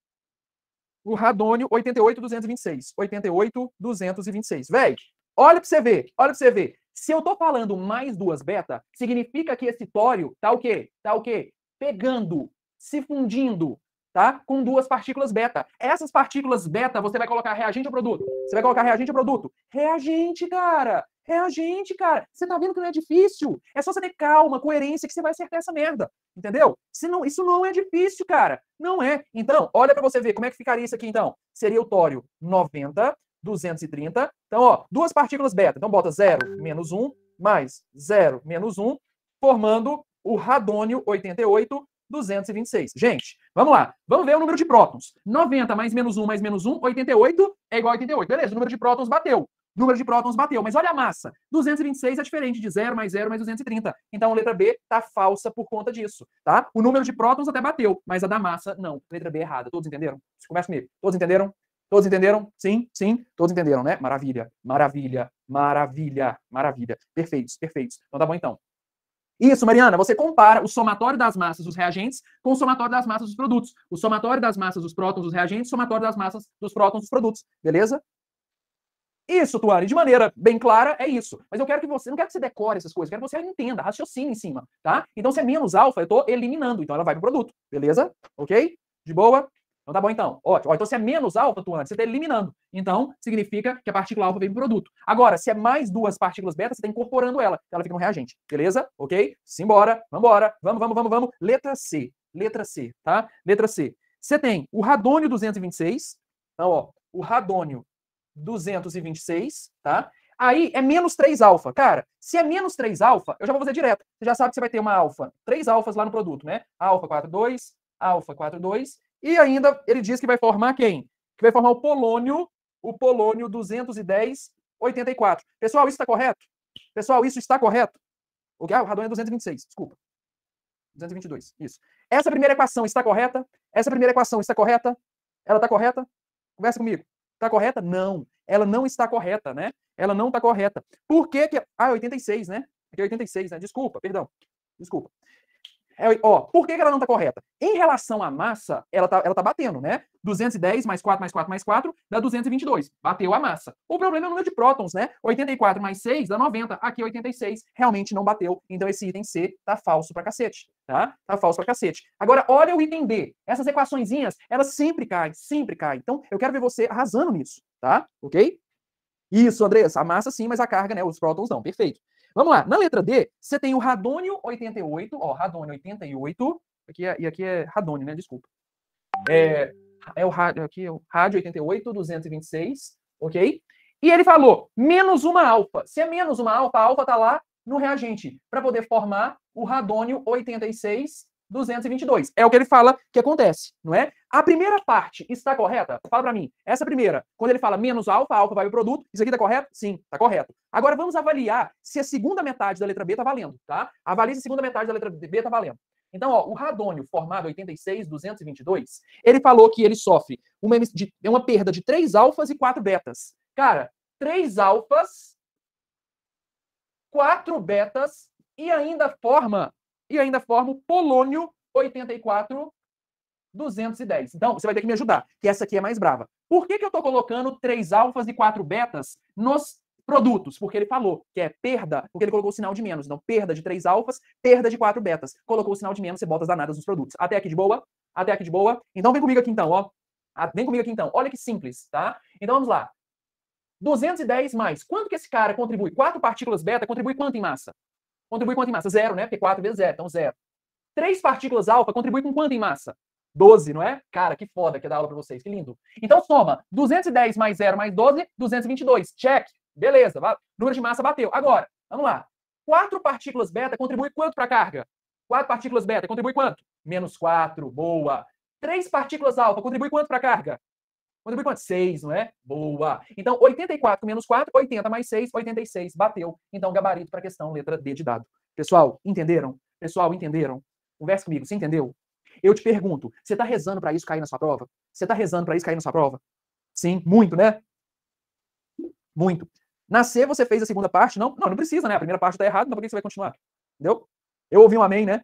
o radônio 88 226 88 226 Véi, olha para você ver, olha para você ver. Se eu tô falando mais duas beta, significa que esse tório tá o quê? Tá o quê? Pegando, se fundindo, tá? Com duas partículas beta. Essas partículas beta você vai colocar reagente ou produto? Você vai colocar reagente ou produto? Reagente, cara! Reagente, cara! Você tá vendo que não é difícil? É só você ter calma, coerência que você vai acertar essa merda. Entendeu? Se não, isso não é difícil, cara. Não é. Então, olha para você ver como é que ficaria isso aqui então. Seria o tório 90, 230. Então, ó, duas partículas beta. Então bota 0 menos 1 mais 0 menos 1, formando o radônio 88, 226. Gente, Vamos lá, vamos ver o número de prótons. 90 mais menos 1 mais menos 1, 88 é igual a 88. Beleza, o número de prótons bateu. O número de prótons bateu, mas olha a massa. 226 é diferente de 0 mais 0 mais 230. Então a letra B tá falsa por conta disso, tá? O número de prótons até bateu, mas a da massa não. Letra B é errada. Todos entenderam? Começa comigo. Todos entenderam? Todos entenderam? Sim, sim, todos entenderam, né? Maravilha, maravilha, maravilha, maravilha. Perfeitos, perfeitos. Então tá bom então. Isso, Mariana, você compara o somatório das massas dos reagentes com o somatório das massas dos produtos. O somatório das massas dos prótons dos reagentes, somatório das massas dos prótons dos produtos, beleza? Isso, Tuane, de maneira bem clara, é isso. Mas eu quero que você, não quero que você decore essas coisas, eu quero que você entenda, raciocine em cima, tá? Então, se é menos alfa, eu estou eliminando, então ela vai o produto, beleza? Ok? De boa? Então tá bom então. Ótimo. então se é menos alfa, atuante, você está eliminando. Então significa que a partícula alfa vem pro produto. Agora, se é mais duas partículas beta, você está incorporando ela. Ela fica no reagente. Beleza? Ok? Simbora. Vambora. Vamos, vamos, vamos, vamos. Letra C. Letra C, tá? Letra C. Você tem o radônio 226. Então, ó, o radônio 226, tá? Aí é menos 3 alfa. Cara, se é menos 3 alfa, eu já vou fazer direto. Você já sabe que você vai ter uma alfa, três alfas lá no produto, né? Alfa 2, alfa 2. E ainda ele diz que vai formar quem? Que vai formar o polônio, o polônio 210 84. Pessoal, isso está correto? Pessoal, isso está correto? O, ah, o radon é 226, desculpa. 222, isso. Essa primeira equação está correta? Essa primeira equação está correta? Ela está correta? Conversa comigo. Está correta? Não. Ela não está correta, né? Ela não está correta. Por que que... Ah, 86, né? Aqui é 86, né? Desculpa, perdão. Desculpa. É, ó, por que, que ela não está correta? Em relação à massa, ela está ela tá batendo, né? 210 mais 4 mais 4 mais 4 dá 222. Bateu a massa. O problema é o número de prótons, né? 84 mais 6 dá 90. Aqui 86 realmente não bateu. Então esse item C tá falso pra cacete, tá? Tá falso pra cacete. Agora, olha o item B. Essas equaçõezinhas, elas sempre caem, sempre caem. Então eu quero ver você arrasando nisso, tá? Ok? Isso, Andressa. A massa sim, mas a carga, né? Os prótons não. Perfeito. Vamos lá. Na letra D, você tem o radônio 88, ó, radônio 88, aqui é, e aqui é radônio, né? Desculpa. É, é o rádio, aqui é o rádio 88, 226, ok? E ele falou menos uma alfa. Se é menos uma alfa, a alfa está lá no reagente para poder formar o radônio 86 222. É o que ele fala que acontece, não é? A primeira parte está correta? Fala para mim. Essa primeira, quando ele fala menos alfa, alfa vai o produto, isso aqui está correto? Sim, está correto. Agora vamos avaliar se a segunda metade da letra B está valendo, tá? Avalie se a segunda metade da letra B está valendo. Então, ó, o radônio formado 86, 222, ele falou que ele sofre uma, uma perda de 3 alfas e 4 betas. Cara, 3 alfas, 4 betas e ainda forma e ainda forma o polônio 84 210. Então, você vai ter que me ajudar, que essa aqui é mais brava. Por que, que eu estou colocando três alfas e quatro betas nos produtos? Porque ele falou que é perda, porque ele colocou o sinal de menos. Então, perda de três alfas, perda de quatro betas. Colocou o sinal de menos, você bota as danadas nos produtos. Até aqui de boa? Até aqui de boa? Então, vem comigo aqui então, ó. Ah, vem comigo aqui então. Olha que simples, tá? Então, vamos lá. 210 mais. Quanto que esse cara contribui? Quatro partículas beta contribui quanto em massa? contribui quanto em massa? Zero, né? Porque 4 vezes zero, então zero. Três partículas alfa contribuem com quanto em massa? 12, não é? Cara, que foda que dá aula para vocês, que lindo. Então soma 210 mais 0 mais 12, 222. Check. Beleza, número de massa bateu. Agora, vamos lá. Quatro partículas beta contribui quanto para a carga? Quatro partículas beta contribui quanto? Menos 4, boa. Três partículas alfa contribui quanto para a carga? Contribui quanto? 6, não é? Boa. Então, 84 menos 4, 80 mais 6, 86. Bateu. Então, gabarito para a questão, letra D de dado. Pessoal, entenderam? Pessoal, entenderam? Conversa comigo, você entendeu? Eu te pergunto, você está rezando para isso cair na sua prova? Você está rezando para isso cair na sua prova? Sim, muito, né? Muito. Nascer, você fez a segunda parte? Não, não, não precisa, né? A primeira parte está errada, então por que você vai continuar? Entendeu? Eu ouvi um amém, né?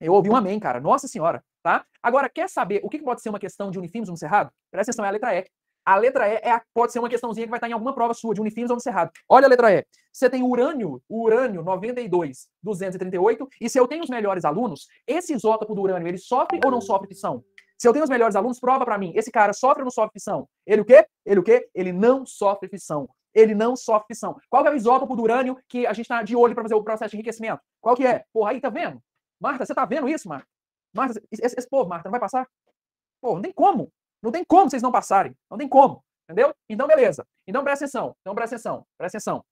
Eu ouvi um amém, cara. Nossa Senhora. Tá? Agora, quer saber o que pode ser uma questão de Unifimos ou um Cerrado? Presta atenção, é a letra E. A letra E é a, pode ser uma questãozinha que vai estar em alguma prova sua, de Unifimos ou um Cerrado. Olha a letra E. Você tem urânio, urânio 92, 238, e se eu tenho os melhores alunos, esse isótopo do urânio, ele sofre ou não sofre fissão? Se eu tenho os melhores alunos, prova para mim, esse cara sofre ou não sofre fissão? Ele o quê? Ele o quê? Ele não sofre fissão ele não sofre fissão. Qual é o isótopo do urânio que a gente tá de olho para fazer o processo de enriquecimento? Qual que é? Porra, aí tá vendo? Marta, você tá vendo isso, Marta? Marta, esse, esse povo, Marta, não vai passar? Pô, não tem como. Não tem como vocês não passarem. Não tem como. Entendeu? Então, beleza. Então, presta atenção. Então, presta atenção. Presta atenção.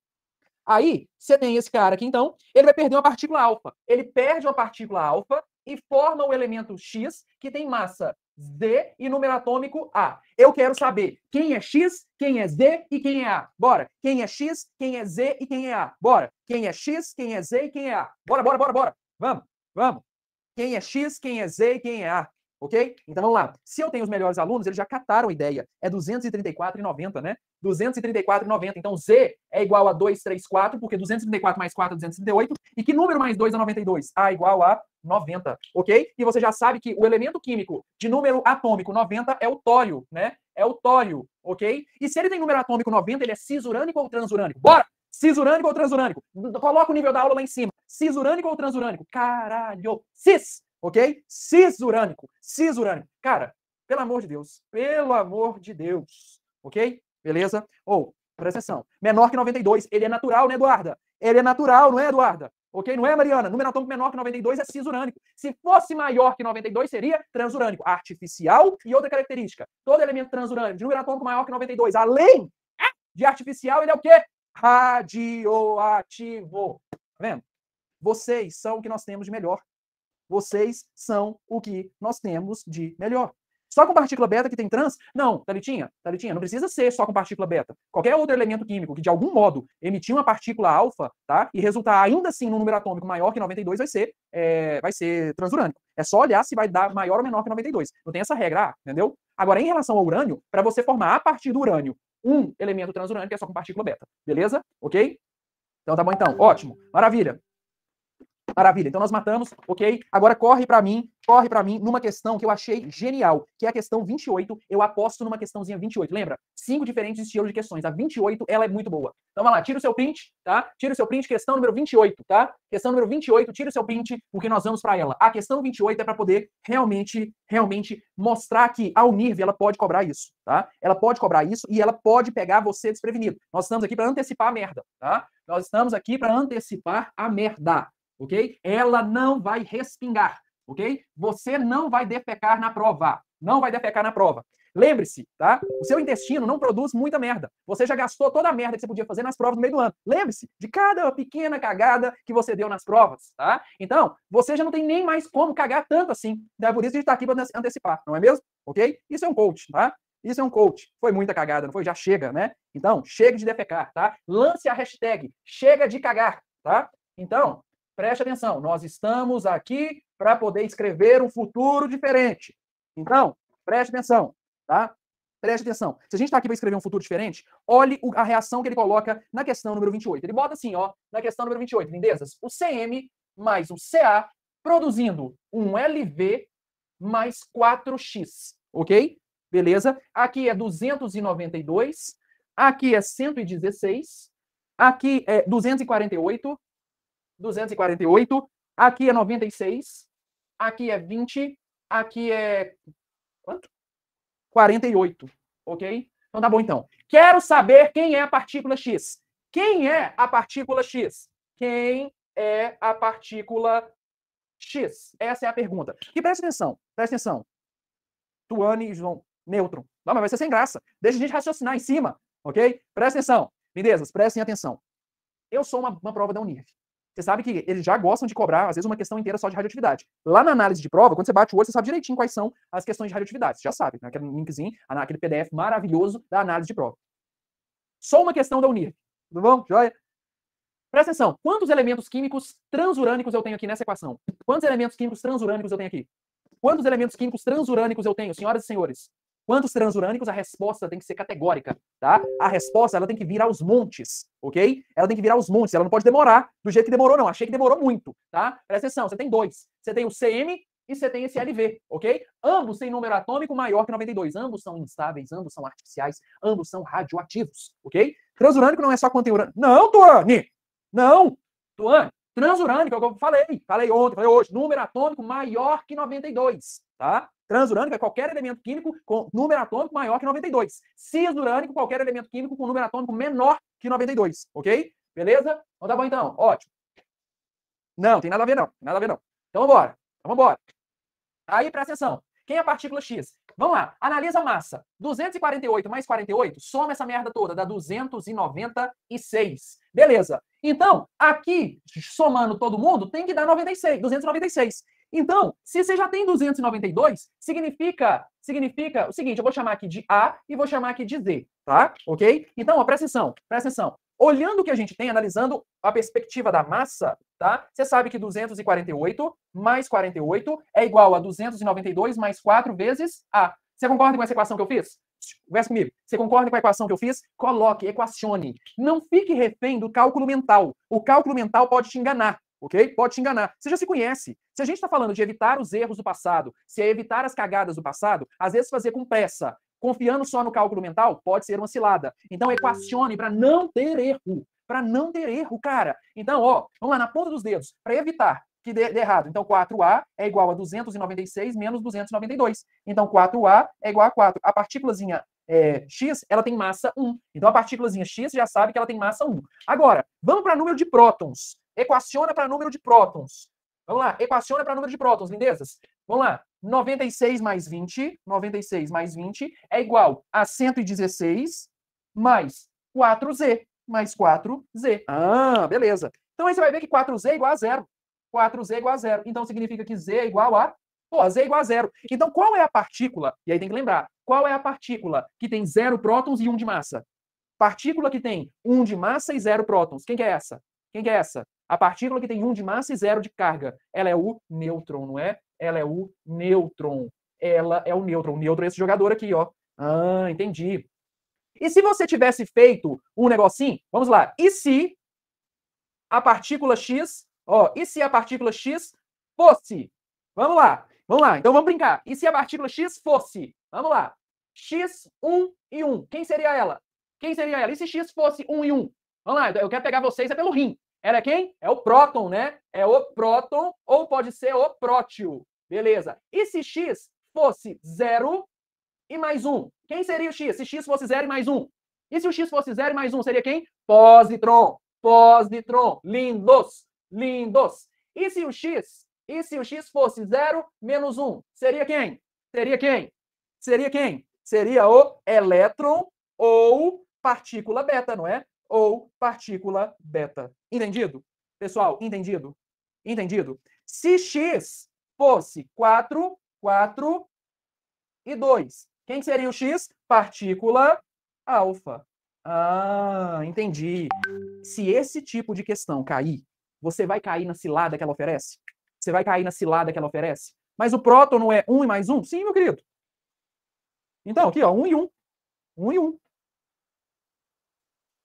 Aí, você tem esse cara aqui, então, ele vai perder uma partícula alfa. Ele perde uma partícula alfa e forma o elemento X, que tem massa Z e número atômico A. Eu quero saber quem é X, quem é Z e quem é A. Bora. Quem é X, quem é Z e quem é A. Bora. Quem é X, quem é Z e quem é A. Bora, bora, bora, bora. Vamos, vamos quem é X, quem é Z e quem é A. Ok? Então vamos lá. Se eu tenho os melhores alunos, eles já cataram a ideia. É 234,90, né? 234,90. Então Z é igual a 234, porque 234 mais 4 é 238. E que número mais 2 é 92? A igual a 90, ok? E você já sabe que o elemento químico de número atômico 90 é o tório, né? É o tório, ok? E se ele tem número atômico 90, ele é cisurânico ou transurânico? Bora! Cisurânico ou transurânico? Coloca o nível da aula lá em cima. Cisurânico ou transurânico? Caralho! Cis, ok? Cisurânico, cisurânico. Cara, pelo amor de Deus, pelo amor de Deus, ok? Beleza? Ou, oh, presta atenção, menor que 92, ele é natural, né, Eduarda? Ele é natural, não é, Eduarda? Ok? Não é, Mariana? Número atômico menor que 92 é cisurânico. Se fosse maior que 92, seria transurânico. Artificial e outra característica. Todo elemento transurânico de número atômico maior que 92, além de artificial, ele é o quê? Radioativo. Tá vendo? Vocês são o que nós temos de melhor. Vocês são o que nós temos de melhor. Só com partícula beta que tem trans? Não, Thalitinha, Thalitinha, não precisa ser só com partícula beta. Qualquer outro elemento químico que, de algum modo, emitir uma partícula alfa, tá? E resultar ainda assim num número atômico maior que 92 vai ser, é, vai ser transurânico. É só olhar se vai dar maior ou menor que 92. Não tem essa regra, entendeu? Agora, em relação ao urânio, para você formar a partir do urânio um elemento transurânico é só com partícula beta. Beleza? Ok? Então tá bom então. Ótimo. Maravilha. Maravilha. Então nós matamos, ok? Agora corre para mim, corre para mim numa questão que eu achei genial, que é a questão 28. Eu aposto numa questãozinha 28. Lembra? Cinco diferentes estilos de questões. A 28, ela é muito boa. Então vai lá, tira o seu print, tá? Tira o seu print, questão número 28, tá? Questão número 28, tira o seu print, porque nós vamos para ela. A questão 28 é para poder realmente, realmente mostrar que a Unirv, ela pode cobrar isso, tá? Ela pode cobrar isso e ela pode pegar você desprevenido. Nós estamos aqui para antecipar a merda, tá? Nós estamos aqui para antecipar a merda ok? Ela não vai respingar, ok? Você não vai defecar na prova, não vai defecar na prova. Lembre-se, tá? O seu intestino não produz muita merda. Você já gastou toda a merda que você podia fazer nas provas no meio do ano. Lembre-se de cada pequena cagada que você deu nas provas, tá? Então, você já não tem nem mais como cagar tanto assim. Né? Por isso a gente tá aqui para antecipar, não é mesmo? Ok? Isso é um coach, tá? Isso é um coach. Foi muita cagada, não foi? Já chega, né? Então, chega de defecar, tá? Lance a hashtag chega de cagar, tá? Então, Preste atenção, nós estamos aqui para poder escrever um futuro diferente. Então, preste atenção, tá? Preste atenção. Se a gente está aqui para escrever um futuro diferente, olhe a reação que ele coloca na questão número 28. Ele bota assim, ó, na questão número 28, lindezas, o CM mais o CA produzindo um LV mais 4x, ok? Beleza? Aqui é 292, aqui é 116, aqui é 248 248, aqui é 96, aqui é 20, aqui é quanto? 48, ok? Então tá bom então. Quero saber quem é a partícula x. Quem é a partícula x? Quem é a partícula x? Essa é a pergunta. E presta atenção, presta atenção. Tuane e João, nêutron. Não, mas vai ser sem graça. Deixa a gente raciocinar em cima, ok? Presta atenção. Lindezas, prestem atenção. Eu sou uma, uma prova da Unirv. Você sabe que eles já gostam de cobrar, às vezes, uma questão inteira só de radioatividade. Lá na análise de prova, quando você bate o olho, você sabe direitinho quais são as questões de radioatividade. Você já sabe, naquele né? linkzinho, aquele PDF maravilhoso da análise de prova. Só uma questão da Unir. Tudo bom? Joia? Presta atenção. Quantos elementos químicos transurânicos eu tenho aqui nessa equação? Quantos elementos químicos transurânicos eu tenho aqui? Quantos elementos químicos transurânicos eu tenho, senhoras e senhores? Quantos transurânicos? A resposta tem que ser categórica, tá? A resposta ela tem que virar aos montes, ok? Ela tem que virar aos montes, ela não pode demorar do jeito que demorou, não. Achei que demorou muito, tá? Presta atenção, você tem dois. Você tem o CM e você tem esse LV, ok? Ambos têm número atômico maior que 92. Ambos são instáveis, ambos são artificiais, ambos são radioativos, ok? Transurânico não é só quanto tem urânio. Não, Tuane! Não! Tuane, transurânico, é eu falei, falei ontem, falei hoje, número atômico maior que 92, tá? Transurânico é qualquer elemento químico com número atômico maior que 92. Cisurânico, qualquer elemento químico com número atômico menor que 92, ok? Beleza? Então tá bom então, ótimo. Não, tem nada a ver não, tem nada a ver não. Então vambora, então vambora. Aí presta atenção, quem é a partícula X? Vamos lá, analisa a massa. 248 mais 48, soma essa merda toda, dá 296. Beleza. Então, aqui, somando todo mundo, tem que dar 96, 296. Então, se você já tem 292, significa, significa o seguinte, eu vou chamar aqui de A e vou chamar aqui de Z, tá? Ok? Então, ó, presta atenção, presta atenção. Olhando o que a gente tem, analisando a perspectiva da massa, tá? Você sabe que 248 mais 48 é igual a 292 mais 4 vezes A. Você concorda com essa equação que eu fiz? Conversa comigo. Você concorda com a equação que eu fiz? Coloque, equacione. Não fique refém do cálculo mental. O cálculo mental pode te enganar ok? Pode te enganar. Você já se conhece. Se a gente está falando de evitar os erros do passado, se é evitar as cagadas do passado, às vezes fazer com pressa, confiando só no cálculo mental, pode ser uma cilada. Então, equacione para não ter erro. Para não ter erro, cara. Então, ó, vamos lá, na ponta dos dedos, para evitar que dê, dê, errado. Então, 4A é igual a 296 menos 292. Então, 4A é igual a 4. A partículazinha é, X, ela tem massa 1. Então, a partículazinha X já sabe que ela tem massa 1. Agora, vamos para o número de prótons. Equaciona para número de prótons. Vamos lá, equaciona para número de prótons, lindezas. Vamos lá, 96 mais 20, 96 mais 20 é igual a 116 mais 4Z, mais 4Z. Ah, beleza. Então aí você vai ver que 4Z é igual a zero. 4Z é igual a zero. Então significa que Z é igual a... Pô, Z é igual a zero. Então qual é a partícula, e aí tem que lembrar, qual é a partícula que tem zero prótons e um de massa? Partícula que tem um de massa e zero prótons. Quem que é essa? Quem que é essa? A partícula que tem um de massa e zero de carga, ela é o nêutron, não é? Ela é o nêutron. Ela é o nêutron. O nêutron é esse jogador aqui, ó. Ah, entendi. E se você tivesse feito um negocinho, vamos lá. E se a partícula x, ó, e se a partícula x fosse? Vamos lá. Vamos lá. Então vamos brincar. E se a partícula x fosse? Vamos lá. x1 e 1. Quem seria ela? Quem seria ela? E se x fosse 1 e 1? Vamos lá, eu quero pegar vocês é pelo rim. Era quem? É o próton, né? É o próton ou pode ser o prótio Beleza. E se x fosse zero e mais um? Quem seria o x? Se x fosse zero e mais um? E se o x fosse zero e mais um, seria quem? Positron. Positron. Lindos. Lindos. E se o x? E se o x fosse zero menos um? Seria quem? Seria quem? Seria quem? Seria o elétron ou partícula beta, não é? ou partícula beta. Entendido? Pessoal, entendido? Entendido? Se x fosse 4, 4 e 2, quem seria o x? Partícula alfa. Ah, entendi. Se esse tipo de questão cair, você vai cair na cilada que ela oferece? Você vai cair na cilada que ela oferece? Mas o próton não é 1 e mais 1? Sim, meu querido. Então, aqui, ó, 1 e 1. 1 e 1.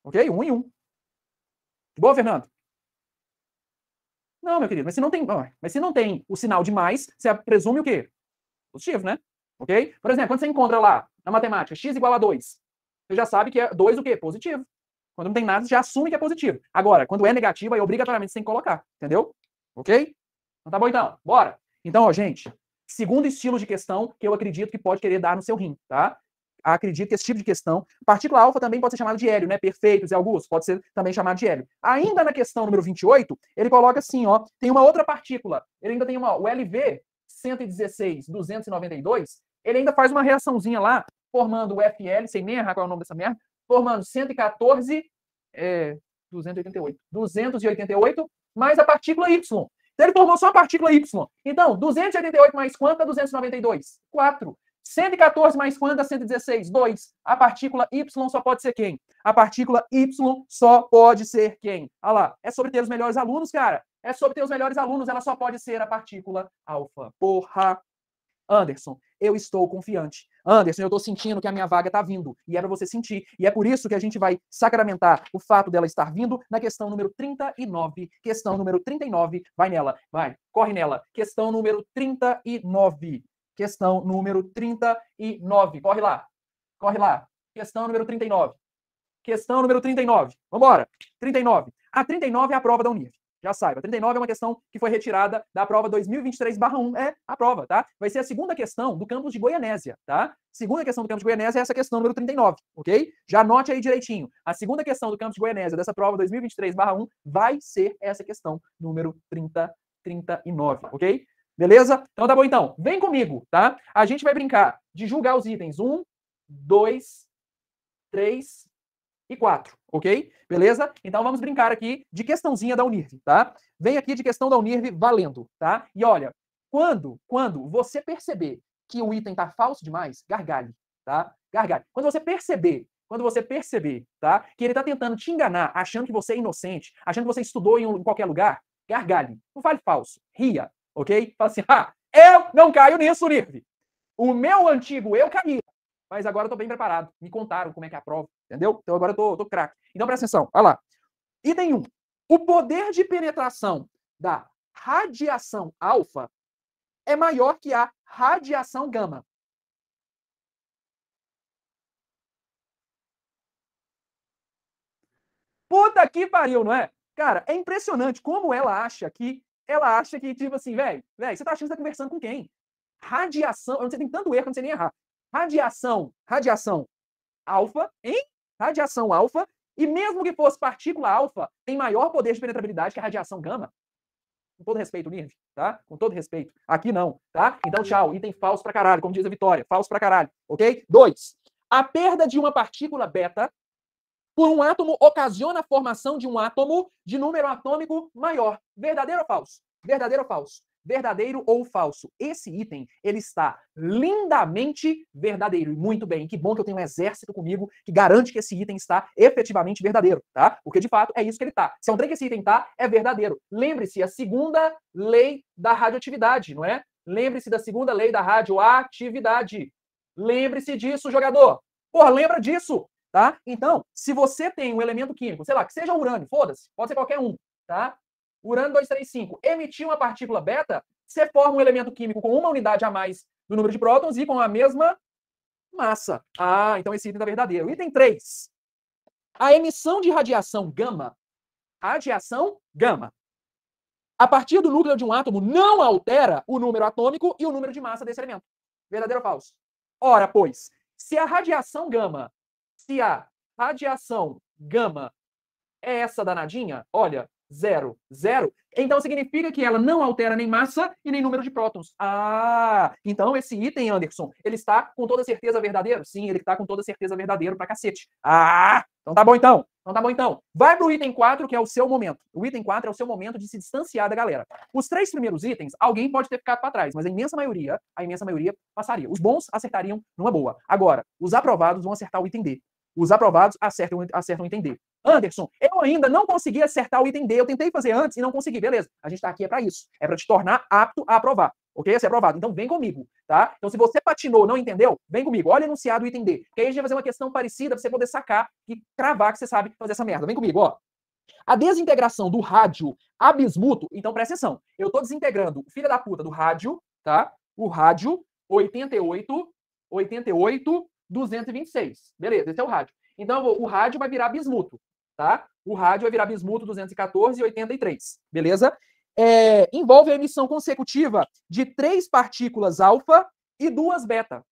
Ok? Um em um. Boa, Fernando? Não, meu querido, mas se não tem, mas se não tem o sinal de mais, você presume o quê? Positivo, né? Ok? Por exemplo, quando você encontra lá na matemática x igual a 2, você já sabe que é 2 o quê? Positivo. Quando não tem nada, você já assume que é positivo. Agora, quando é negativo, aí obrigatoriamente você tem que colocar, entendeu? Ok? Então tá bom então, bora. Então, ó, gente, segundo estilo de questão que eu acredito que pode querer dar no seu rim, tá? acredito que esse tipo de questão, partícula alfa também pode ser chamado de hélio, né? Perfeito, Zé Augusto, pode ser também chamado de hélio. Ainda na questão número 28, ele coloca assim, ó, tem uma outra partícula, ele ainda tem uma, o LV 116 292, ele ainda faz uma reaçãozinha lá, formando o FL, sem nem errar qual é o nome dessa merda, formando 114 é, 288, 288 mais a partícula Y. Então, ele formou só a partícula Y. Então, 288 mais quanto é 292? 4. 114 mais quanto dá 116? 2. A partícula y só pode ser quem? A partícula y só pode ser quem? Olha lá, é sobre ter os melhores alunos, cara. É sobre ter os melhores alunos, ela só pode ser a partícula alfa. Porra! Anderson, eu estou confiante. Anderson, eu estou sentindo que a minha vaga está vindo. E é para você sentir. E é por isso que a gente vai sacramentar o fato dela estar vindo na questão número 39. Questão número 39. Vai nela, vai, corre nela. Questão número 39. Questão número 39. Corre lá. Corre lá. Questão número 39. Questão número 39. Vamos embora. 39. A 39 é a prova da Unif. Já saiba. A 39 é uma questão que foi retirada da prova 2023-1. É a prova, tá? Vai ser a segunda questão do campus de Goianésia, tá? Segunda questão do campus de Goianésia é essa questão número 39, ok? Já anote aí direitinho. A segunda questão do campus de Goianésia dessa prova 2023-1 vai ser essa questão número 30, 39, ok? Beleza? Então tá bom então. Vem comigo, tá? A gente vai brincar de julgar os itens um, dois, três e quatro, ok? Beleza? Então vamos brincar aqui de questãozinha da Unirv, tá? Vem aqui de questão da Unirv valendo, tá? E olha, quando, quando você perceber que o item tá falso demais, gargalhe, tá? Gargalhe. Quando você perceber quando você perceber, tá? Que ele tá tentando te enganar, achando que você é inocente, achando que você estudou em, um, em qualquer lugar, gargalhe. Não fale falso. Ria ok? Fala assim, ah, eu não caio nisso, Nirv. O meu antigo eu caía, mas agora eu tô bem preparado. Me contaram como é que é a prova, entendeu? Então agora eu tô, tô craque. Então presta atenção, olha lá. Item 1. o poder de penetração da radiação alfa é maior que a radiação gama. Puta que pariu, não é? Cara, é impressionante como ela acha que ela acha que, tipo assim, velho, velho, você tá achando que você tá conversando com quem? Radiação, eu não sei, tem tanto erro, eu não sei nem errar. Radiação, radiação alfa, hein? Radiação alfa, e mesmo que fosse partícula alfa, tem maior poder de penetrabilidade que a radiação gama. Com todo respeito, Nirv, tá? Com todo respeito. Aqui não, tá? Então, tchau. Item falso pra caralho, como diz a Vitória. Falso pra caralho, ok? Dois. A perda de uma partícula beta por um átomo ocasiona a formação de um átomo de número atômico maior. Verdadeiro ou falso? Verdadeiro ou falso? Verdadeiro ou falso? Esse item, ele está lindamente verdadeiro. muito bem, que bom que eu tenho um exército comigo que garante que esse item está efetivamente verdadeiro, tá? Porque de fato é isso que ele está. Se é um trem que esse item está, é verdadeiro. Lembre-se, a segunda lei da radioatividade, não é? Lembre-se da segunda lei da radioatividade. Lembre-se disso, jogador. Porra, lembra disso tá? Então, se você tem um elemento químico, sei lá, que seja urânio, foda-se, pode ser qualquer um, tá? Urânio 235 emitir uma partícula beta, você forma um elemento químico com uma unidade a mais do número de prótons e com a mesma massa. Ah, então esse item está verdadeiro. Item 3. A emissão de radiação gama, radiação gama, a partir do núcleo de um átomo não altera o número atômico e o número de massa desse elemento. Verdadeiro ou falso? Ora, pois, se a radiação gama se a radiação gama é essa danadinha, olha, zero, zero, então significa que ela não altera nem massa e nem número de prótons. Ah, então esse item, Anderson, ele está com toda certeza verdadeiro? Sim, ele está com toda certeza verdadeiro pra cacete. Ah, então tá bom então. Então tá bom então. Vai pro item 4, que é o seu momento. O item 4 é o seu momento de se distanciar da galera. Os três primeiros itens, alguém pode ter ficado para trás, mas a imensa maioria, a imensa maioria passaria. Os bons acertariam numa boa. Agora, os aprovados vão acertar o item D. Os aprovados acertam, acertam o item D. Anderson, eu ainda não consegui acertar o item D. Eu tentei fazer antes e não consegui. Beleza, a gente está aqui é para isso. É para te tornar apto a aprovar. Ok? A ser aprovado. Então vem comigo, tá? Então se você patinou, não entendeu, vem comigo. Olha o enunciado o item D. Que aí a gente vai fazer uma questão parecida para você poder sacar e cravar que você sabe fazer essa merda. Vem comigo, ó. A desintegração do rádio a bismuto, então presta atenção. Eu estou desintegrando o filho da puta do rádio, tá? O rádio 88, 88 226. Beleza, esse é o rádio. Então, vou, o rádio vai virar bismuto, tá? O rádio vai virar bismuto 214 e 83, beleza? É, envolve a emissão consecutiva de três partículas alfa e duas beta.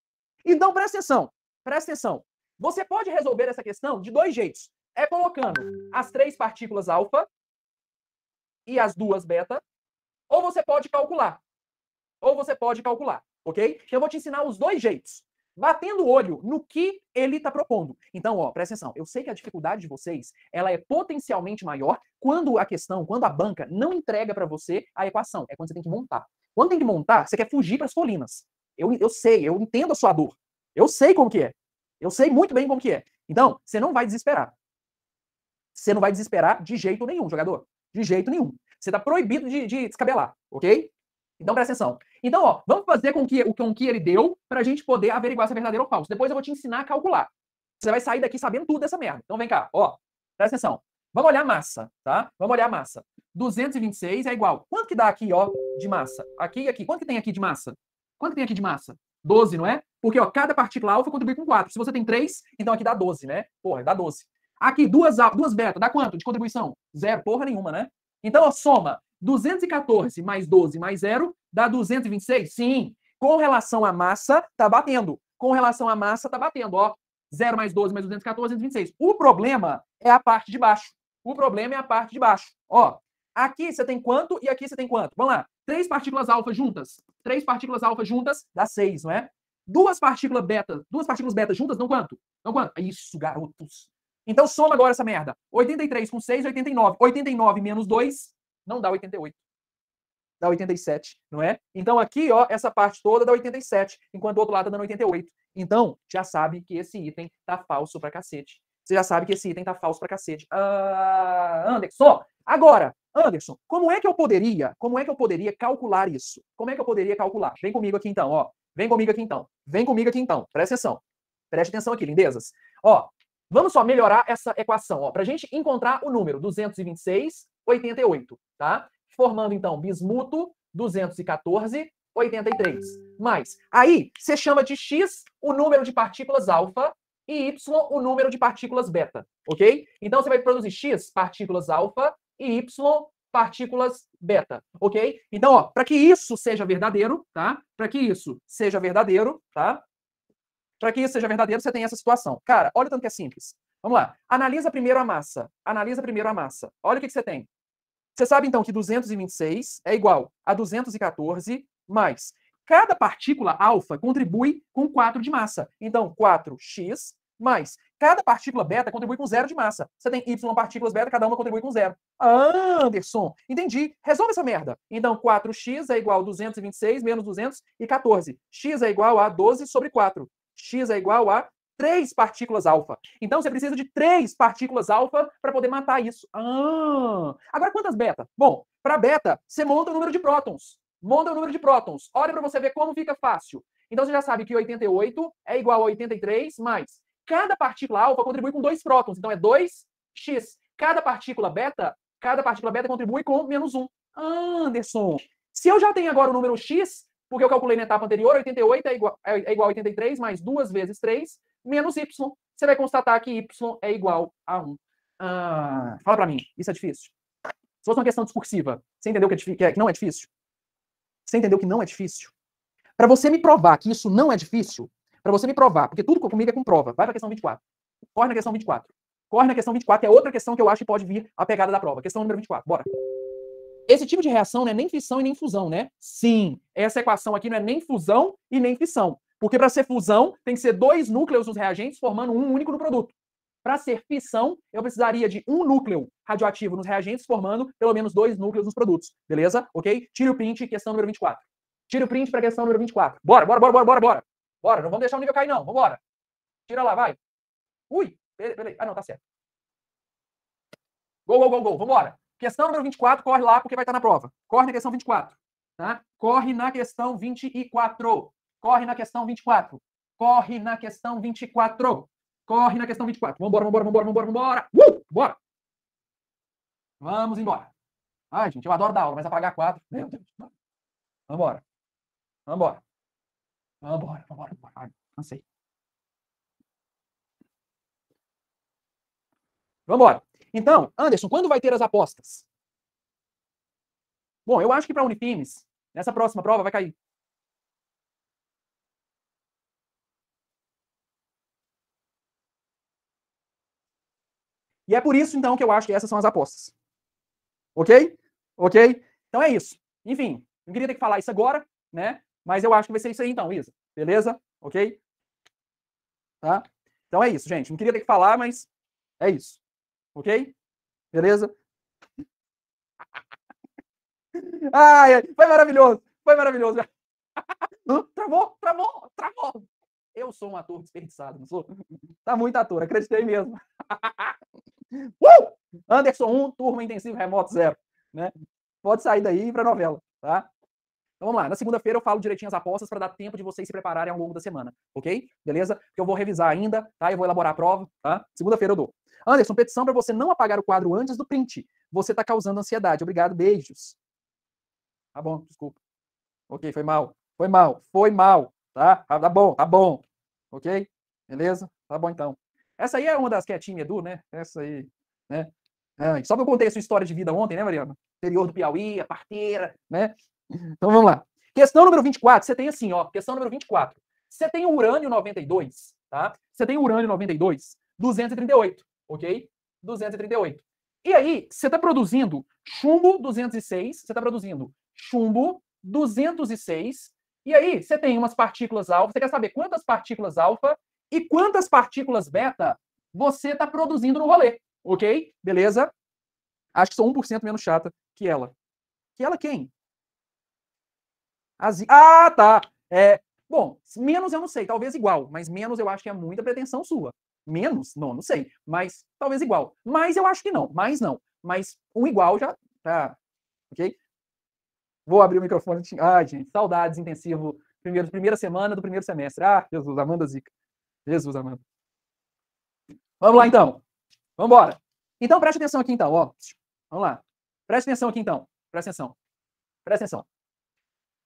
Então, presta atenção, presta atenção. Você pode resolver essa questão de dois jeitos. É colocando as três partículas alfa e as duas beta, ou você pode calcular. Ou você pode calcular, ok? Então, eu vou te ensinar os dois jeitos batendo o olho no que ele está propondo. Então, ó, presta atenção, eu sei que a dificuldade de vocês ela é potencialmente maior quando a questão, quando a banca não entrega para você a equação, é quando você tem que montar. Quando tem que montar, você quer fugir para as colinas. Eu, eu sei, eu entendo a sua dor. Eu sei como que é. Eu sei muito bem como que é. Então, você não vai desesperar. Você não vai desesperar de jeito nenhum, jogador. De jeito nenhum. Você está proibido de, de descabelar, ok? Então presta atenção. Então, ó, vamos fazer com que o com que ele deu para a gente poder averiguar se é verdadeiro ou falso. Depois eu vou te ensinar a calcular. Você vai sair daqui sabendo tudo dessa merda. Então vem cá, ó. Presta atenção. Vamos olhar a massa, tá? Vamos olhar a massa. 226 é igual. Quanto que dá aqui, ó, de massa? Aqui e aqui. Quanto que tem aqui de massa? Quanto que tem aqui de massa? 12, não é? Porque, ó, cada partícula alfa contribui com 4. Se você tem 3, então aqui dá 12, né? Porra, dá 12. Aqui, duas, duas beta, dá quanto de contribuição? Zero, porra nenhuma, né? Então, ó, soma 214 mais 12 mais 0 dá 226? Sim. Com relação à massa, tá batendo. Com relação à massa, tá batendo. Ó, 0 mais 12 mais 214, 226. O problema é a parte de baixo. O problema é a parte de baixo. Ó, aqui você tem quanto e aqui você tem quanto? Vamos lá. Três partículas alfa juntas. Três partículas alfa juntas dá 6, não é? Duas partículas beta, duas partículas beta juntas dão quanto? Dão quanto? Isso, garotos. Então soma agora essa merda. 83 com 6, 89. 89 menos 2, não dá 88. Dá 87, não é? Então aqui, ó, essa parte toda dá 87, enquanto o outro lado tá dando 88. Então, já sabe que esse item tá falso pra cacete. Você já sabe que esse item tá falso pra cacete. Ah, Anderson, agora, Anderson, como é que eu poderia, como é que eu poderia calcular isso? Como é que eu poderia calcular? Vem comigo aqui então, ó. Vem comigo aqui então. Vem comigo aqui então. Presta atenção. Preste atenção aqui, lindezas. Ó, vamos só melhorar essa equação, ó, pra gente encontrar o número 226 88, tá? Formando então bismuto 214, 83. Mais. Aí você chama de x o número de partículas alfa e y o número de partículas beta, ok? Então você vai produzir x partículas alfa e y partículas beta, ok? Então, ó, para que isso seja verdadeiro, tá? Para que isso seja verdadeiro, tá? Para que isso seja verdadeiro, você tem essa situação. Cara, olha o tanto que é simples. Vamos lá. Analisa primeiro a massa. Analisa primeiro a massa. Olha o que, que você tem. Você sabe, então, que 226 é igual a 214 mais. Cada partícula alfa contribui com 4 de massa. Então, 4x mais. Cada partícula beta contribui com zero de massa. Você tem y partículas beta, cada uma contribui com zero. Ah, Anderson, entendi. Resolve essa merda. Então, 4x é igual a 226 menos 214. x é igual a 12 sobre 4. x é igual a três partículas alfa. Então você precisa de três partículas alfa para poder matar isso. Ah, agora, quantas beta? Bom, para beta, você monta o número de prótons. Monta o número de prótons. Olha para você ver como fica fácil. Então você já sabe que 88 é igual a 83 mais. Cada partícula alfa contribui com dois prótons, então é 2x. Cada partícula beta, cada partícula beta contribui com menos um. Anderson, se eu já tenho agora o número x, porque eu calculei na etapa anterior, 88 é igual, é, é igual a 83 mais 2 vezes 3, menos y, você vai constatar que y é igual a 1. Ah, fala para mim, isso é difícil? Se fosse uma questão discursiva, você entendeu que, é, é que não é difícil? Você entendeu que não é difícil? Para você me provar que isso não é difícil, para você me provar, porque tudo comigo é com prova, vai para a questão 24. Corre na questão 24. Corre na questão 24, que é outra questão que eu acho que pode vir a pegada da prova. Questão número 24, bora. Esse tipo de reação não é nem fissão e nem fusão, né? Sim, essa equação aqui não é nem fusão e nem fissão. Porque para ser fusão, tem que ser dois núcleos nos reagentes formando um único no produto. Para ser fissão, eu precisaria de um núcleo radioativo nos reagentes, formando pelo menos dois núcleos nos produtos. Beleza? Ok? Tire o print, questão número 24. Tire o print para questão número 24. Bora, bora, bora, bora, bora, bora. Bora, não vamos deixar o nível cair, não. Vambora. Tira lá, vai. Ui, peraí. Ah, não, tá certo. Gol, gol, gol, gol. Vambora. Questão número 24, corre lá porque vai estar tá na prova. Corre na questão 24. Tá? Corre na questão 24. Corre na questão 24. Corre na questão 24. Corre na questão 24. Vambora, vambora, vambora, vambora, vambora. Uh! Bora! Vamos embora. Ai, gente, eu adoro dar aula, mas apagar quatro. Meu Deus. Vambora. Vambora. Vambora, vambora, vambora. Ai, cansei. Vambora. Então, Anderson, quando vai ter as apostas? Bom, eu acho que para Unifines, nessa próxima prova vai cair. E é por isso, então, que eu acho que essas são as apostas. Ok? Ok? Então é isso. Enfim, não queria ter que falar isso agora, né? Mas eu acho que vai ser isso aí, então, Isa. Beleza? Ok? Tá? Então é isso, gente. Não queria ter que falar, mas é isso. Ok? Beleza? Ai, foi maravilhoso! Foi maravilhoso! travou, travou, travou! Eu sou um ator desperdiçado, não sou? Tá muito ator, acreditei mesmo. Uh! Anderson 1, turma intensiva remoto 0. Né? Pode sair daí para novela, tá? Então vamos lá. Na segunda-feira eu falo direitinho as apostas para dar tempo de vocês se prepararem ao longo da semana, ok? Beleza? Porque eu vou revisar ainda, tá? Eu vou elaborar a prova, tá? Segunda-feira eu dou. Anderson, petição para você não apagar o quadro antes do print. Você está causando ansiedade. Obrigado, beijos. Tá bom, desculpa. Ok, foi mal. Foi mal, foi mal, tá? Tá bom, tá bom. Ok? Beleza? Tá bom então. Essa aí é uma das que é Edu, né? Essa aí, né? Ah, só que eu contei a sua história de vida ontem, né, Mariana? Interior do Piauí, a parteira, né? Então vamos lá. Questão número 24, você tem assim, ó, questão número 24. Você tem urânio 92, tá? Você tem urânio 92, 238, OK? 238. E aí, você está produzindo chumbo 206, você está produzindo chumbo 206, e aí você tem umas partículas alfa, você quer saber quantas partículas alfa e quantas partículas beta você está produzindo no rolê, ok? Beleza? Acho que sou 1% menos chata que ela. Que ela quem? As... Ah, tá. É... Bom, menos eu não sei, talvez igual, mas menos eu acho que é muita pretensão sua. Menos? Não, não sei. Mas talvez igual. Mas eu acho que não, mais não. Mas um igual já tá. Ok? Vou abrir o microfone. Ai, gente, saudades intensivo. Primeiro, primeira semana do primeiro semestre. Ah, Jesus, Amanda Zica. Jesus amado. Vamos lá então. Vamos embora. Então preste atenção aqui então, ó. Vamos lá. Preste atenção aqui então. Preste atenção. Preste atenção.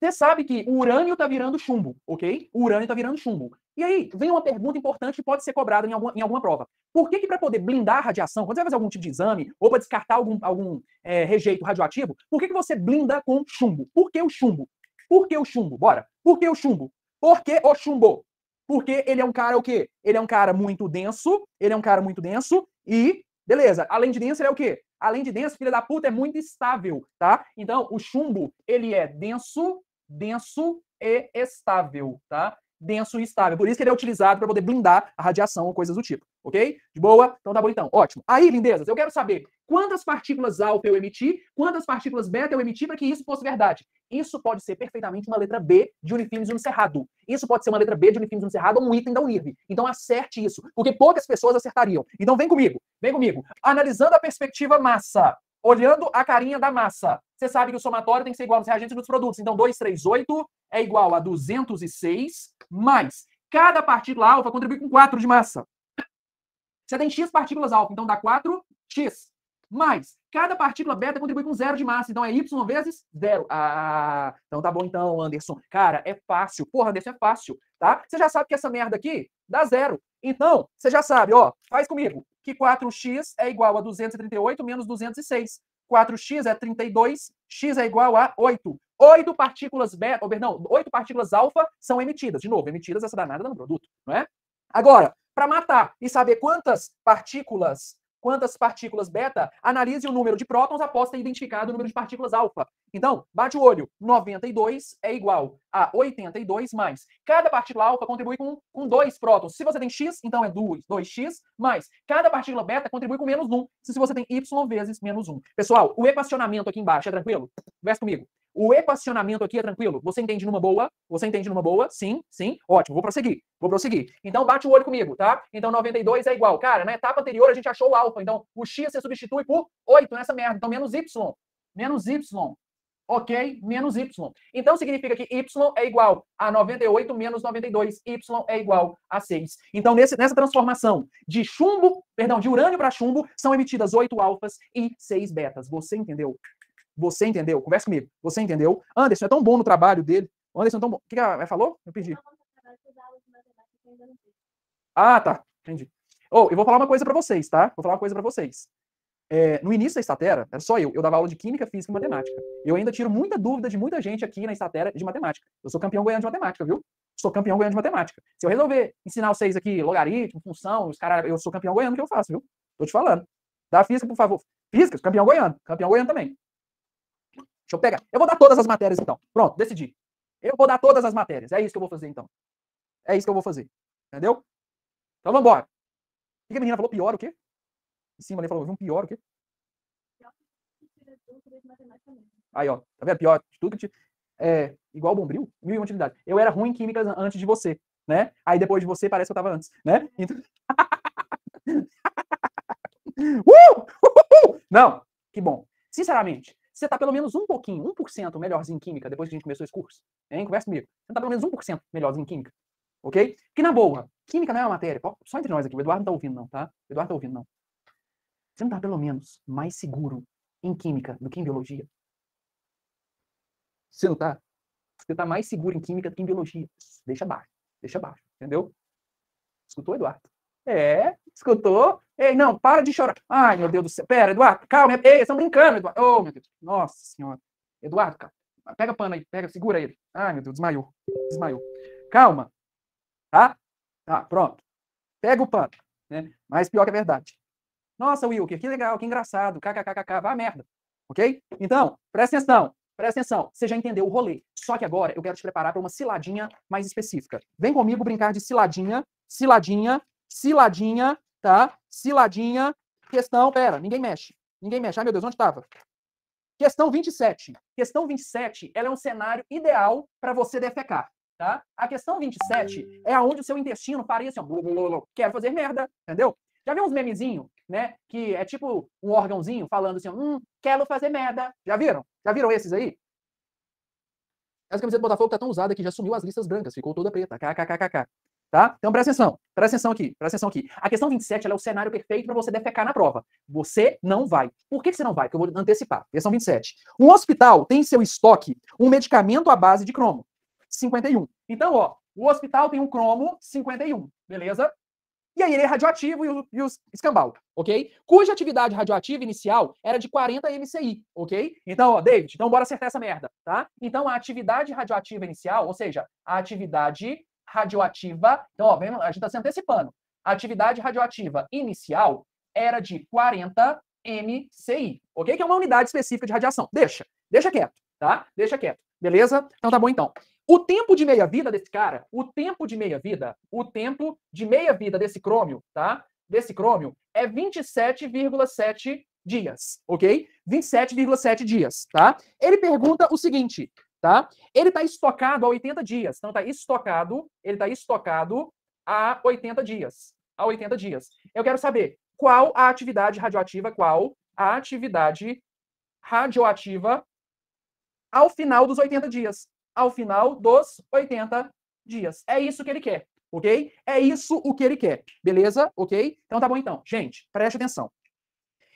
Você sabe que o urânio está virando chumbo, ok? O urânio está virando chumbo. E aí, vem uma pergunta importante que pode ser cobrada em alguma, em alguma prova. Por que, que para poder blindar a radiação, quando você vai fazer algum tipo de exame, ou para descartar algum, algum é, rejeito radioativo, por que, que você blinda com chumbo? Por que o chumbo? Por que o chumbo? Bora. Por que o chumbo? Por que o chumbo? Porque ele é um cara o quê? Ele é um cara muito denso, ele é um cara muito denso e, beleza, além de denso, ele é o quê? Além de denso, filha da puta, é muito estável, tá? Então, o chumbo, ele é denso, denso e estável, tá? denso e estável. Por isso que ele é utilizado para poder blindar a radiação ou coisas do tipo. Ok? De boa? Então tá bom então. Ótimo. Aí, lindezas, eu quero saber quantas partículas alfa eu emiti, quantas partículas beta eu emiti para que isso fosse verdade. Isso pode ser perfeitamente uma letra B de Unifilmes Unicerrado. Isso pode ser uma letra B de Unifilmes Unicerrado ou um item da Unir. Então acerte isso, porque poucas pessoas acertariam. Então vem comigo, vem comigo. Analisando a perspectiva massa, Olhando a carinha da massa, você sabe que o somatório tem que ser igual aos reagentes e produtos. Então, 238 é igual a 206 mais cada partícula alfa contribui com 4 de massa. Você tem x partículas alfa, então dá 4x. Mais cada partícula beta contribui com zero de massa, então é y vezes zero. Ah, então tá bom então, Anderson. Cara, é fácil. Porra, Anderson, é fácil, tá? Você já sabe que essa merda aqui dá zero. Então, você já sabe, ó, faz comigo, que 4x é igual a 238 menos 206. 4x é 32, x é igual a 8. É é oito partículas beta, ou, não, oito partículas alfa são emitidas. De novo, emitidas essa danada no produto, não é? Agora, para matar e saber quantas partículas quantas partículas beta, analise o número de prótons após ter identificado o número de partículas alfa. Então, bate o olho, 92 é igual a 82 mais. Cada partícula alfa contribui com, com 2 prótons. Se você tem x, então é 2, 2x mais. Cada partícula beta contribui com menos 1, se você tem y vezes menos 1. Pessoal, o equacionamento aqui embaixo é tranquilo? Veste comigo. O equacionamento aqui é tranquilo? Você entende numa boa? Você entende numa boa? Sim, sim. Ótimo, vou prosseguir. Vou prosseguir. Então bate o olho comigo, tá? Então 92 é igual. Cara, na etapa anterior a gente achou o alfa, então o x você substitui por 8 nessa merda. Então menos y. Menos y ok? Menos y. Então, significa que y é igual a 98 menos 92. Y é igual a 6. Então, nesse, nessa transformação de chumbo, perdão, de urânio para chumbo, são emitidas 8 alfas e 6 betas. Você entendeu? Você entendeu? Conversa comigo. Você entendeu? Anderson é tão bom no trabalho dele. Anderson é tão bom. O que, que ela falou? Eu pedi. Ah, tá. Entendi. Oh, eu vou falar uma coisa para vocês, tá? Vou falar uma coisa para vocês. É, no início da Estatera, era só eu, eu dava aula de Química, Física e Matemática. Eu ainda tiro muita dúvida de muita gente aqui na Estatera de Matemática. Eu sou campeão goiano de Matemática, viu? Sou campeão goiano de Matemática. Se eu resolver ensinar vocês aqui logaritmo, função, os caras, eu sou campeão goiano que eu faço, viu? Tô te falando. Da Física, por favor. Física, campeão goiano. Campeão goiano também. Deixa eu pegar. Eu vou dar todas as matérias, então. Pronto, decidi. Eu vou dar todas as matérias. É isso que eu vou fazer, então. É isso que eu vou fazer. Entendeu? Então, vamos embora. O que a menina falou? Pior o quê? em cima ali falou, viu um pior o quê? Né? Aí, ó, tá vendo? Pior de tudo que te... é igual bombril, mil e uma utilidade. Eu era ruim em química antes de você, né? Aí depois de você parece que eu tava antes, né? É. Então... uh! Uhul! Uh, uh! Não, que bom. Sinceramente, você está pelo menos um pouquinho, um por cento melhorzinho em química depois que a gente começou esse curso, hein? Conversa comigo. Você está pelo menos um por cento melhorzinho em química, ok? Que na boa, química não é uma matéria. Só entre nós aqui, o Eduardo não tá ouvindo, não, tá? O Eduardo tá ouvindo, não. Você não está, pelo menos, mais seguro em química do que em biologia? Você não está? Você está mais seguro em química do que em biologia. Deixa baixo, deixa baixo, entendeu? Escutou, Eduardo? É, escutou? Ei, não, para de chorar. Ai, meu Deus do céu. Pera, Eduardo, calma. Ei, eles estão brincando, Eduardo. Oh, meu Deus. Nossa Senhora. Eduardo, calma. Pega a pana aí, pega, segura ele. Ai, meu Deus, desmaiou. Desmaiou. Calma. Tá? Tá, pronto. Pega o pano, né? Mas pior que a é verdade. Nossa, Wilker, que legal, que engraçado, kkkk, vá merda. Ok? Então, presta atenção, presta atenção. Você já entendeu o rolê. Só que agora eu quero te preparar para uma ciladinha mais específica. Vem comigo brincar de ciladinha, ciladinha, ciladinha, tá? Ciladinha. Questão, pera, ninguém mexe. Ninguém mexe. Ai, meu Deus, onde estava? Questão 27. Questão 27, ela é um cenário ideal para você defecar. Tá? A questão 27 é aonde o seu intestino parece, assim, ó, blá, blá, quero fazer merda, entendeu? Já viu uns memezinhos né? Que é tipo um órgãozinho falando assim, hum, quero fazer merda. Já viram? Já viram esses aí? Essa camiseta do Botafogo tá tão usada que já sumiu as listas brancas, ficou toda preta. KKKKK. Tá? Então presta atenção, presta atenção aqui, presta atenção aqui. A questão 27 é o cenário perfeito para você defecar na prova. Você não vai. Por que, que você não vai? Porque eu vou antecipar. Questão 27. Um hospital tem em seu estoque um medicamento à base de cromo, 51. Então, ó, o hospital tem um cromo 51, beleza? e aí ele é radioativo e, o, e os escambau, ok? Cuja atividade radioativa inicial era de 40 MCI, ok? Então, ó, David, então bora acertar essa merda, tá? Então a atividade radioativa inicial, ou seja, a atividade radioativa, então, ó, vem, a gente está se antecipando. A atividade radioativa inicial era de 40 MCI, ok? Que é uma unidade específica de radiação. Deixa, deixa quieto, tá? Deixa quieto, beleza? Então tá bom então. O tempo de meia-vida desse cara, o tempo de meia-vida, o tempo de meia-vida desse crômio, tá? Desse crômio é 27,7 dias, ok? 27,7 dias, tá? Ele pergunta o seguinte, tá? Ele está estocado a 80 dias, então está estocado, ele está estocado a 80 dias, a 80 dias. Eu quero saber qual a atividade radioativa, qual a atividade radioativa ao final dos 80 dias ao final dos 80 dias. É isso que ele quer, ok? É isso o que ele quer, beleza? Ok? Então tá bom então. Gente, preste atenção.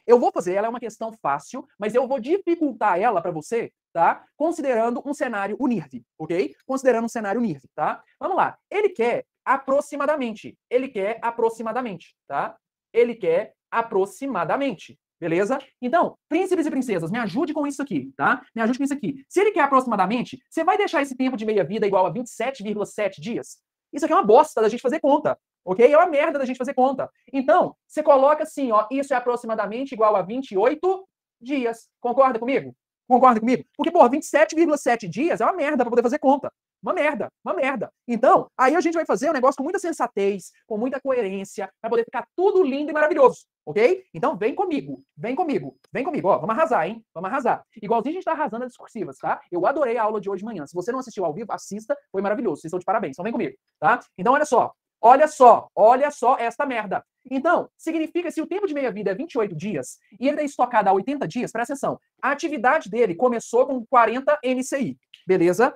Eu vou fazer, ela é uma questão fácil, mas eu vou dificultar ela para você, tá? Considerando um cenário UNIRV, ok? Considerando um cenário UNIRV, tá? Vamos lá. Ele quer aproximadamente. Ele quer aproximadamente, tá? Ele quer aproximadamente, Beleza? Então, príncipes e princesas, me ajude com isso aqui, tá? Me ajude com isso aqui. Se ele quer aproximadamente, você vai deixar esse tempo de meia-vida igual a 27,7 dias? Isso aqui é uma bosta da gente fazer conta, ok? É uma merda da gente fazer conta. Então, você coloca assim, ó, isso é aproximadamente igual a 28 dias. Concorda comigo? Concorda comigo? Porque, pô, 27,7 dias é uma merda para poder fazer conta. Uma merda, uma merda. Então, aí a gente vai fazer um negócio com muita sensatez, com muita coerência, vai poder ficar tudo lindo e maravilhoso. Ok? Então vem comigo, vem comigo, vem comigo, ó, vamos arrasar, hein? Vamos arrasar. Igualzinho a gente tá arrasando as discursivas, tá? Eu adorei a aula de hoje de manhã. Se você não assistiu ao vivo, assista, foi maravilhoso, vocês estão de parabéns, então vem comigo, tá? Então olha só, olha só, olha só esta merda. Então, significa se o tempo de meia-vida é 28 dias e ele é estocado a 80 dias, presta atenção, a atividade dele começou com 40 MCI, beleza?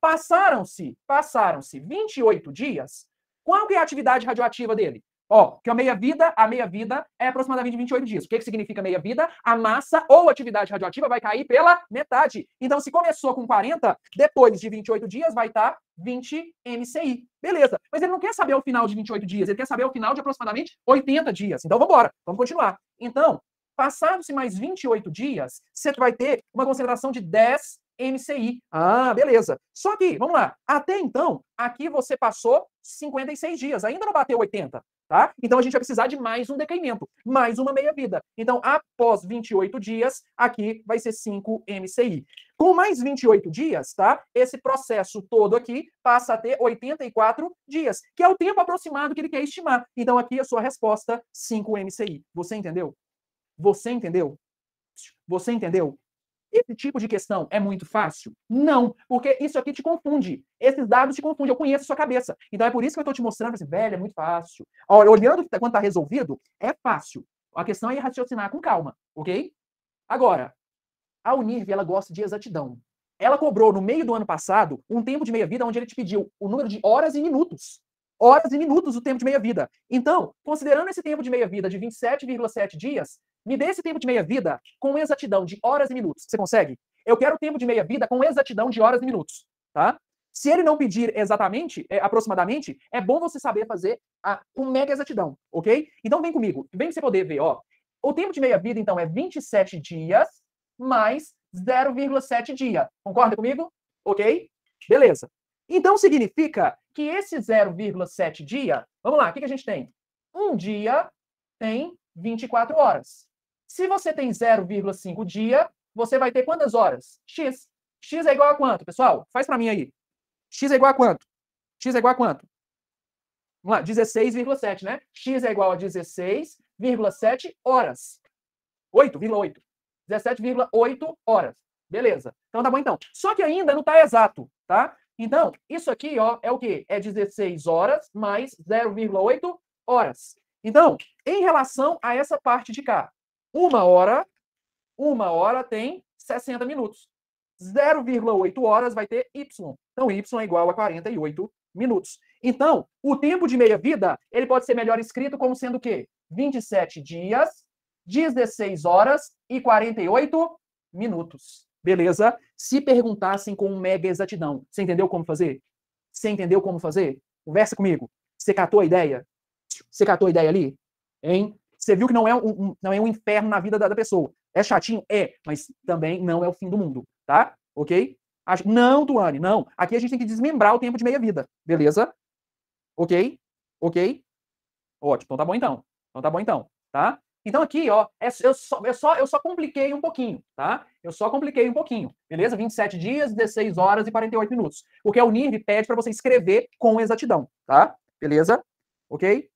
Passaram-se, passaram-se 28 dias, qual que é a atividade radioativa dele? Ó, que a meia-vida, a meia-vida é aproximadamente 28 dias. O que, que significa meia-vida? A massa ou atividade radioativa vai cair pela metade. Então, se começou com 40, depois de 28 dias vai estar tá 20 MCI. Beleza. Mas ele não quer saber o final de 28 dias, ele quer saber o final de aproximadamente 80 dias. Então, vamos embora, vamos continuar. Então, passados-se mais 28 dias, você vai ter uma concentração de 10 MCI. Ah, beleza. Só que, vamos lá, até então, aqui você passou 56 dias, ainda não bateu 80. Tá? Então a gente vai precisar de mais um decaimento, mais uma meia-vida. Então, após 28 dias, aqui vai ser 5 MCI. Com mais 28 dias, tá? Esse processo todo aqui passa a ter 84 dias, que é o tempo aproximado que ele quer estimar. Então, aqui a sua resposta, 5 MCI. Você entendeu? Você entendeu? Você entendeu? Esse tipo de questão é muito fácil? Não, porque isso aqui te confunde. Esses dados te confundem, eu conheço a sua cabeça. Então é por isso que eu estou te mostrando, assim, velho, é muito fácil. Olha, olhando quando está resolvido, é fácil. A questão é raciocinar com calma, ok? Agora, a Unirv, ela gosta de exatidão. Ela cobrou, no meio do ano passado, um tempo de meia-vida onde ele te pediu o número de horas e minutos horas e minutos o tempo de meia-vida. Então, considerando esse tempo de meia-vida de 27,7 dias, me dê esse tempo de meia-vida com exatidão de horas e minutos. Você consegue? Eu quero o tempo de meia-vida com exatidão de horas e minutos, tá? Se ele não pedir exatamente, é, aproximadamente, é bom você saber fazer a, com mega exatidão, ok? Então vem comigo, vem você poder ver, ó. O tempo de meia-vida, então, é 27 dias mais 0,7 dia. Concorda comigo? Ok? Beleza. Então significa que esse 0,7 dia, vamos lá, o que, que a gente tem? Um dia tem 24 horas. Se você tem 0,5 dia, você vai ter quantas horas? X. X é igual a quanto, pessoal? Faz para mim aí. X é igual a quanto? X é igual a quanto? Vamos lá, 16,7, né? X é igual a 16,7 horas. 8,8. 17,8 horas. Beleza. Então tá bom então. Só que ainda não está exato, tá? Então, isso aqui ó, é o quê? É 16 horas mais 0,8 horas. Então, em relação a essa parte de cá, uma hora, uma hora tem 60 minutos. 0,8 horas vai ter Y. Então, Y é igual a 48 minutos. Então, o tempo de meia-vida, ele pode ser melhor escrito como sendo o quê? 27 dias, 16 horas e 48 minutos. Beleza? Se perguntassem com mega exatidão, você entendeu como fazer? Você entendeu como fazer? Conversa comigo. Você catou a ideia? Você catou a ideia ali? Hein? Você viu que não é um, um não é um inferno na vida da, da, pessoa. É chatinho? É, mas também não é o fim do mundo, tá? Ok? Não, Tuane, não. Aqui a gente tem que desmembrar o tempo de meia-vida, beleza? Ok? Ok? Ótimo. Então tá bom então. Então tá bom então, tá? Então aqui, ó, é eu só, eu só, eu só compliquei um pouquinho, tá? Eu só compliquei um pouquinho, beleza? 27 dias, 16 horas e 48 minutos. o que é o NIRV pede para você escrever com exatidão, tá? Beleza? Ok?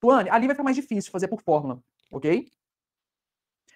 Tuane, ali vai ficar mais difícil fazer por fórmula, ok?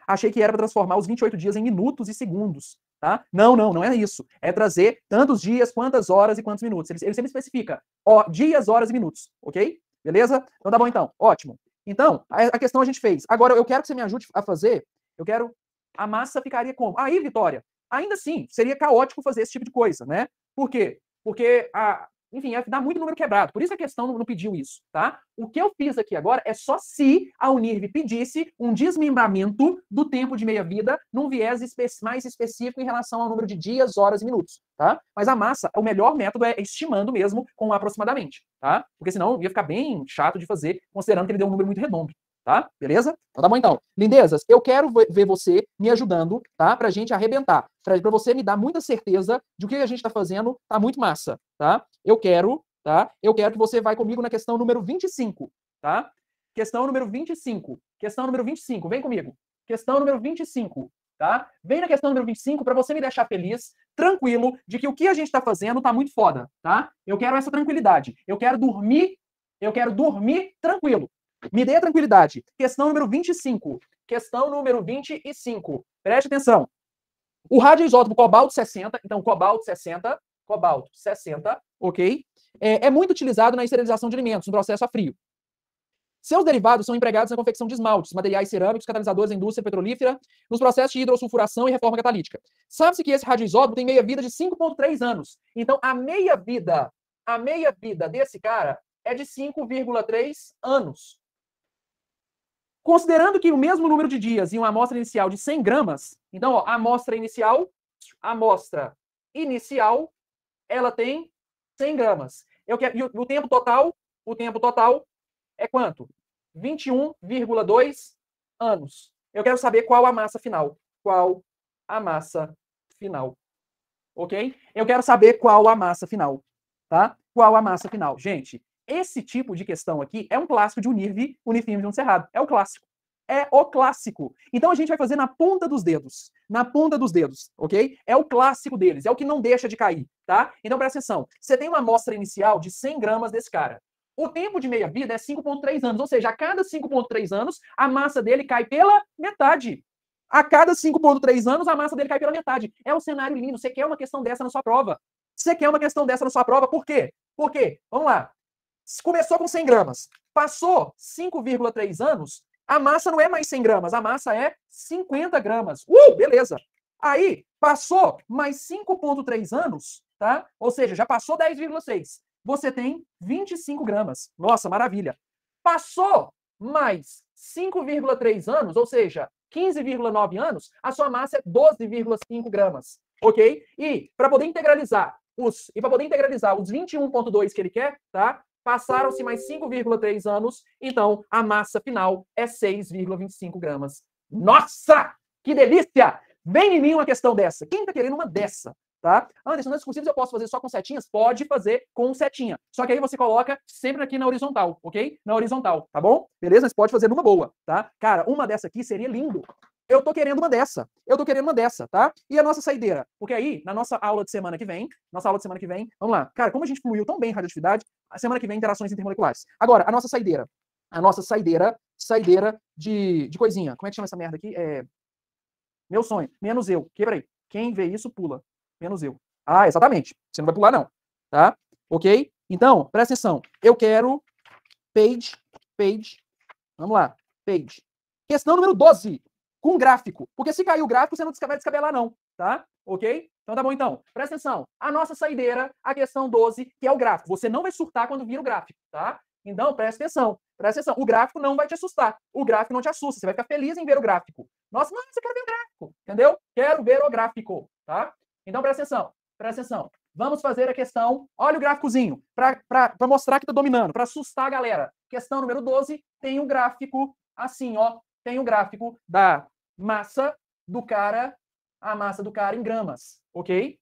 Achei que era para transformar os 28 dias em minutos e segundos, tá? Não, não, não é isso. É trazer tantos dias, quantas horas e quantos minutos. Ele, ele sempre especifica, ó, dias, horas e minutos, ok? Beleza? Então tá bom então, ótimo. Então, a, questão a gente fez. Agora, eu quero que você me ajude a fazer. Eu quero. A massa ficaria como? Aí, Vitória, ainda assim, seria caótico fazer esse tipo de coisa, né? Por quê? Porque a, enfim, ia dar muito número quebrado. Por isso a questão não, não pediu isso, tá? O que eu fiz aqui agora é só se a Unirv pedisse um desmembramento do tempo de meia-vida num viés espe mais específico em relação ao número de dias, horas e minutos, tá? Mas a massa, o melhor método é estimando mesmo com aproximadamente, tá? Porque senão ia ficar bem chato de fazer, considerando que ele deu um número muito redondo, tá? Beleza? Então tá bom então. Lindezas, eu quero ver você me ajudando, tá? Pra gente arrebentar, pra, pra você me dar muita certeza de o que a gente tá fazendo, tá muito massa, tá? Eu quero, tá? Eu quero que você vai comigo na questão número 25, tá? Questão número 25. Questão número 25, vem comigo. Questão número 25, tá? Vem na questão número 25 para você me deixar feliz, tranquilo, de que o que a gente tá fazendo tá muito foda, tá? Eu quero essa tranquilidade. Eu quero dormir, eu quero dormir tranquilo, me dê a tranquilidade. Questão número 25. Questão número 25. Preste atenção. O radioisótopo cobalto 60, então cobalto 60, cobalto 60, ok? É, é, muito utilizado na esterilização de alimentos, no processo a frio. Seus derivados são empregados na confecção de esmaltes, materiais cerâmicos, catalisadores da indústria petrolífera, nos processos de hidrosulfuração e reforma catalítica. Sabe-se que esse radioisótopo tem meia-vida de 5,3 anos. Então, a meia-vida, a meia-vida desse cara é de 5,3 anos. Considerando que o mesmo número de dias e uma amostra inicial de 100 gramas, então, ó, a amostra inicial, a amostra inicial, ela tem 100 gramas. Eu quero, e o, tempo total, o tempo total é quanto? 21,2 anos. Eu quero saber qual a massa final. Qual a massa final. Ok? Eu quero saber qual a massa final, tá? Qual a massa final. Gente, esse tipo de questão aqui é um clássico de unir Unifim de Cerrado. É o clássico. É o clássico. Então a gente vai fazer na ponta dos dedos. Na ponta dos dedos, ok? É o clássico deles. É o que não deixa de cair, tá? Então presta atenção. Você tem uma amostra inicial de 100 gramas desse cara. O tempo de meia-vida é 5,3 anos, ou seja, a cada 5,3 anos, a massa dele cai pela metade. A cada 5,3 anos, a massa dele cai pela metade. É um cenário lindo. Você quer uma questão dessa na sua prova. Você quer uma questão dessa na sua prova, por quê? Por quê? Vamos lá começou com 100 gramas, passou 5,3 anos, a massa não é mais 100 gramas, a massa é 50 gramas. Uh, beleza! Aí, passou mais 5,3 anos, tá? Ou seja, já passou 10,6. Você tem 25 gramas. Nossa, maravilha! Passou mais 5,3 anos, ou seja, 15,9 anos, a sua massa é 12,5 gramas, ok? E para poder integralizar os e para poder integralizar os 21,2 que ele quer, tá? Passaram-se mais 5,3 anos, então a massa final é 6,25 gramas. Nossa! Que delícia! Vem em mim uma questão dessa. Quem está querendo uma dessa? Tá? Anderson, nas é exclusivas. eu posso fazer só com setinhas? Pode fazer com setinha. Só que aí você coloca sempre aqui na horizontal, ok? Na horizontal, tá bom? Beleza? Mas pode fazer numa boa, tá? Cara, uma dessa aqui seria lindo. Eu tô querendo uma dessa. Eu tô querendo uma dessa, tá? E a nossa saideira? Porque aí, na nossa aula de semana que vem, nossa aula de semana que vem, vamos lá. Cara, como a gente fluiu tão bem em radioatividade, a semana que vem interações intermoleculares. Agora, a nossa saideira. A nossa saideira, saideira de, de coisinha. Como é que chama essa merda aqui? É... Meu sonho. Menos eu. Quebra aí. Quem vê isso, pula. Menos eu. Ah, exatamente. Você não vai pular, não. Tá? Ok? Então, presta atenção. Eu quero page, page. Vamos lá. Page. Questão número 12 com gráfico. Porque se cair o gráfico, você não vai descabelar, não, tá? Ok? Então tá bom, então. Presta atenção. A nossa saideira, a questão 12, que é o gráfico. Você não vai surtar quando vir o gráfico, tá? Então, presta atenção. Presta atenção. O gráfico não vai te assustar. O gráfico não te assusta. Você vai ficar feliz em ver o gráfico. Nossa, não, eu quero ver o gráfico. Entendeu? Quero ver o gráfico, tá? Então, presta atenção. Presta atenção. Vamos fazer a questão. Olha o gráficozinho, para mostrar que tá dominando, para assustar a galera. Questão número 12 tem um gráfico assim, ó. Tem um gráfico da massa do cara, a massa do cara em gramas, ok?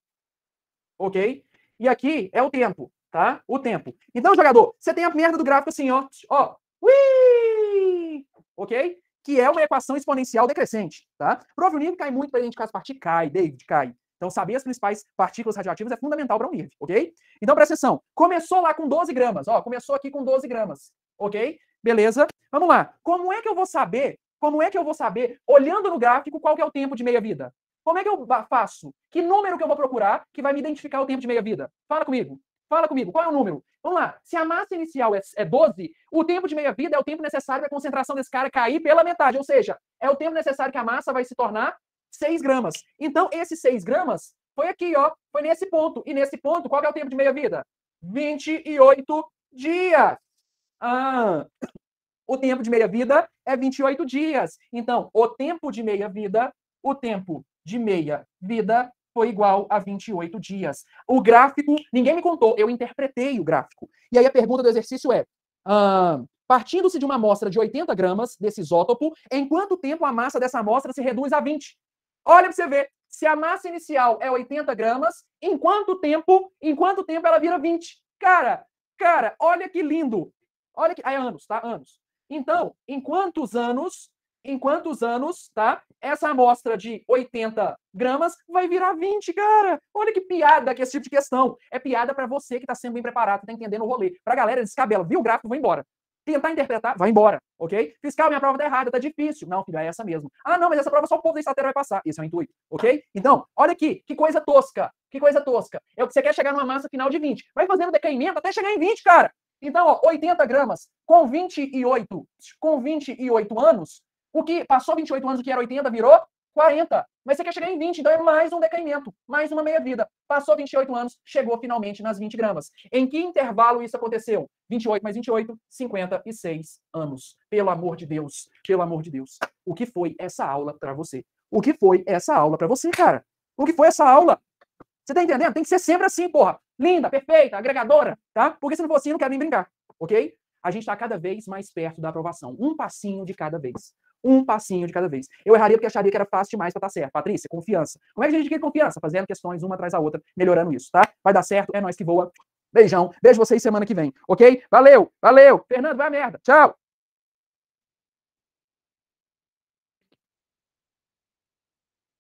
Ok? E aqui é o tempo, tá? O tempo. Então, jogador, você tem a merda do gráfico assim, ó, ó, ui, ok? Que é uma equação exponencial decrescente, tá? Prova nível cai muito para gente caso partículas, cai, David, cai. Então, saber as principais partículas radioativas é fundamental para o nível, ok? Então, presta atenção. Começou lá com 12 gramas, ó, começou aqui com 12 gramas, ok? Beleza? Vamos lá. Como é que eu vou saber como é que eu vou saber, olhando no gráfico, qual que é o tempo de meia-vida? Como é que eu faço? Que número que eu vou procurar que vai me identificar o tempo de meia-vida? Fala comigo. Fala comigo. Qual é o número? Vamos lá. Se a massa inicial é, 12, é o tempo de meia-vida é o tempo necessário para a concentração desse cara cair pela metade. Ou seja, é o tempo necessário que a massa vai se tornar 6 gramas. Então, esses 6 gramas foi aqui, ó. Foi nesse ponto. E nesse ponto, qual é o tempo de meia-vida? 28 dias. Ah, o tempo de meia-vida é 28 dias. Então, o tempo de meia-vida, o tempo de meia-vida foi igual a 28 dias. O gráfico, ninguém me contou, eu interpretei o gráfico. E aí a pergunta do exercício é: partindo-se de uma amostra de 80 gramas desse isótopo, em quanto tempo a massa dessa amostra se reduz a 20? Olha para você ver, se a massa inicial é 80 gramas, em quanto tempo, em quanto tempo ela vira 20? Cara, cara, olha que lindo. Olha que. Ah, é anos, tá? Anos. Então, em quantos anos, em quantos anos, tá? Essa amostra de 80 gramas vai virar 20, cara. Olha que piada que é esse tipo de questão. É piada para você que está sendo bem preparado, tá entendendo o rolê. Pra galera descabela, viu o gráfico, vai embora. Tentar interpretar, vai embora, ok? Fiscal, minha prova tá errada, tá difícil. Não, filho, é essa mesmo. Ah, não, mas essa prova só o povo da estateira vai passar. Esse é o intuito, ok? Então, olha aqui, que coisa tosca, que coisa tosca. É o que você quer chegar numa massa final de 20. Vai fazendo decaimento até chegar em 20, cara. Então, ó, 80 gramas com 28, com 28 anos, o que passou 28 anos, o que era 80, virou 40. Mas você quer chegar em 20, então é mais um decaimento, mais uma meia-vida. Passou 28 anos, chegou finalmente nas 20 gramas. Em que intervalo isso aconteceu? 28 mais 28, 56 anos. Pelo amor de Deus, pelo amor de Deus. O que foi essa aula para você? O que foi essa aula para você, cara? O que foi essa aula? Você tá entendendo? Tem que ser sempre assim, porra linda, perfeita, agregadora, tá? Porque se não for assim, eu não quero nem brincar, ok? A gente está cada vez mais perto da aprovação, um passinho de cada vez. Um passinho de cada vez. Eu erraria porque acharia que era fácil demais para estar tá certo. Patrícia, confiança. Como é que a gente quer confiança? Fazendo questões uma atrás da outra, melhorando isso, tá? Vai dar certo, é nós que voa. Beijão. Beijo vocês semana que vem, ok? Valeu, valeu. Fernando, vai a merda. Tchau.